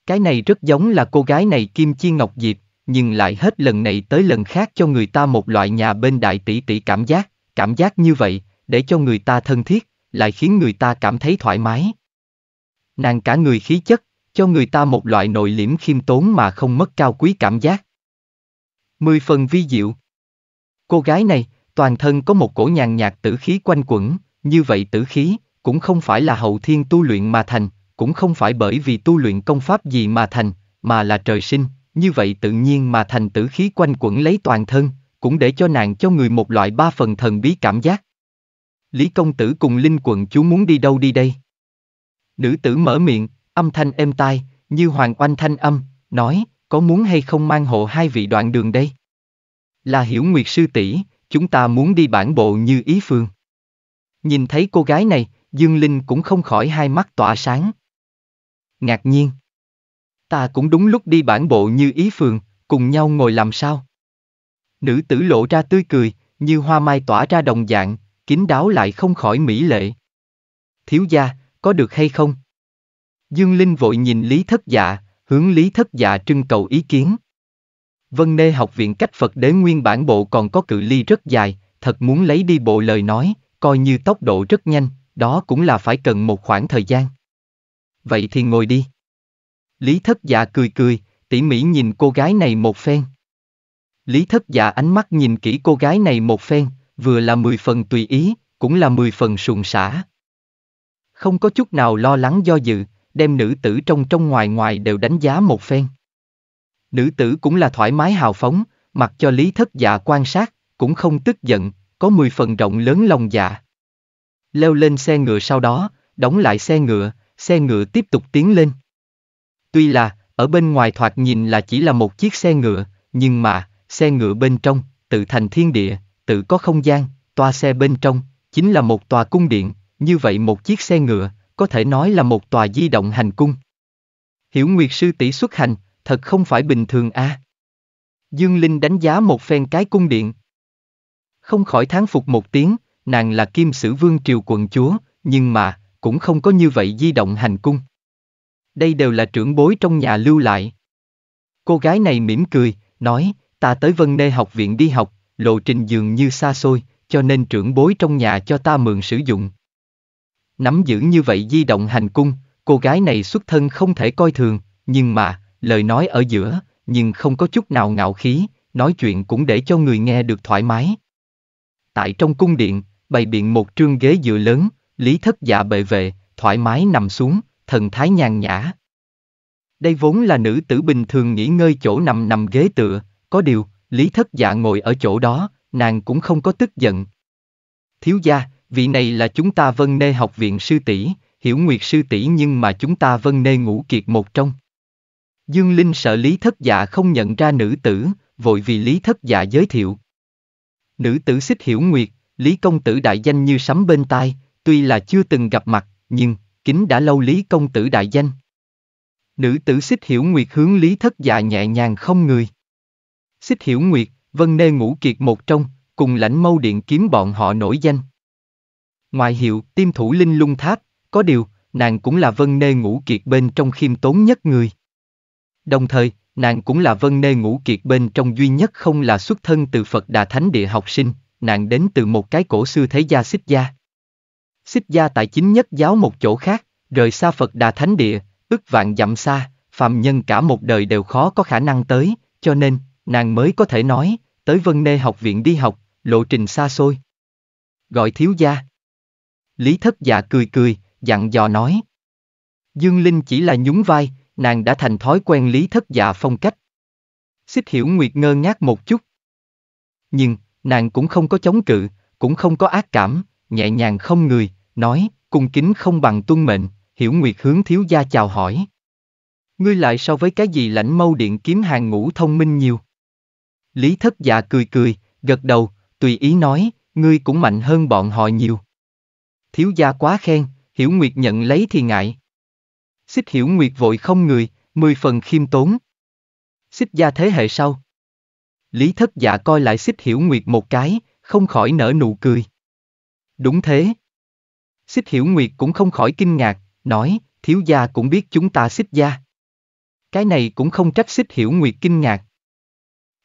Cái này rất giống là cô gái này Kim Chi Ngọc Diệp, nhưng lại hết lần này tới lần khác cho người ta một loại nhà bên đại tỷ tỷ cảm giác, cảm giác như vậy, để cho người ta thân thiết, lại khiến người ta cảm thấy thoải mái. Nàng cả người khí chất, cho người ta một loại nội liễm khiêm tốn mà không mất cao quý cảm giác. Mười phần vi diệu, Cô gái này, toàn thân có một cổ nhàn nhạt tử khí quanh quẩn, như vậy tử khí, cũng không phải là hậu thiên tu luyện mà thành, cũng không phải bởi vì tu luyện công pháp gì mà thành, mà là trời sinh, như vậy tự nhiên mà thành tử khí quanh quẩn lấy toàn thân, cũng để cho nàng cho người một loại ba phần thần bí cảm giác. Lý công tử cùng linh quận chú muốn đi đâu đi đây? Nữ tử mở miệng, âm thanh êm tai, như hoàng oanh thanh âm, nói, có muốn hay không mang hộ hai vị đoạn đường đây? Là hiểu nguyệt sư tỷ, chúng ta muốn đi bản bộ như ý phương. Nhìn thấy cô gái này, Dương Linh cũng không khỏi hai mắt tỏa sáng. Ngạc nhiên. Ta cũng đúng lúc đi bản bộ như ý phường, cùng nhau ngồi làm sao. Nữ tử lộ ra tươi cười, như hoa mai tỏa ra đồng dạng, kín đáo lại không khỏi mỹ lệ. Thiếu gia, có được hay không? Dương Linh vội nhìn Lý Thất Dạ, hướng Lý Thất Dạ trưng cầu ý kiến. Vân Nê học viện cách Phật đế nguyên bản bộ còn có cự ly rất dài, thật muốn lấy đi bộ lời nói, coi như tốc độ rất nhanh, đó cũng là phải cần một khoảng thời gian. Vậy thì ngồi đi. Lý thất dạ cười cười, tỉ mỉ nhìn cô gái này một phen. Lý thất dạ ánh mắt nhìn kỹ cô gái này một phen, vừa là mười phần tùy ý, cũng là mười phần sùng sả. Không có chút nào lo lắng do dự, đem nữ tử trong trong ngoài ngoài đều đánh giá một phen. Nữ tử cũng là thoải mái hào phóng, mặc cho lý thất dạ quan sát, cũng không tức giận, có mười phần rộng lớn lòng dạ. Leo lên xe ngựa sau đó, đóng lại xe ngựa, xe ngựa tiếp tục tiến lên. Tuy là, ở bên ngoài thoạt nhìn là chỉ là một chiếc xe ngựa, nhưng mà, xe ngựa bên trong, tự thành thiên địa, tự có không gian, toa xe bên trong, chính là một tòa cung điện, như vậy một chiếc xe ngựa, có thể nói là một tòa di động hành cung. Hiểu Nguyệt sư tỷ xuất hành, thật không phải bình thường a. À? Dương Linh đánh giá một phen cái cung điện. Không khỏi thán phục một tiếng, nàng là kim sử vương triều quận chúa, nhưng mà, cũng không có như vậy di động hành cung. Đây đều là trưởng bối trong nhà lưu lại. Cô gái này mỉm cười, nói, ta tới Vân Nê học viện đi học, lộ trình dường như xa xôi, cho nên trưởng bối trong nhà cho ta mượn sử dụng. Nắm giữ như vậy di động hành cung, cô gái này xuất thân không thể coi thường, nhưng mà, lời nói ở giữa, nhưng không có chút nào ngạo khí, nói chuyện cũng để cho người nghe được thoải mái. Tại trong cung điện, bày biện một trương ghế dựa lớn, lý thất dạ bệ vệ, thoải mái nằm xuống, thần thái nhàn nhã. Đây vốn là nữ tử bình thường nghỉ ngơi chỗ nằm nằm ghế tựa, có điều, lý thất dạ ngồi ở chỗ đó, nàng cũng không có tức giận. Thiếu gia, vị này là chúng ta vân nê học viện sư tỷ, hiểu nguyệt sư tỷ nhưng mà chúng ta vân nê ngũ kiệt một trong. Dương Linh sợ Lý Thất Dạ không nhận ra nữ tử, vội vì Lý Thất Dạ giới thiệu. Nữ tử xích hiểu nguyệt, Lý Công Tử đại danh như sắm bên tai, tuy là chưa từng gặp mặt, nhưng, kính đã lâu Lý Công Tử đại danh. Nữ tử xích hiểu nguyệt hướng Lý Thất Dạ nhẹ nhàng không người. Xích hiểu nguyệt, vân nê ngũ kiệt một trong, cùng lãnh mâu điện kiếm bọn họ nổi danh. Ngoài hiệu, tiêm thủ linh lung tháp, có điều, nàng cũng là vân nê ngũ kiệt bên trong khiêm tốn nhất người. Đồng thời, nàng cũng là vân nê ngũ kiệt bên trong duy nhất không là xuất thân từ Phật Đà Thánh Địa học sinh, nàng đến từ một cái cổ xưa thế gia xích gia. Xích gia tại chính nhất giáo một chỗ khác, rời xa Phật Đà Thánh Địa, ức vạn dặm xa, phàm nhân cả một đời đều khó có khả năng tới, cho nên, nàng mới có thể nói, tới Vân Nê học viện đi học, lộ trình xa xôi. Gọi thiếu gia. Lý thất giả dạ cười cười, dặn dò nói. Dương Linh chỉ là nhún vai, nàng đã thành thói quen lý thất dạ phong cách. Xích hiểu nguyệt ngơ ngác một chút. Nhưng, nàng cũng không có chống cự, cũng không có ác cảm, nhẹ nhàng không người, nói, cung kính không bằng tuân mệnh, hiểu nguyệt hướng thiếu gia chào hỏi. Ngươi lại so với cái gì lãnh mâu điện kiếm hàng ngũ thông minh nhiều. Lý thất dạ cười cười, gật đầu, tùy ý nói, ngươi cũng mạnh hơn bọn họ nhiều. Thiếu gia quá khen, hiểu nguyệt nhận lấy thì ngại, Xích hiểu nguyệt vội không người, mười phần khiêm tốn. Xích gia thế hệ sau. Lý thất dạ coi lại xích hiểu nguyệt một cái, không khỏi nở nụ cười. Đúng thế. Xích hiểu nguyệt cũng không khỏi kinh ngạc, nói, thiếu gia cũng biết chúng ta xích gia. Cái này cũng không trách xích hiểu nguyệt kinh ngạc.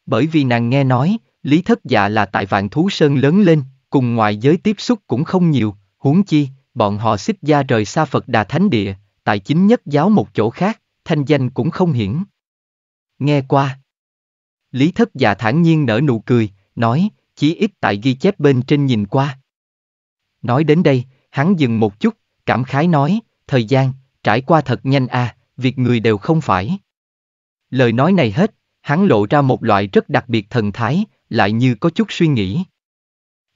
Bởi vì nàng nghe nói, Lý Thất Dạ là tại Vạn Thú Sơn lớn lên, cùng ngoại giới tiếp xúc cũng không nhiều, huống chi, bọn họ xích gia rời xa Phật Đà Thánh Địa, tài chính nhất giáo một chỗ khác, thanh danh cũng không hiển. Nghe qua. Lý thất già thản nhiên nở nụ cười, nói, chỉ ít tại ghi chép bên trên nhìn qua. Nói đến đây, hắn dừng một chút, cảm khái nói, thời gian, trải qua thật nhanh à, việc người đều không phải. Lời nói này hết, hắn lộ ra một loại rất đặc biệt thần thái, lại như có chút suy nghĩ.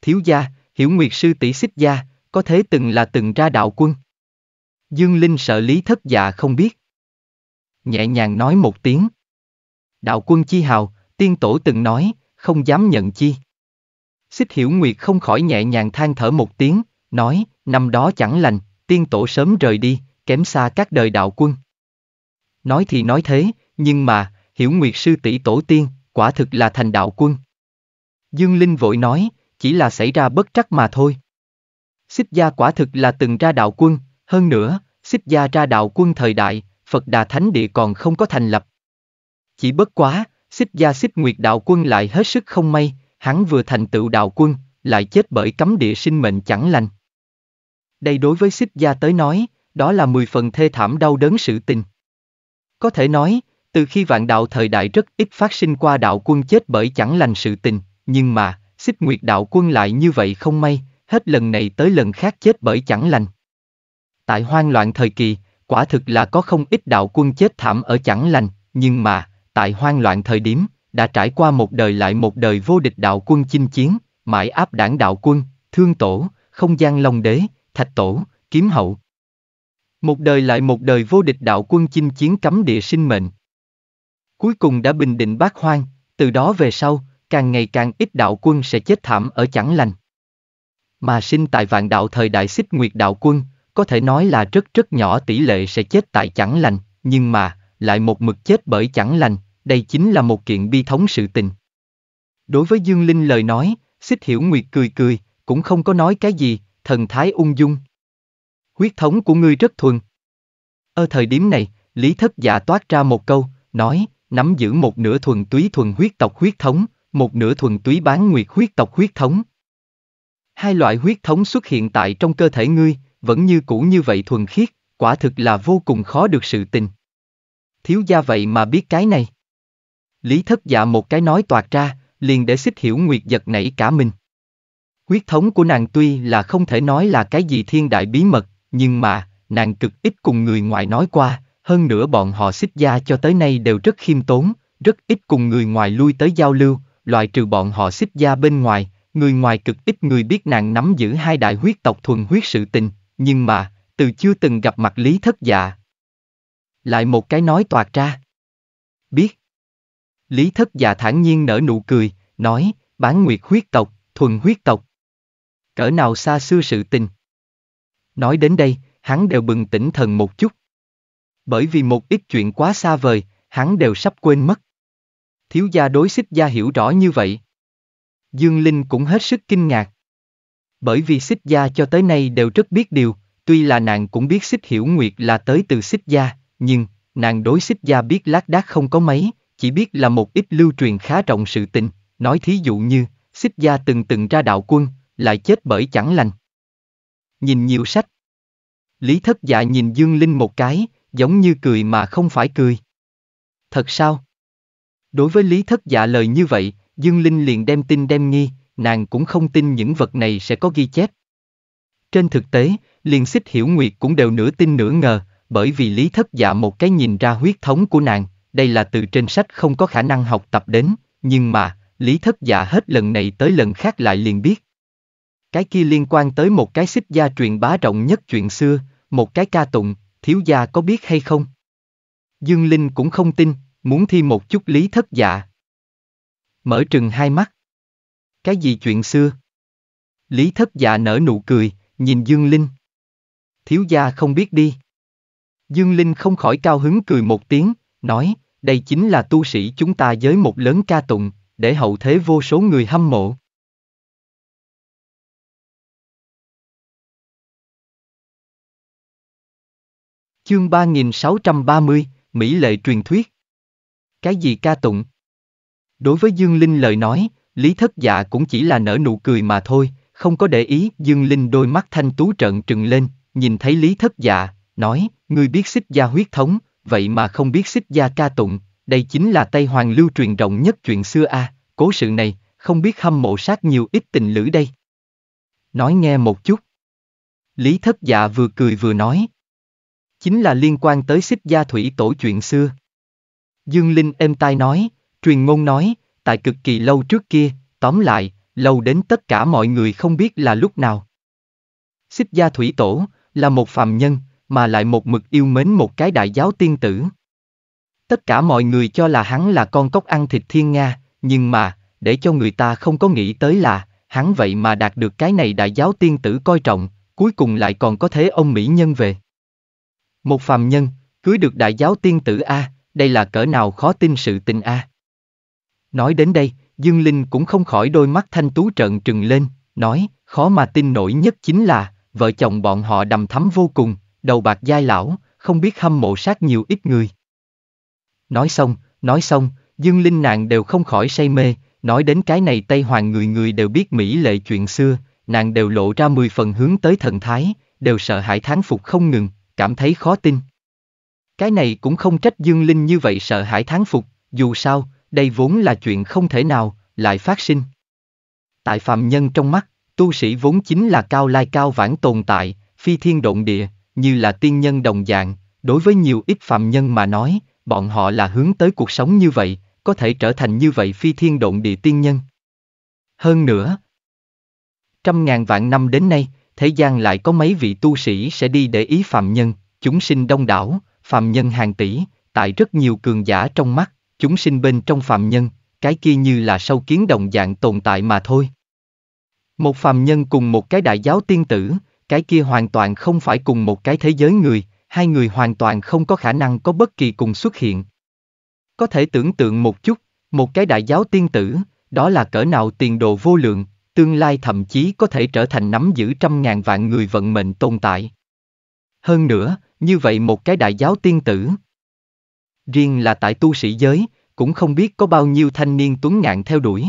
Thiếu gia, hiểu nguyệt sư tỷ xích gia, có thế từng là từng ra đạo quân. Dương Linh sợ Lý Thất Dạ không biết. Nhẹ nhàng nói một tiếng. Đạo quân chi hào, tiên tổ từng nói, không dám nhận chi. Xích Hiểu Nguyệt không khỏi nhẹ nhàng than thở một tiếng, nói, năm đó chẳng lành, tiên tổ sớm rời đi, kém xa các đời đạo quân. Nói thì nói thế, nhưng mà, Hiểu Nguyệt sư tỷ tổ tiên, quả thực là thành đạo quân. Dương Linh vội nói, chỉ là xảy ra bất trắc mà thôi. Xích gia quả thực là từng ra đạo quân, hơn nữa, xích gia ra đạo quân thời đại, Phật Đà Thánh Địa còn không có thành lập. Chỉ bất quá, xích gia xích nguyệt đạo quân lại hết sức không may, hắn vừa thành tựu đạo quân, lại chết bởi cấm địa sinh mệnh chẳng lành. Đây đối với xích gia tới nói, đó là mười phần thê thảm đau đớn sự tình. Có thể nói, từ khi vạn đạo thời đại rất ít phát sinh qua đạo quân chết bởi chẳng lành sự tình, nhưng mà, xích nguyệt đạo quân lại như vậy không may, hết lần này tới lần khác chết bởi chẳng lành tại hoang loạn thời kỳ, quả thực là có không ít đạo quân chết thảm ở chẳng lành, nhưng mà, tại hoang loạn thời điểm, đã trải qua một đời lại một đời vô địch đạo quân chinh chiến, mãi áp đảng đạo quân, thương tổ, không gian long đế, thạch tổ, kiếm hậu. Một đời lại một đời vô địch đạo quân chinh chiến cấm địa sinh mệnh. Cuối cùng đã bình định bác hoang, từ đó về sau, càng ngày càng ít đạo quân sẽ chết thảm ở chẳng lành. Mà sinh tại vạn đạo thời đại xích nguyệt đạo quân, có thể nói là rất rất nhỏ tỷ lệ sẽ chết tại chẳng lành, nhưng mà, lại một mực chết bởi chẳng lành, đây chính là một kiện bi thống sự tình. Đối với Dương Linh lời nói, xích hiểu nguyệt cười cười, cũng không có nói cái gì, thần thái ung dung. Huyết thống của ngươi rất thuần. Ở thời điểm này, Lý Thất Dạ toát ra một câu, nói, nắm giữ một nửa thuần túy thuần huyết tộc huyết thống, một nửa thuần túy bán nguyệt huyết tộc huyết thống. Hai loại huyết thống xuất hiện tại trong cơ thể ngươi, vẫn như cũ như vậy thuần khiết, quả thực là vô cùng khó được sự tình. Thiếu gia vậy mà biết cái này. Lý thất dạ một cái nói toạt ra, liền để xích hiểu nguyệt giật nảy cả mình. Quyết thống của nàng tuy là không thể nói là cái gì thiên đại bí mật, nhưng mà, nàng cực ít cùng người ngoài nói qua, hơn nữa bọn họ xích gia cho tới nay đều rất khiêm tốn, rất ít cùng người ngoài lui tới giao lưu, loại trừ bọn họ xích gia bên ngoài, người ngoài cực ít người biết nàng nắm giữ hai đại huyết tộc thuần huyết sự tình, nhưng mà, từ chưa từng gặp mặt Lý Thất Dạ. Lại một cái nói toạt ra. Biết. Lý Thất Dạ thản nhiên nở nụ cười, nói, bán nguyệt huyết tộc, thuần huyết tộc. Cỡ nào xa xưa sự tình. Nói đến đây, hắn đều bừng tỉnh thần một chút. Bởi vì một ít chuyện quá xa vời, hắn đều sắp quên mất. Thiếu gia đối xích gia hiểu rõ như vậy. Dương Linh cũng hết sức kinh ngạc bởi vì xích gia cho tới nay đều rất biết điều, tuy là nàng cũng biết xích hiểu nguyệt là tới từ xích gia, nhưng, nàng đối xích gia biết lác đác không có mấy, chỉ biết là một ít lưu truyền khá rộng sự tình, nói thí dụ như, xích gia từng từng ra đạo quân, lại chết bởi chẳng lành. Nhìn nhiều sách. Lý thất dạ nhìn Dương Linh một cái, giống như cười mà không phải cười. Thật sao? Đối với Lý thất dạ lời như vậy, Dương Linh liền đem tin đem nghi, nàng cũng không tin những vật này sẽ có ghi chép. Trên thực tế, liền xích hiểu nguyệt cũng đều nửa tin nửa ngờ, bởi vì lý thất dạ một cái nhìn ra huyết thống của nàng, đây là từ trên sách không có khả năng học tập đến, nhưng mà, lý thất dạ hết lần này tới lần khác lại liền biết. Cái kia liên quan tới một cái xích gia truyền bá rộng nhất chuyện xưa, một cái ca tụng, thiếu gia có biết hay không? Dương Linh cũng không tin, muốn thi một chút lý thất dạ. Mở trừng hai mắt. Cái gì chuyện xưa? Lý thất dạ nở nụ cười, nhìn Dương Linh. Thiếu gia không biết đi. Dương Linh không khỏi cao hứng cười một tiếng, nói, đây chính là tu sĩ chúng ta giới một lớn ca tụng, để hậu thế vô số người hâm mộ. Chương 3630, Mỹ lệ truyền thuyết. Cái gì ca tụng? Đối với Dương Linh lời nói, Lý thất dạ cũng chỉ là nở nụ cười mà thôi, không có để ý, Dương Linh đôi mắt thanh tú trợn trừng lên, nhìn thấy Lý thất dạ, nói, ngươi biết xích gia huyết thống, vậy mà không biết xích gia ca tụng, đây chính là Tây Hoàng lưu truyền rộng nhất chuyện xưa a, à, cố sự này, không biết hâm mộ sát nhiều ít tình lữ đây. Nói nghe một chút. Lý thất dạ vừa cười vừa nói. Chính là liên quan tới xích gia thủy tổ chuyện xưa. Dương Linh êm tai nói, truyền ngôn nói, tại cực kỳ lâu trước kia, tóm lại, lâu đến tất cả mọi người không biết là lúc nào. Xích gia thủy tổ, là một phàm nhân, mà lại một mực yêu mến một cái đại giáo tiên tử. Tất cả mọi người cho là hắn là con cóc ăn thịt thiên Nga, nhưng mà, để cho người ta không có nghĩ tới là, hắn vậy mà đạt được cái này đại giáo tiên tử coi trọng, cuối cùng lại còn có thế ông Mỹ nhân về. Một phàm nhân, cưới được đại giáo tiên tử A, đây là cỡ nào khó tin sự tình A. Nói đến đây, Dương Linh cũng không khỏi đôi mắt thanh tú trợn trừng lên, nói, khó mà tin nổi nhất chính là, vợ chồng bọn họ đầm thắm vô cùng, đầu bạc dai lão, không biết hâm mộ sát nhiều ít người. Nói xong, nói xong, Dương Linh nàng đều không khỏi say mê, nói đến cái này Tây Hoàng người người đều biết Mỹ lệ chuyện xưa, nàng đều lộ ra mười phần hướng tới thần thái, đều sợ hãi thán phục không ngừng, cảm thấy khó tin. Cái này cũng không trách Dương Linh như vậy sợ hãi thán phục, dù sao, đây vốn là chuyện không thể nào, lại phát sinh. Tại phàm nhân trong mắt, tu sĩ vốn chính là cao lai cao vãng tồn tại, phi thiên động địa, như là tiên nhân đồng dạng, đối với nhiều ít phàm nhân mà nói, bọn họ là hướng tới cuộc sống như vậy, có thể trở thành như vậy phi thiên động địa tiên nhân. Hơn nữa, trăm ngàn vạn năm đến nay, thế gian lại có mấy vị tu sĩ sẽ đi để ý phàm nhân, chúng sinh đông đảo, phàm nhân hàng tỷ, tại rất nhiều cường giả trong mắt, chúng sinh bên trong phàm nhân, cái kia như là sâu kiến đồng dạng tồn tại mà thôi. Một phàm nhân cùng một cái đại giáo tiên tử, cái kia hoàn toàn không phải cùng một cái thế giới người, hai người hoàn toàn không có khả năng có bất kỳ cùng xuất hiện. Có thể tưởng tượng một chút, một cái đại giáo tiên tử, đó là cỡ nào tiền đồ vô lượng, tương lai thậm chí có thể trở thành nắm giữ trăm ngàn vạn người vận mệnh tồn tại. Hơn nữa, như vậy một cái đại giáo tiên tử. Riêng là tại tu sĩ giới, cũng không biết có bao nhiêu thanh niên tuấn ngạn theo đuổi.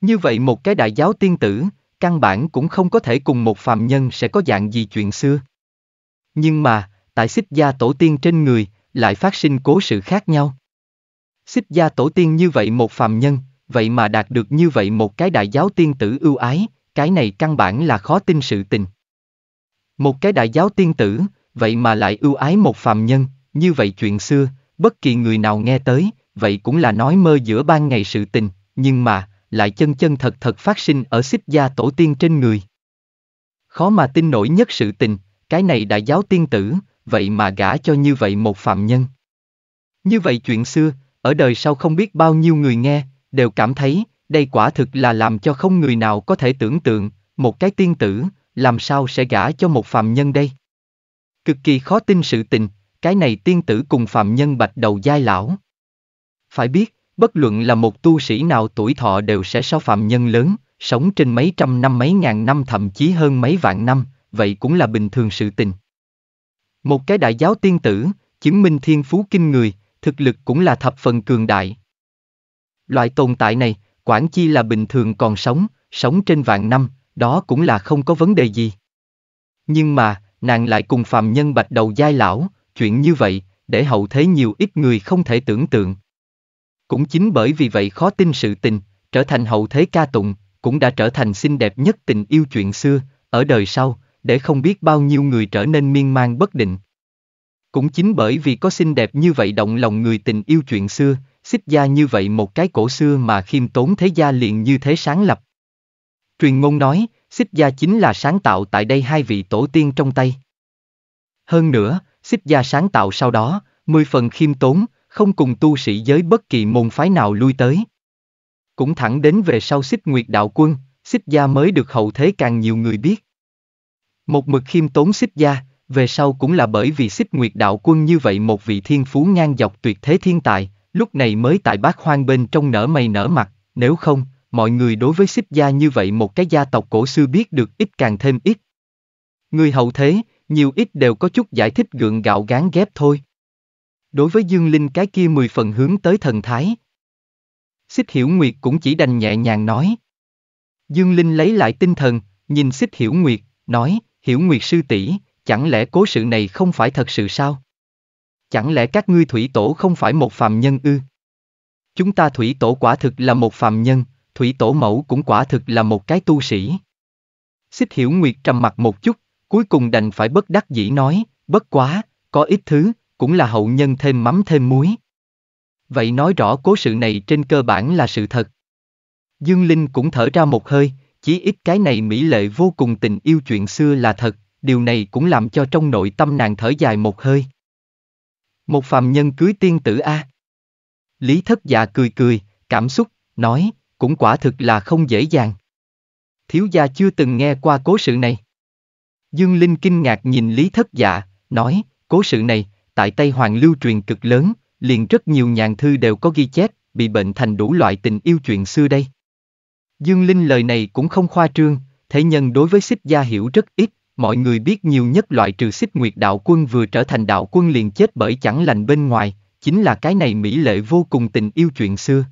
Như vậy một cái đại giáo tiên tử, căn bản cũng không có thể cùng một phàm nhân sẽ có dạng gì chuyện xưa. Nhưng mà, tại xích gia tổ tiên trên người, lại phát sinh cố sự khác nhau. Xích gia tổ tiên như vậy một phàm nhân, vậy mà đạt được như vậy một cái đại giáo tiên tử ưu ái, cái này căn bản là khó tin sự tình. Một cái đại giáo tiên tử, vậy mà lại ưu ái một phàm nhân, như vậy chuyện xưa, bất kỳ người nào nghe tới, vậy cũng là nói mơ giữa ban ngày sự tình, nhưng mà, lại chân chân thật thật phát sinh ở xích gia tổ tiên trên người. Khó mà tin nổi nhất sự tình, cái này đại giáo tiên tử, vậy mà gả cho như vậy một phạm nhân. Như vậy chuyện xưa, ở đời sau không biết bao nhiêu người nghe, đều cảm thấy, đây quả thực là làm cho không người nào có thể tưởng tượng, một cái tiên tử, làm sao sẽ gả cho một phạm nhân đây? Cực kỳ khó tin sự tình, cái này tiên tử cùng phạm nhân bạch đầu giai lão. Phải biết, bất luận là một tu sĩ nào tuổi thọ đều sẽ so phạm nhân lớn, sống trên mấy trăm năm mấy ngàn năm thậm chí hơn mấy vạn năm, vậy cũng là bình thường sự tình. Một cái đại giáo tiên tử, chứng minh thiên phú kinh người, thực lực cũng là thập phần cường đại. Loại tồn tại này, quản chi là bình thường còn sống, sống trên vạn năm, đó cũng là không có vấn đề gì. Nhưng mà, nàng lại cùng phạm nhân bạch đầu giai lão, chuyện như vậy, để hậu thế nhiều ít người không thể tưởng tượng. Cũng chính bởi vì vậy khó tin sự tình, trở thành hậu thế ca tụng, cũng đã trở thành xinh đẹp nhất tình yêu chuyện xưa, ở đời sau, để không biết bao nhiêu người trở nên miên man bất định. Cũng chính bởi vì có xinh đẹp như vậy động lòng người tình yêu chuyện xưa, xích gia như vậy một cái cổ xưa mà khiêm tốn thế gia liền như thế sáng lập. Truyền ngôn nói, xích gia chính là sáng tạo tại đây hai vị tổ tiên trong tay. Hơn nữa, xích gia sáng tạo sau đó, mười phần khiêm tốn, không cùng tu sĩ giới bất kỳ môn phái nào lui tới. Cũng thẳng đến về sau xích nguyệt đạo quân, xích gia mới được hậu thế càng nhiều người biết. Một mực khiêm tốn xích gia, về sau cũng là bởi vì xích nguyệt đạo quân như vậy một vị thiên phú ngang dọc tuyệt thế thiên tài, lúc này mới tại bát hoang bên trong nở mày nở mặt, nếu không, mọi người đối với xích gia như vậy một cái gia tộc cổ xưa biết được ít càng thêm ít. Người hậu thế, nhiều ít đều có chút giải thích gượng gạo gán ghép thôi. Đối với Dương Linh cái kia mười phần hướng tới thần thái. Xích Hiểu Nguyệt cũng chỉ đành nhẹ nhàng nói. Dương Linh lấy lại tinh thần, nhìn Xích Hiểu Nguyệt, nói, Hiểu Nguyệt sư tỷ, chẳng lẽ cố sự này không phải thật sự sao? Chẳng lẽ các ngươi thủy tổ không phải một phàm nhân ư? Chúng ta thủy tổ quả thực là một phàm nhân, thủy tổ mẫu cũng quả thực là một cái tu sĩ. Xích Hiểu Nguyệt trầm mặt một chút, cuối cùng đành phải bất đắc dĩ nói, bất quá, có ít thứ, cũng là hậu nhân thêm mắm thêm muối. Vậy nói rõ cố sự này trên cơ bản là sự thật. Dương Linh cũng thở ra một hơi, chỉ ít cái này mỹ lệ vô cùng tình yêu chuyện xưa là thật, điều này cũng làm cho trong nội tâm nàng thở dài một hơi. Một phàm nhân cưới tiên tử A. Lý thất dạ cười cười, cảm xúc, nói, cũng quả thực là không dễ dàng. Thiếu gia chưa từng nghe qua cố sự này. Dương Linh kinh ngạc nhìn Lý thất dạ, nói, cố sự này, tại Tây Hoàng lưu truyền cực lớn, liền rất nhiều nhàn thư đều có ghi chép, bị bệnh thành đủ loại tình yêu chuyện xưa đây. Dương Linh lời này cũng không khoa trương, thế nhân đối với xích gia hiểu rất ít, mọi người biết nhiều nhất loại trừ xích nguyệt đạo quân vừa trở thành đạo quân liền chết bởi chẳng lành bên ngoài, chính là cái này mỹ lệ vô cùng tình yêu chuyện xưa.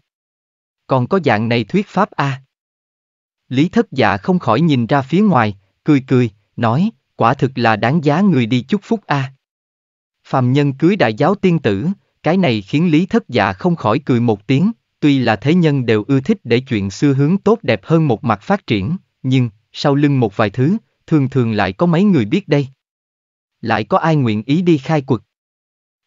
Còn có dạng này thuyết pháp a à? Lý thất dạ không khỏi nhìn ra phía ngoài, cười cười, nói, quả thực là đáng giá người đi chúc phúc a à? Phàm nhân cưới đại giáo tiên tử, cái này khiến Lý Thất Dạ không khỏi cười một tiếng, tuy là thế nhân đều ưa thích để chuyện xưa hướng tốt đẹp hơn một mặt phát triển, nhưng, sau lưng một vài thứ, thường thường lại có mấy người biết đây. Lại có ai nguyện ý đi khai quật.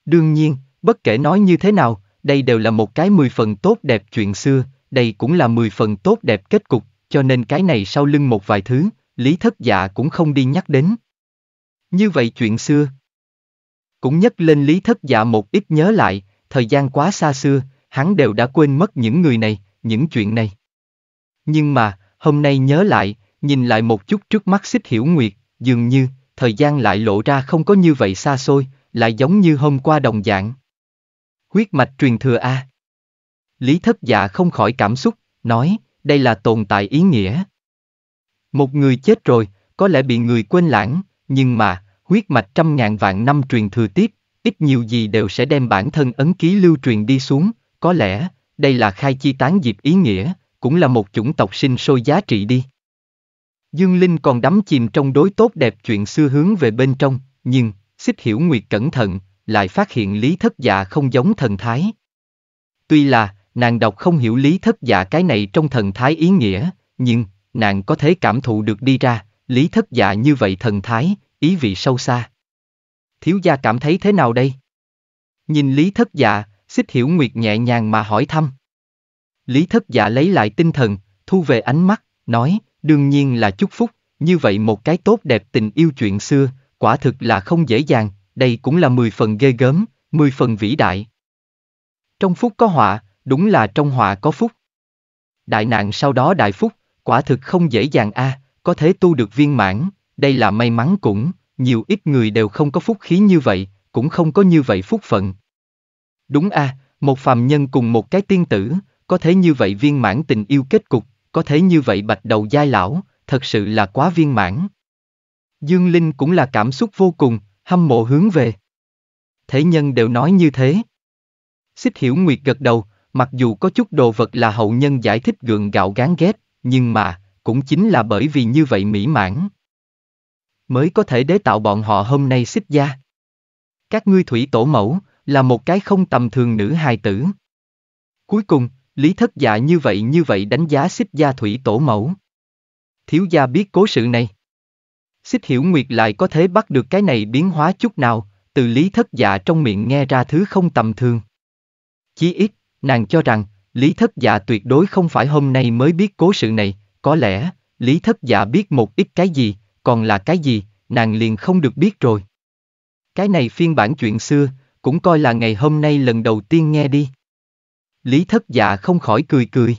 Đương nhiên, bất kể nói như thế nào, đây đều là một cái mười phần tốt đẹp chuyện xưa, đây cũng là mười phần tốt đẹp kết cục, cho nên cái này sau lưng một vài thứ, Lý Thất Dạ cũng không đi nhắc đến. Như vậy chuyện xưa, cũng nhấc lên lý thất dạ một ít nhớ lại, thời gian quá xa xưa, hắn đều đã quên mất những người này, những chuyện này. Nhưng mà, hôm nay nhớ lại, nhìn lại một chút trước mắt xích hiểu nguyệt, dường như, thời gian lại lộ ra không có như vậy xa xôi, lại giống như hôm qua đồng dạng. Huyết mạch truyền thừa A. Lý thất dạ không khỏi cảm xúc, nói, đây là tồn tại ý nghĩa. Một người chết rồi, có lẽ bị người quên lãng, nhưng mà, huyết mạch trăm ngàn vạn năm truyền thừa tiếp, ít nhiều gì đều sẽ đem bản thân ấn ký lưu truyền đi xuống, có lẽ, đây là khai chi tán dịp ý nghĩa, cũng là một chủng tộc sinh sôi giá trị đi. Dương Linh còn đắm chìm trong đối tốt đẹp chuyện xưa hướng về bên trong, nhưng, xích hiểu nguyệt cẩn thận, lại phát hiện lý thất dạ không giống thần thái. Tuy là, nàng đọc không hiểu lý thất dạ cái này trong thần thái ý nghĩa, nhưng, nàng có thể cảm thụ được đi ra, lý thất dạ như vậy thần thái, ý vị sâu xa. Thiếu gia cảm thấy thế nào đây? Nhìn Lý Thất Dạ, xích hiểu nguyệt nhẹ nhàng mà hỏi thăm. Lý Thất Dạ lấy lại tinh thần, thu về ánh mắt, nói, đương nhiên là chúc phúc, như vậy một cái tốt đẹp tình yêu chuyện xưa, quả thực là không dễ dàng, đây cũng là mười phần ghê gớm, mười phần vĩ đại. Trong phúc có họa, đúng là trong họa có phúc. Đại nạn sau đó đại phúc, quả thực không dễ dàng a, à, có thể tu được viên mãn đây là may mắn cũng, nhiều ít người đều không có phúc khí như vậy, cũng không có như vậy phúc phận. Đúng a, à, một phàm nhân cùng một cái tiên tử, có thể như vậy viên mãn tình yêu kết cục, có thể như vậy bạch đầu giai lão, thật sự là quá viên mãn. Dương Linh cũng là cảm xúc vô cùng, hâm mộ hướng về. Thế nhân đều nói như thế. Xích hiểu nguyệt gật đầu, mặc dù có chút đồ vật là hậu nhân giải thích gượng gạo gán ghét, nhưng mà, cũng chính là bởi vì như vậy mỹ mãn mới có thể đế tạo bọn họ hôm nay xích gia. Các ngươi thủy tổ mẫu, là một cái không tầm thường nữ hài tử. Cuối cùng, lý thất dạ như vậy như vậy đánh giá xích gia thủy tổ mẫu. Thiếu gia biết cố sự này. Xích hiểu nguyệt lại có thể bắt được cái này biến hóa chút nào, từ lý thất dạ trong miệng nghe ra thứ không tầm thường. Chí ít, nàng cho rằng, lý thất dạ tuyệt đối không phải hôm nay mới biết cố sự này, có lẽ, lý thất dạ biết một ít cái gì, còn là cái gì, nàng liền không được biết rồi. Cái này phiên bản chuyện xưa, cũng coi là ngày hôm nay lần đầu tiên nghe đi. Lý thất dạ không khỏi cười cười.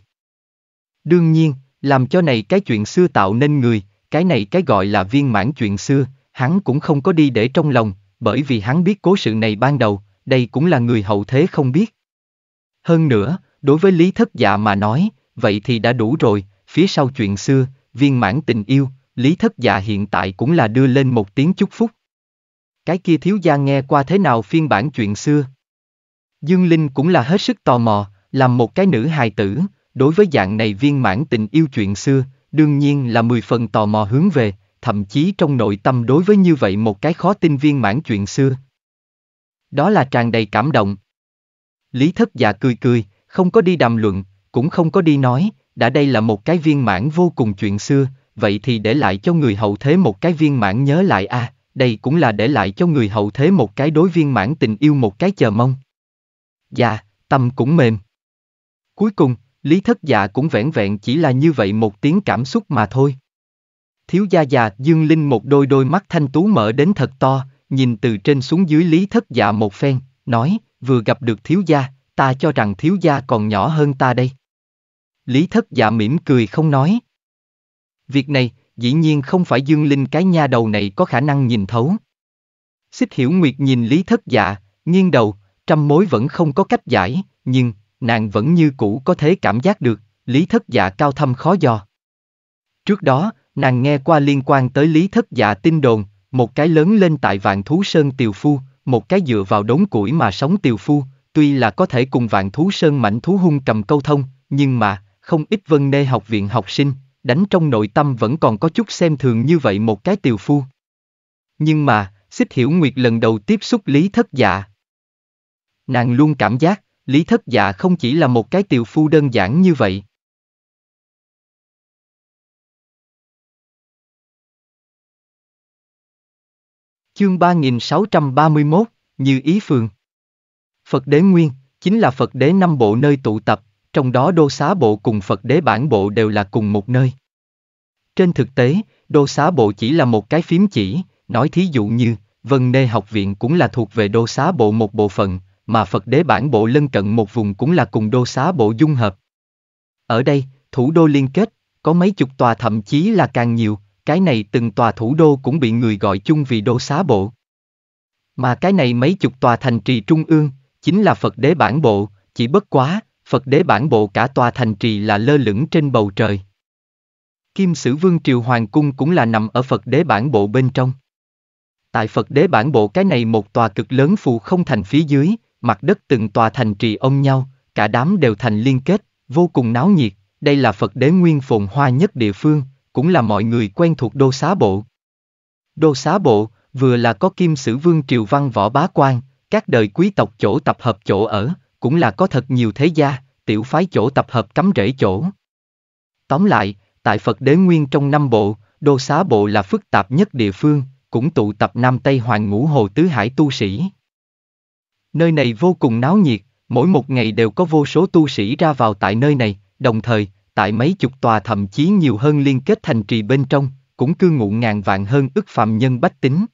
Đương nhiên, làm cho này cái chuyện xưa tạo nên người, cái này cái gọi là viên mãn chuyện xưa, hắn cũng không có đi để trong lòng, bởi vì hắn biết cố sự này ban đầu, đây cũng là người hậu thế không biết. Hơn nữa, đối với Lý Thất Dạ mà nói, vậy thì đã đủ rồi, phía sau chuyện xưa, viên mãn tình yêu, Lý Thất Dạ hiện tại cũng là đưa lên một tiếng chúc phúc. Cái kia thiếu gia nghe qua thế nào phiên bản chuyện xưa? Dương Linh cũng là hết sức tò mò, làm một cái nữ hài tử, đối với dạng này viên mãn tình yêu chuyện xưa, đương nhiên là mười phần tò mò hướng về, thậm chí trong nội tâm đối với như vậy một cái khó tin viên mãn chuyện xưa. Đó là tràn đầy cảm động. Lý thất dạ cười cười, không có đi đàm luận, cũng không có đi nói, đã đây là một cái viên mãn vô cùng chuyện xưa, vậy thì để lại cho người hậu thế một cái viên mãn nhớ lại a, à, đây cũng là để lại cho người hậu thế một cái đối viên mãn tình yêu một cái chờ mong. Dạ, tâm cũng mềm. Cuối cùng, Lý Thất Dạ cũng vẻn vẹn chỉ là như vậy một tiếng cảm xúc mà thôi. Thiếu gia già Dương Linh một đôi đôi mắt thanh tú mở đến thật to, nhìn từ trên xuống dưới Lý Thất Dạ một phen, nói, vừa gặp được thiếu gia, ta cho rằng thiếu gia còn nhỏ hơn ta đây. Lý Thất Dạ mỉm cười không nói. Việc này, dĩ nhiên không phải Dương Linh cái nha đầu này có khả năng nhìn thấu. Xích Hiểu Nguyệt nhìn Lý Thất Dạ, nghiêng đầu, trăm mối vẫn không có cách giải, nhưng, nàng vẫn như cũ có thể cảm giác được, Lý Thất Dạ cao thâm khó do. Trước đó, nàng nghe qua liên quan tới Lý Thất Dạ tin đồn, một cái lớn lên tại Vạn Thú Sơn Tiều Phu, một cái dựa vào đống củi mà sống Tiều Phu, tuy là có thể cùng Vạn Thú Sơn mảnh thú hung cầm câu thông, nhưng mà, không ít vân nê học viện học sinh, đánh trong nội tâm vẫn còn có chút xem thường như vậy một cái tiều phu. Nhưng mà, xích hiểu nguyệt lần đầu tiếp xúc lý thất dạ. Nàng luôn cảm giác, lý thất dạ không chỉ là một cái tiều phu đơn giản như vậy. Chương 3631, Như Ý Phường Phật Đế Nguyên, chính là Phật Đế Năm Bộ nơi tụ tập, trong đó Đô Xá Bộ cùng Phật Đế Bản Bộ đều là cùng một nơi. Trên thực tế, Đô Xá Bộ chỉ là một cái phím chỉ, nói thí dụ như, Vân Nê Học Viện cũng là thuộc về Đô Xá Bộ một bộ phận, mà Phật Đế Bản Bộ lân cận một vùng cũng là cùng Đô Xá Bộ dung hợp. Ở đây, thủ đô liên kết, có mấy chục tòa thậm chí là càng nhiều, cái này từng tòa thủ đô cũng bị người gọi chung vì Đô Xá Bộ. Mà cái này mấy chục tòa thành trì trung ương, chính là Phật Đế Bản Bộ, chỉ bất quá, Phật đế bản bộ cả tòa thành trì là lơ lửng trên bầu trời. Kim Sử Vương Triều Hoàng Cung cũng là nằm ở Phật đế bản bộ bên trong. Tại Phật đế bản bộ cái này một tòa cực lớn phù không thành phía dưới, mặt đất từng tòa thành trì ôm nhau, cả đám đều thành liên kết, vô cùng náo nhiệt, đây là Phật đế nguyên phồn hoa nhất địa phương, cũng là mọi người quen thuộc đô xá bộ. Đô xá bộ, vừa là có kim sử vương triều văn võ bá quan, các đời quý tộc chỗ tập hợp chỗ ở, cũng là có thật nhiều thế gia, tiểu phái chỗ tập hợp cắm rễ chỗ. Tóm lại, tại Phật đế nguyên trong năm bộ, đô xá bộ là phức tạp nhất địa phương, cũng tụ tập Nam Tây Hoàng ngũ hồ tứ hải tu sĩ. Nơi này vô cùng náo nhiệt, mỗi một ngày đều có vô số tu sĩ ra vào tại nơi này, đồng thời, tại mấy chục tòa thậm chí nhiều hơn liên kết thành trì bên trong, cũng cư ngụ ngàn vạn hơn ức phạm nhân bách tính.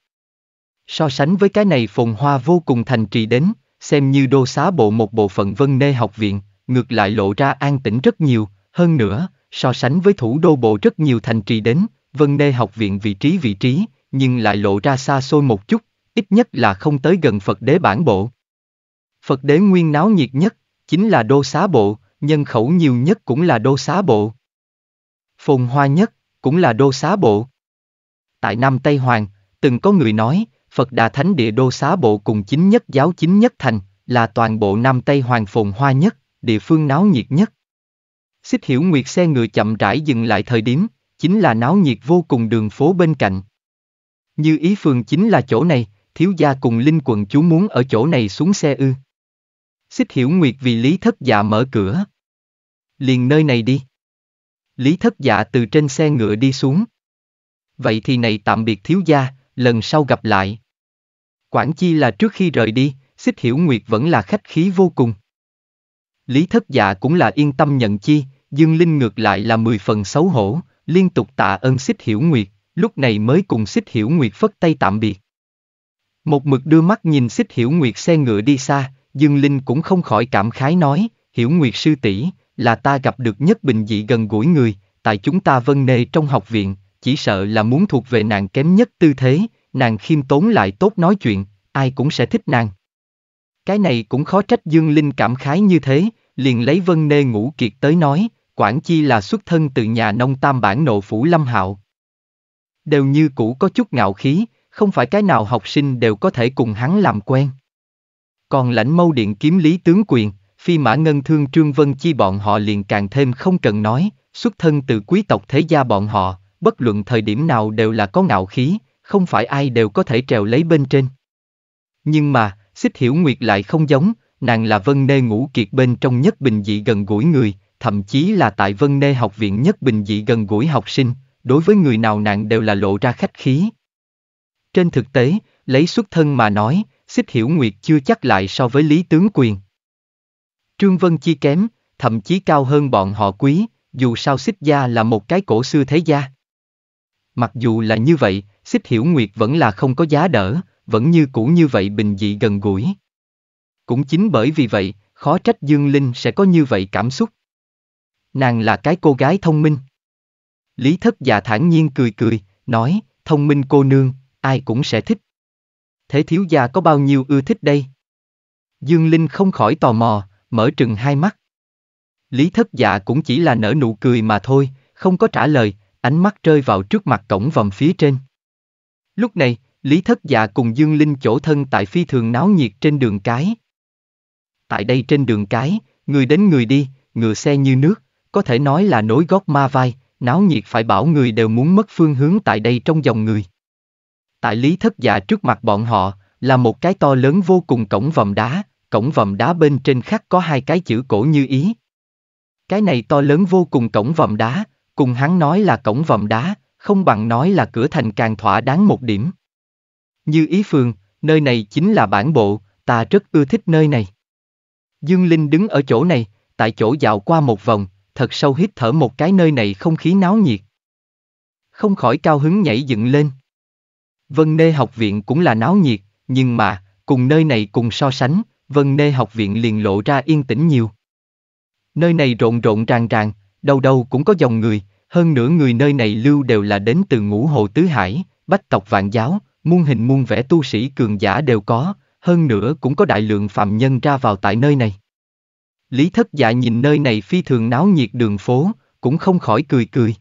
So sánh với cái này phồn hoa vô cùng thành trì đến, xem như đô xá bộ một bộ phận vân nê học viện, ngược lại lộ ra an tĩnh rất nhiều, hơn nữa, so sánh với thủ đô bộ rất nhiều thành trì đến, vân nê học viện vị trí vị trí, nhưng lại lộ ra xa xôi một chút, ít nhất là không tới gần Phật đế bản bộ. Phật đế nguyên náo nhiệt nhất, chính là đô xá bộ, nhân khẩu nhiều nhất cũng là đô xá bộ. Phồn hoa nhất, cũng là đô xá bộ. Tại Nam Tây Hoàng, từng có người nói, Phật Đà Thánh Địa Đô Xá Bộ cùng chính nhất giáo chính nhất thành, là toàn bộ Nam Tây Hoàng Phồn Hoa nhất, địa phương náo nhiệt nhất. Xích hiểu nguyệt xe ngựa chậm rãi dừng lại thời điểm, chính là náo nhiệt vô cùng đường phố bên cạnh. Như ý phường chính là chỗ này, thiếu gia cùng linh quận chú muốn ở chỗ này xuống xe ư. Xích hiểu nguyệt vì lý thất dạ mở cửa. Liền nơi này đi. Lý thất dạ từ trên xe ngựa đi xuống. Vậy thì này tạm biệt thiếu gia, lần sau gặp lại. Quản chi là trước khi rời đi, xích hiểu nguyệt vẫn là khách khí vô cùng. Lý thất dạ cũng là yên tâm nhận chi, Dương Linh ngược lại là mười phần xấu hổ, liên tục tạ ơn xích hiểu nguyệt, lúc này mới cùng xích hiểu nguyệt phất tay tạm biệt. Một mực đưa mắt nhìn xích hiểu nguyệt xe ngựa đi xa, Dương Linh cũng không khỏi cảm khái nói, hiểu nguyệt sư tỷ là ta gặp được nhất bình dị gần gũi người, tại chúng ta vân nề trong học viện, chỉ sợ là muốn thuộc về nàng kém nhất tư thế, nàng khiêm tốn lại tốt nói chuyện, ai cũng sẽ thích nàng. Cái này cũng khó trách Dương Linh cảm khái như thế, liền lấy Vân Nê Ngũ Kiệt tới nói, quản Chi là xuất thân từ nhà nông tam bản nộ phủ Lâm Hạo. Đều như cũ có chút ngạo khí, không phải cái nào học sinh đều có thể cùng hắn làm quen. Còn lãnh mâu điện kiếm lý tướng quyền, phi mã ngân thương Trương Vân Chi bọn họ liền càng thêm không cần nói, xuất thân từ quý tộc thế gia bọn họ, bất luận thời điểm nào đều là có ngạo khí, không phải ai đều có thể trèo lấy bên trên. Nhưng mà, xích hiểu nguyệt lại không giống, nàng là vân nê ngũ kiệt bên trong nhất bình dị gần gũi người, thậm chí là tại vân nê học viện nhất bình dị gần gũi học sinh, đối với người nào nàng đều là lộ ra khách khí. Trên thực tế, lấy xuất thân mà nói, xích hiểu nguyệt chưa chắc lại so với lý tướng quyền. Trương Vân chi kém, thậm chí cao hơn bọn họ quý, dù sao xích gia là một cái cổ xưa thế gia. Mặc dù là như vậy, Xích Hiểu Nguyệt vẫn là không có giá đỡ, vẫn như cũ như vậy bình dị gần gũi. Cũng chính bởi vì vậy, khó trách Dương Linh sẽ có như vậy cảm xúc. Nàng là cái cô gái thông minh. Lý thất già thản nhiên cười cười, nói, thông minh cô nương, ai cũng sẽ thích. Thế thiếu gia có bao nhiêu ưa thích đây? Dương Linh không khỏi tò mò, mở trừng hai mắt. Lý thất dạ cũng chỉ là nở nụ cười mà thôi, không có trả lời, ánh mắt rơi vào trước mặt cổng vòng phía trên. Lúc này, Lý Thất Dạ cùng Dương Linh chỗ thân tại phi thường náo nhiệt trên đường cái. Tại đây trên đường cái, người đến người đi, ngựa xe như nước, có thể nói là nối gót ma vai, náo nhiệt phải bảo người đều muốn mất phương hướng tại đây trong dòng người. Tại Lý Thất Dạ trước mặt bọn họ, là một cái to lớn vô cùng cổng vòm đá, cổng vòm đá bên trên khắc có hai cái chữ cổ như ý. Cái này to lớn vô cùng cổng vòm đá, cùng hắn nói là cổng vòm đá, không bằng nói là cửa thành càng thỏa đáng một điểm. Như ý phường, nơi này chính là bản bộ, ta rất ưa thích nơi này. Dương Linh đứng ở chỗ này, tại chỗ dạo qua một vòng, thật sâu hít thở một cái nơi này không khí náo nhiệt. Không khỏi cao hứng nhảy dựng lên. Vân Nê học viện cũng là náo nhiệt, nhưng mà, cùng nơi này cùng so sánh, Vân Nê học viện liền lộ ra yên tĩnh nhiều. Nơi này rộn rộn ràng ràng, đâu đâu cũng có dòng người, hơn nữa người nơi này lưu đều là đến từ ngũ hồ tứ hải, bách tộc vạn giáo, muôn hình muôn vẻ tu sĩ cường giả đều có, hơn nữa cũng có đại lượng phạm nhân ra vào tại nơi này. Lý thất dạ nhìn nơi này phi thường náo nhiệt đường phố, cũng không khỏi cười cười.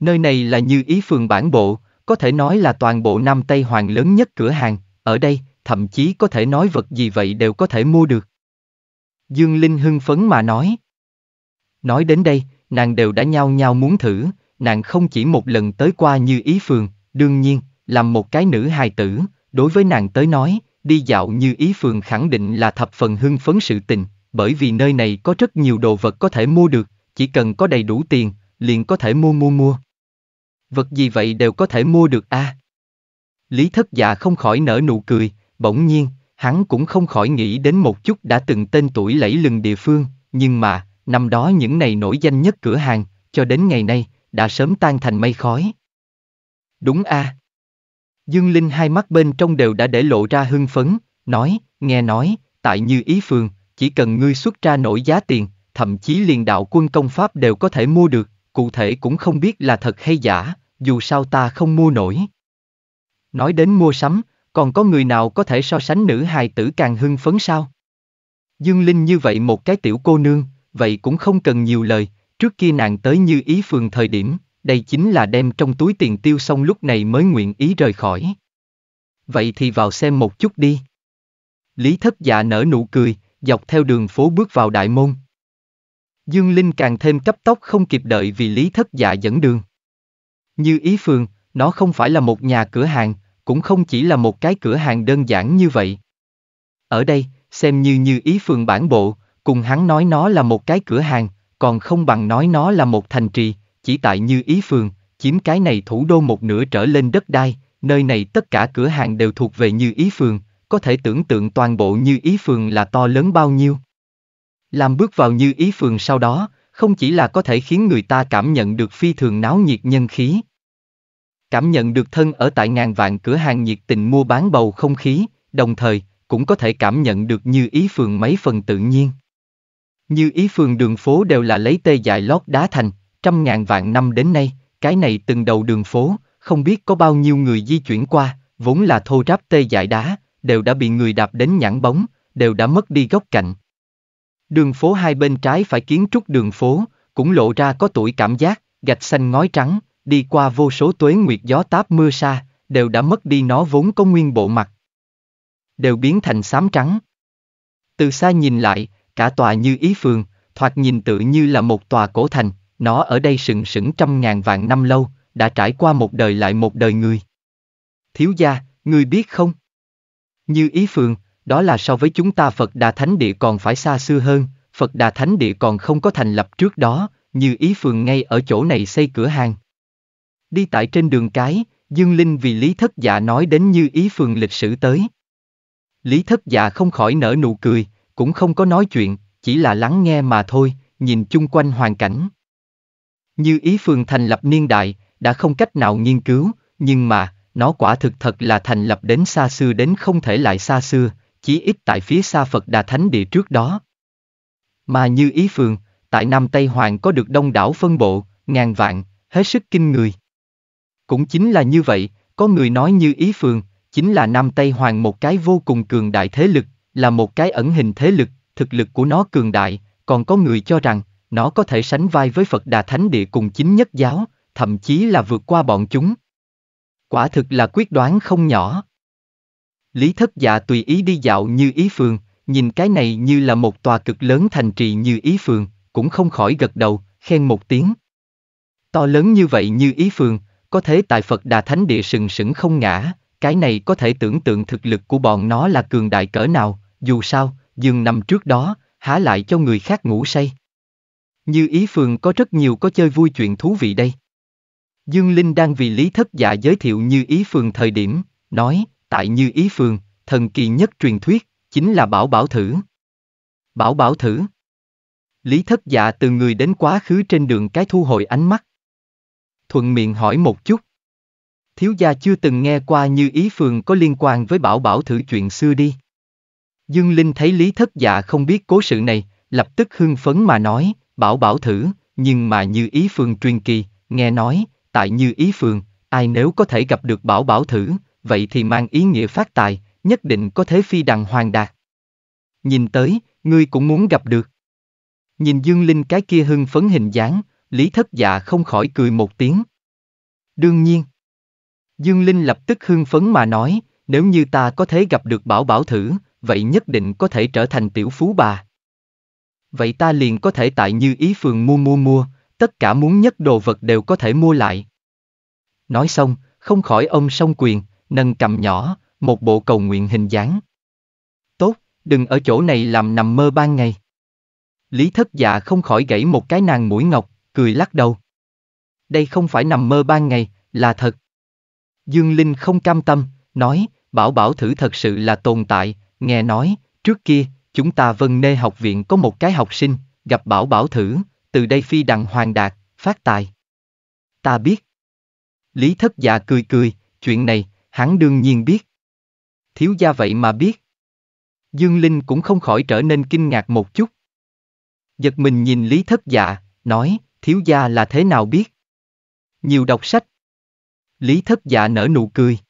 Nơi này là như ý phường bản bộ, có thể nói là toàn bộ Nam Tây Hoàng lớn nhất cửa hàng, ở đây, thậm chí có thể nói vật gì vậy đều có thể mua được. Dương Linh hưng phấn mà nói. Nói đến đây, nàng đều đã nhao nhao muốn thử, nàng không chỉ một lần tới qua như ý phường, đương nhiên, làm một cái nữ hài tử, đối với nàng tới nói, đi dạo như ý phường khẳng định là thập phần hưng phấn sự tình, bởi vì nơi này có rất nhiều đồ vật có thể mua được, chỉ cần có đầy đủ tiền, liền có thể mua mua mua. Vật gì vậy đều có thể mua được a. À? Lý thất dạ không khỏi nở nụ cười, bỗng nhiên, hắn cũng không khỏi nghĩ đến một chút đã từng tên tuổi lẫy lừng địa phương, nhưng mà, năm đó những này nổi danh nhất cửa hàng, cho đến ngày nay, đã sớm tan thành mây khói. Đúng a. À. Dương Linh hai mắt bên trong đều đã để lộ ra hưng phấn, nói, nghe nói, tại như ý phường, chỉ cần ngươi xuất ra nổi giá tiền, thậm chí liền đạo quân công pháp đều có thể mua được, cụ thể cũng không biết là thật hay giả, dù sao ta không mua nổi. Nói đến mua sắm, còn có người nào có thể so sánh nữ hài tử càng hưng phấn sao? Dương Linh như vậy một cái tiểu cô nương, vậy cũng không cần nhiều lời, trước kia nàng tới như ý phường thời điểm, đây chính là đem trong túi tiền tiêu xong lúc này mới nguyện ý rời khỏi. Vậy thì vào xem một chút đi. Lý thất dạ nở nụ cười, dọc theo đường phố bước vào đại môn. Dương Linh càng thêm cấp tốc không kịp đợi vì Lý thất dạ dẫn đường. Như ý phường, nó không phải là một nhà cửa hàng, cũng không chỉ là một cái cửa hàng đơn giản như vậy. Ở đây, xem như như ý phường bản bộ, cùng hắn nói nó là một cái cửa hàng, còn không bằng nói nó là một thành trì, chỉ tại như ý phường, chiếm cái này thủ đô một nửa trở lên đất đai, nơi này tất cả cửa hàng đều thuộc về như ý phường, có thể tưởng tượng toàn bộ như ý phường là to lớn bao nhiêu. Làm bước vào như ý phường sau đó, không chỉ là có thể khiến người ta cảm nhận được phi thường náo nhiệt nhân khí. Cảm nhận được thân ở tại ngàn vạn cửa hàng nhiệt tình mua bán bầu không khí, đồng thời, cũng có thể cảm nhận được như ý phường mấy phần tự nhiên. Như ý phường đường phố đều là lấy tê dại lót đá thành, trăm ngàn vạn năm đến nay, cái này từng đầu đường phố, không biết có bao nhiêu người di chuyển qua, vốn là thô ráp tê dại đá, đều đã bị người đạp đến nhãn bóng, đều đã mất đi góc cạnh. Đường phố hai bên trái phải kiến trúc đường phố, cũng lộ ra có tuổi cảm giác, gạch xanh ngói trắng, đi qua vô số tuế nguyệt gió táp mưa xa đều đã mất đi nó vốn có nguyên bộ mặt. Đều biến thành xám trắng. Từ xa nhìn lại, cả tòa như ý phường, thoạt nhìn tự như là một tòa cổ thành, nó ở đây sừng sững trăm ngàn vạn năm lâu, đã trải qua một đời lại một đời người. Thiếu gia, ngươi biết không? Như ý phường, đó là so với chúng ta Phật Đà Thánh Địa còn phải xa xưa hơn, Phật Đà Thánh Địa còn không có thành lập trước đó, như ý phường ngay ở chỗ này xây cửa hàng. Đi tại trên đường cái, Dương Linh vì Lý Thất Dạ nói đến như ý phường lịch sử tới. Lý Thất Dạ không khỏi nở nụ cười, cũng không có nói chuyện, chỉ là lắng nghe mà thôi, nhìn chung quanh hoàn cảnh. Như ý phường thành lập niên đại, đã không cách nào nghiên cứu, nhưng mà, nó quả thực thật là thành lập đến xa xưa đến không thể lại xa xưa, chí ít tại phía xa Phật Đà Thánh Địa trước đó. Mà như ý phường, tại Nam Tây Hoàng có được đông đảo phân bộ, ngàn vạn, hết sức kinh người. Cũng chính là như vậy, có người nói như ý phường, chính là Nam Tây Hoàng một cái vô cùng cường đại thế lực, là một cái ẩn hình thế lực, thực lực của nó cường đại, còn có người cho rằng, nó có thể sánh vai với Phật Đà Thánh Địa cùng chính nhất giáo, thậm chí là vượt qua bọn chúng. Quả thực là quyết đoán không nhỏ. Lý thất dạ tùy ý đi dạo như ý phường, nhìn cái này như là một tòa cực lớn thành trì như ý phường, cũng không khỏi gật đầu, khen một tiếng. To lớn như vậy như ý phường, có thế tại Phật Đà Thánh Địa sừng sững không ngã, cái này có thể tưởng tượng thực lực của bọn nó là cường đại cỡ nào, dù sao, giường nằm trước đó, há lại cho người khác ngủ say. Như ý phường có rất nhiều có chơi vui chuyện thú vị đây. Dương Linh đang vì Lý Thất Dạ giới thiệu Như Ý Phường thời điểm, nói, tại Như Ý Phường, thần kỳ nhất truyền thuyết, chính là Bảo Bảo Thử. Bảo Bảo Thử. Lý Thất Dạ từ người đến quá khứ trên đường cái thu hồi ánh mắt. Thuận miệng hỏi một chút. Thiếu gia chưa từng nghe qua Như Ý Phường có liên quan với Bảo Bảo Thử chuyện xưa đi. Dương Linh thấy Lý Thất Dạ không biết cố sự này, lập tức hưng phấn mà nói, bảo bảo thử, nhưng mà như ý phường truyền kỳ, nghe nói, tại như ý phường, ai nếu có thể gặp được bảo bảo thử, vậy thì mang ý nghĩa phát tài, nhất định có thế phi đằng hoàng đạt. Nhìn tới, ngươi cũng muốn gặp được. Nhìn Dương Linh cái kia hưng phấn hình dáng, Lý Thất Dạ không khỏi cười một tiếng. Đương nhiên. Dương Linh lập tức hưng phấn mà nói, nếu như ta có thể gặp được bảo bảo thử, vậy nhất định có thể trở thành tiểu phú bà. Vậy ta liền có thể tại như ý phường mua mua mua, tất cả muốn nhất đồ vật đều có thể mua lại. Nói xong, không khỏi ông song quyền, nâng cầm nhỏ, một bộ cầu nguyện hình dáng. Tốt, đừng ở chỗ này làm nằm mơ ban ngày. Lý thất dạ không khỏi gãy một cái nàng mũi ngọc, cười lắc đầu. Đây không phải nằm mơ ban ngày, là thật. Dương Linh không cam tâm, nói, bảo bảo thử thật sự là tồn tại, Nghe nói, trước kia, chúng ta Vân Nê học viện có một cái học sinh, gặp Bảo Bảo thử, từ đây phi đằng hoàng đạt, phát tài. Ta biết. Lý thất dạ cười cười, chuyện này, hắn đương nhiên biết. Thiếu gia vậy mà biết. Dương Linh cũng không khỏi trở nên kinh ngạc một chút. Giật mình nhìn Lý thất dạ, nói, thiếu gia là thế nào biết? Nhiều đọc sách. Lý thất dạ nở nụ cười.